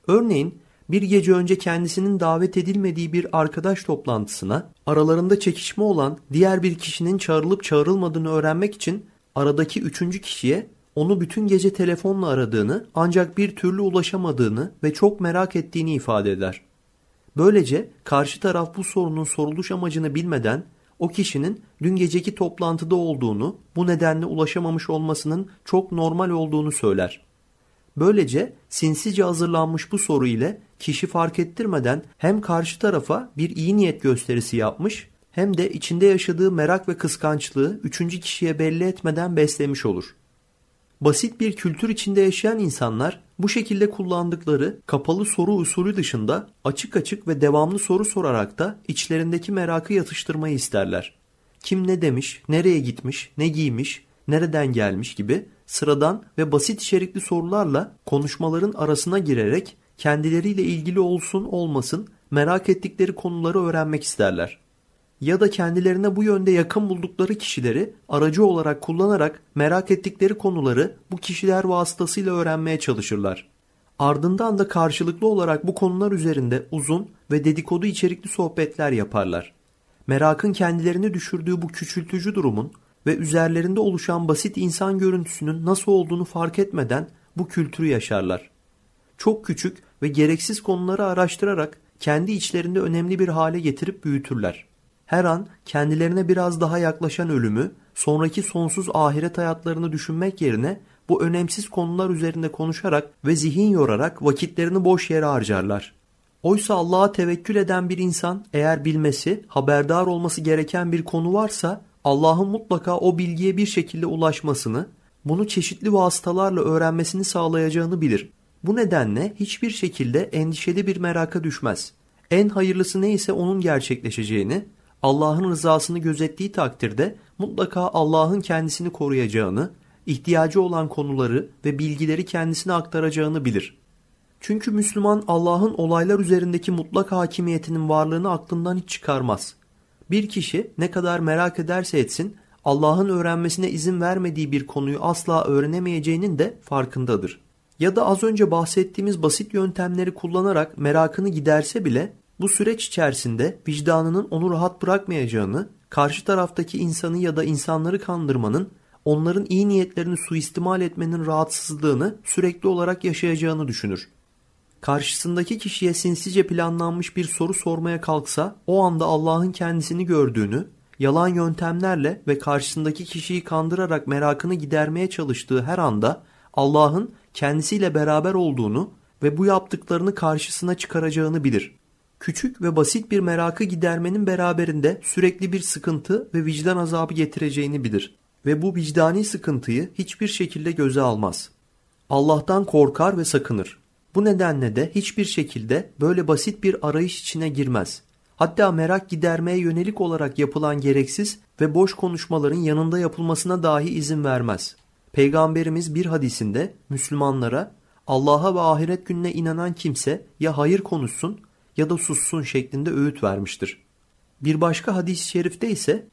Örneğin bir gece önce kendisinin davet edilmediği bir arkadaş toplantısına aralarında çekişme olan diğer bir kişinin çağrılıp çağrılmadığını öğrenmek için aradaki üçüncü kişiye onu bütün gece telefonla aradığını ancak bir türlü ulaşamadığını ve çok merak ettiğini ifade eder. Böylece karşı taraf bu sorunun soruluş amacını bilmeden o kişinin dün geceki toplantıda olduğunu, bu nedenle ulaşamamış olmasının çok normal olduğunu söyler. Böylece sinsice hazırlanmış bu soru ile kişi fark ettirmeden hem karşı tarafa bir iyi niyet gösterisi yapmış hem de içinde yaşadığı merak ve kıskançlığı üçüncü kişiye belli etmeden beslemiş olur. Basit bir kültür içinde yaşayan insanlar bu şekilde kullandıkları kapalı soru usulü dışında açık açık ve devamlı soru sorarak da içlerindeki merakı yatıştırmayı isterler. Kim ne demiş, nereye gitmiş, ne giymiş, nereden gelmiş gibi sıradan ve basit içerikli sorularla konuşmaların arasına girerek kendileriyle ilgili olsun olmasın merak ettikleri konuları öğrenmek isterler ya da kendilerine bu yönde yakın buldukları kişileri aracı olarak kullanarak merak ettikleri konuları bu kişiler vasıtasıyla öğrenmeye çalışırlar. Ardından da karşılıklı olarak bu konular üzerinde uzun ve dedikodu içerikli sohbetler yaparlar. Merakın kendilerini düşürdüğü bu küçültücü durumun ve üzerlerinde oluşan basit insan görüntüsünün nasıl olduğunu fark etmeden bu kültürü yaşarlar. Çok küçük ve gereksiz konuları araştırarak kendi içlerinde önemli bir hale getirip büyütürler her an kendilerine biraz daha yaklaşan ölümü, sonraki sonsuz ahiret hayatlarını düşünmek yerine bu önemsiz konular üzerinde konuşarak ve zihin yorarak vakitlerini boş yere harcarlar. Oysa Allah'a tevekkül eden bir insan eğer bilmesi, haberdar olması gereken bir konu varsa Allah'ın mutlaka o bilgiye bir şekilde ulaşmasını, bunu çeşitli vasıtalarla öğrenmesini sağlayacağını bilir. Bu nedenle hiçbir şekilde endişeli bir meraka düşmez. En hayırlısı neyse onun gerçekleşeceğini, Allah'ın rızasını gözettiği takdirde mutlaka Allah'ın kendisini koruyacağını, ihtiyacı olan konuları ve bilgileri kendisine aktaracağını bilir. Çünkü Müslüman Allah'ın olaylar üzerindeki mutlak hakimiyetinin varlığını aklından hiç çıkarmaz. Bir kişi ne kadar merak ederse etsin Allah'ın öğrenmesine izin vermediği bir konuyu asla öğrenemeyeceğinin de farkındadır. Ya da az önce bahsettiğimiz basit yöntemleri kullanarak merakını giderse bile bu süreç içerisinde vicdanının onu rahat bırakmayacağını, karşı taraftaki insanı ya da insanları kandırmanın, onların iyi niyetlerini suistimal etmenin rahatsızlığını sürekli olarak yaşayacağını düşünür. Karşısındaki kişiye sinsice planlanmış bir soru sormaya kalksa o anda Allah'ın kendisini gördüğünü, yalan yöntemlerle ve karşısındaki kişiyi kandırarak merakını gidermeye çalıştığı her anda Allah'ın kendisiyle beraber olduğunu ve bu yaptıklarını karşısına çıkaracağını bilir küçük ve basit bir merakı gidermenin beraberinde sürekli bir sıkıntı ve vicdan azabı getireceğini bilir ve bu vicdani sıkıntıyı hiçbir şekilde göze almaz. Allah'tan korkar ve sakınır. Bu nedenle de hiçbir şekilde böyle basit bir arayış içine girmez. Hatta merak gidermeye yönelik olarak yapılan gereksiz ve boş konuşmaların yanında yapılmasına dahi izin vermez. Peygamberimiz bir hadisinde Müslümanlara Allah'a ve ahiret gününe inanan kimse ya hayır konuşsun ya da sussun şeklinde öğüt vermiştir. Bir başka hadis-i şerifte ise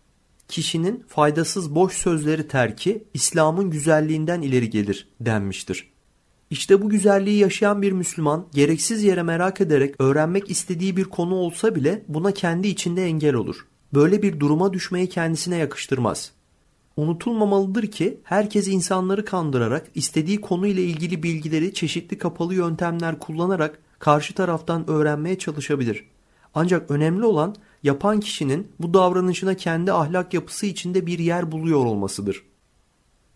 kişinin faydasız boş sözleri terki İslam'ın güzelliğinden ileri gelir denmiştir. İşte bu güzelliği yaşayan bir Müslüman gereksiz yere merak ederek öğrenmek istediği bir konu olsa bile buna kendi içinde engel olur. Böyle bir duruma düşmeyi kendisine yakıştırmaz. Unutulmamalıdır ki herkes insanları kandırarak istediği konu ile ilgili bilgileri çeşitli kapalı yöntemler kullanarak karşı taraftan öğrenmeye çalışabilir. Ancak önemli olan yapan kişinin bu davranışına kendi ahlak yapısı içinde bir yer buluyor olmasıdır.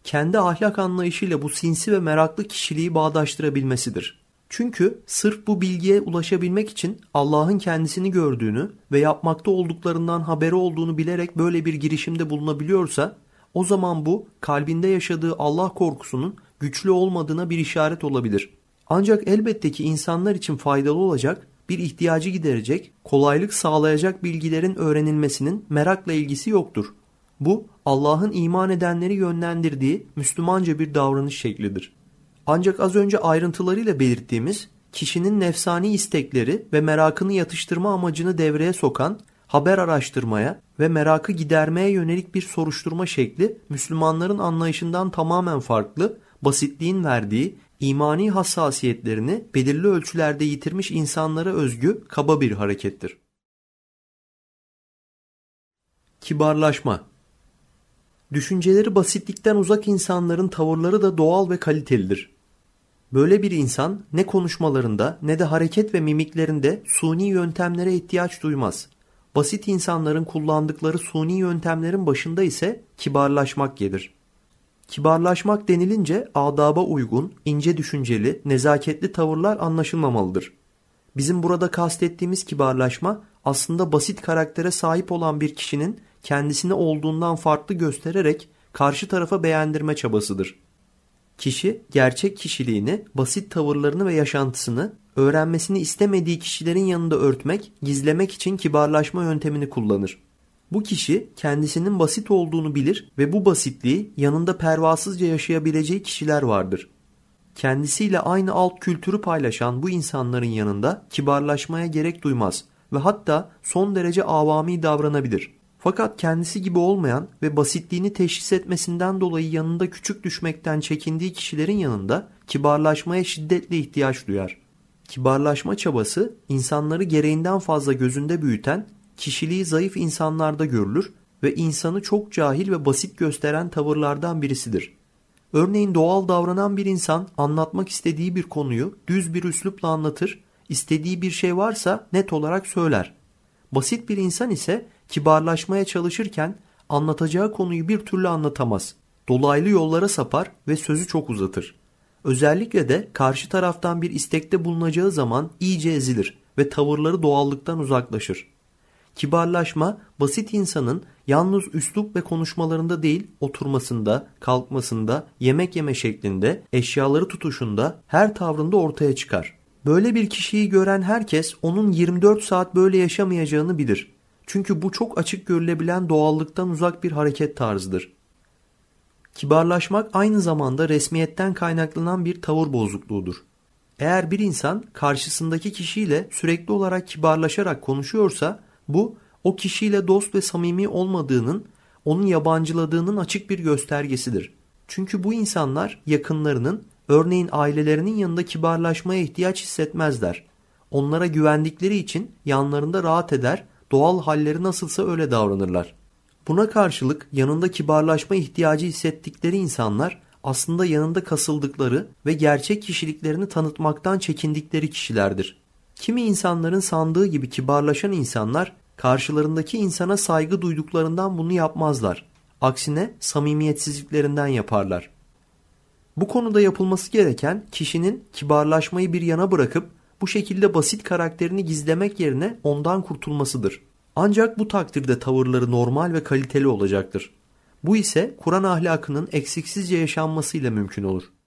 Kendi ahlak anlayışıyla bu sinsi ve meraklı kişiliği bağdaştırabilmesidir. Çünkü sırf bu bilgiye ulaşabilmek için Allah'ın kendisini gördüğünü ve yapmakta olduklarından haberi olduğunu bilerek böyle bir girişimde bulunabiliyorsa o zaman bu kalbinde yaşadığı Allah korkusunun güçlü olmadığına bir işaret olabilir. Ancak elbette ki insanlar için faydalı olacak, bir ihtiyacı giderecek, kolaylık sağlayacak bilgilerin öğrenilmesinin merakla ilgisi yoktur. Bu Allah'ın iman edenleri yönlendirdiği Müslümanca bir davranış şeklidir. Ancak az önce ayrıntılarıyla belirttiğimiz kişinin nefsani istekleri ve merakını yatıştırma amacını devreye sokan haber araştırmaya ve merakı gidermeye yönelik bir soruşturma şekli Müslümanların anlayışından tamamen farklı, basitliğin verdiği imani hassasiyetlerini belirli ölçülerde yitirmiş insanlara özgü kaba bir harekettir. Kibarlaşma Düşünceleri basitlikten uzak insanların tavırları da doğal ve kalitelidir. Böyle bir insan ne konuşmalarında ne de hareket ve mimiklerinde suni yöntemlere ihtiyaç duymaz. Basit insanların kullandıkları suni yöntemlerin başında ise kibarlaşmak gelir. Kibarlaşmak denilince adaba uygun, ince düşünceli, nezaketli tavırlar anlaşılmamalıdır. Bizim burada kastettiğimiz kibarlaşma aslında basit karaktere sahip olan bir kişinin kendisini olduğundan farklı göstererek karşı tarafa beğendirme çabasıdır. Kişi gerçek kişiliğini, basit tavırlarını ve yaşantısını öğrenmesini istemediği kişilerin yanında örtmek, gizlemek için kibarlaşma yöntemini kullanır. Bu kişi kendisinin basit olduğunu bilir ve bu basitliği yanında pervasızca yaşayabileceği kişiler vardır. Kendisiyle aynı alt kültürü paylaşan bu insanların yanında kibarlaşmaya gerek duymaz ve hatta son derece avami davranabilir. Fakat kendisi gibi olmayan ve basitliğini teşhis etmesinden dolayı yanında küçük düşmekten çekindiği kişilerin yanında kibarlaşmaya şiddetle ihtiyaç duyar. Kibarlaşma çabası insanları gereğinden fazla gözünde büyüten kişiliği zayıf insanlarda görülür ve insanı çok cahil ve basit gösteren tavırlardan birisidir. Örneğin doğal davranan bir insan anlatmak istediği bir konuyu düz bir üslupla anlatır, istediği bir şey varsa net olarak söyler. Basit bir insan ise kibarlaşmaya çalışırken anlatacağı konuyu bir türlü anlatamaz. Dolaylı yollara sapar ve sözü çok uzatır. Özellikle de karşı taraftan bir istekte bulunacağı zaman iyice ezilir ve tavırları doğallıktan uzaklaşır. Kibarlaşma basit insanın yalnız üslup ve konuşmalarında değil oturmasında, kalkmasında, yemek yeme şeklinde, eşyaları tutuşunda, her tavrında ortaya çıkar. Böyle bir kişiyi gören herkes onun 24 saat böyle yaşamayacağını bilir. Çünkü bu çok açık görülebilen doğallıktan uzak bir hareket tarzıdır. Kibarlaşmak aynı zamanda resmiyetten kaynaklanan bir tavır bozukluğudur. Eğer bir insan karşısındaki kişiyle sürekli olarak kibarlaşarak konuşuyorsa bu o kişiyle dost ve samimi olmadığının, onu yabancıladığının açık bir göstergesidir. Çünkü bu insanlar yakınlarının, örneğin ailelerinin yanında kibarlaşmaya ihtiyaç hissetmezler. Onlara güvendikleri için yanlarında rahat eder, doğal halleri nasılsa öyle davranırlar. Buna karşılık yanında kibarlaşma ihtiyacı hissettikleri insanlar aslında yanında kasıldıkları ve gerçek kişiliklerini tanıtmaktan çekindikleri kişilerdir. Kimi insanların sandığı gibi kibarlaşan insanlar karşılarındaki insana saygı duyduklarından bunu yapmazlar. Aksine samimiyetsizliklerinden yaparlar. Bu konuda yapılması gereken kişinin kibarlaşmayı bir yana bırakıp bu şekilde basit karakterini gizlemek yerine ondan kurtulmasıdır. Ancak bu takdirde tavırları normal ve kaliteli olacaktır. Bu ise Kur'an ahlakının eksiksizce yaşanmasıyla mümkün olur.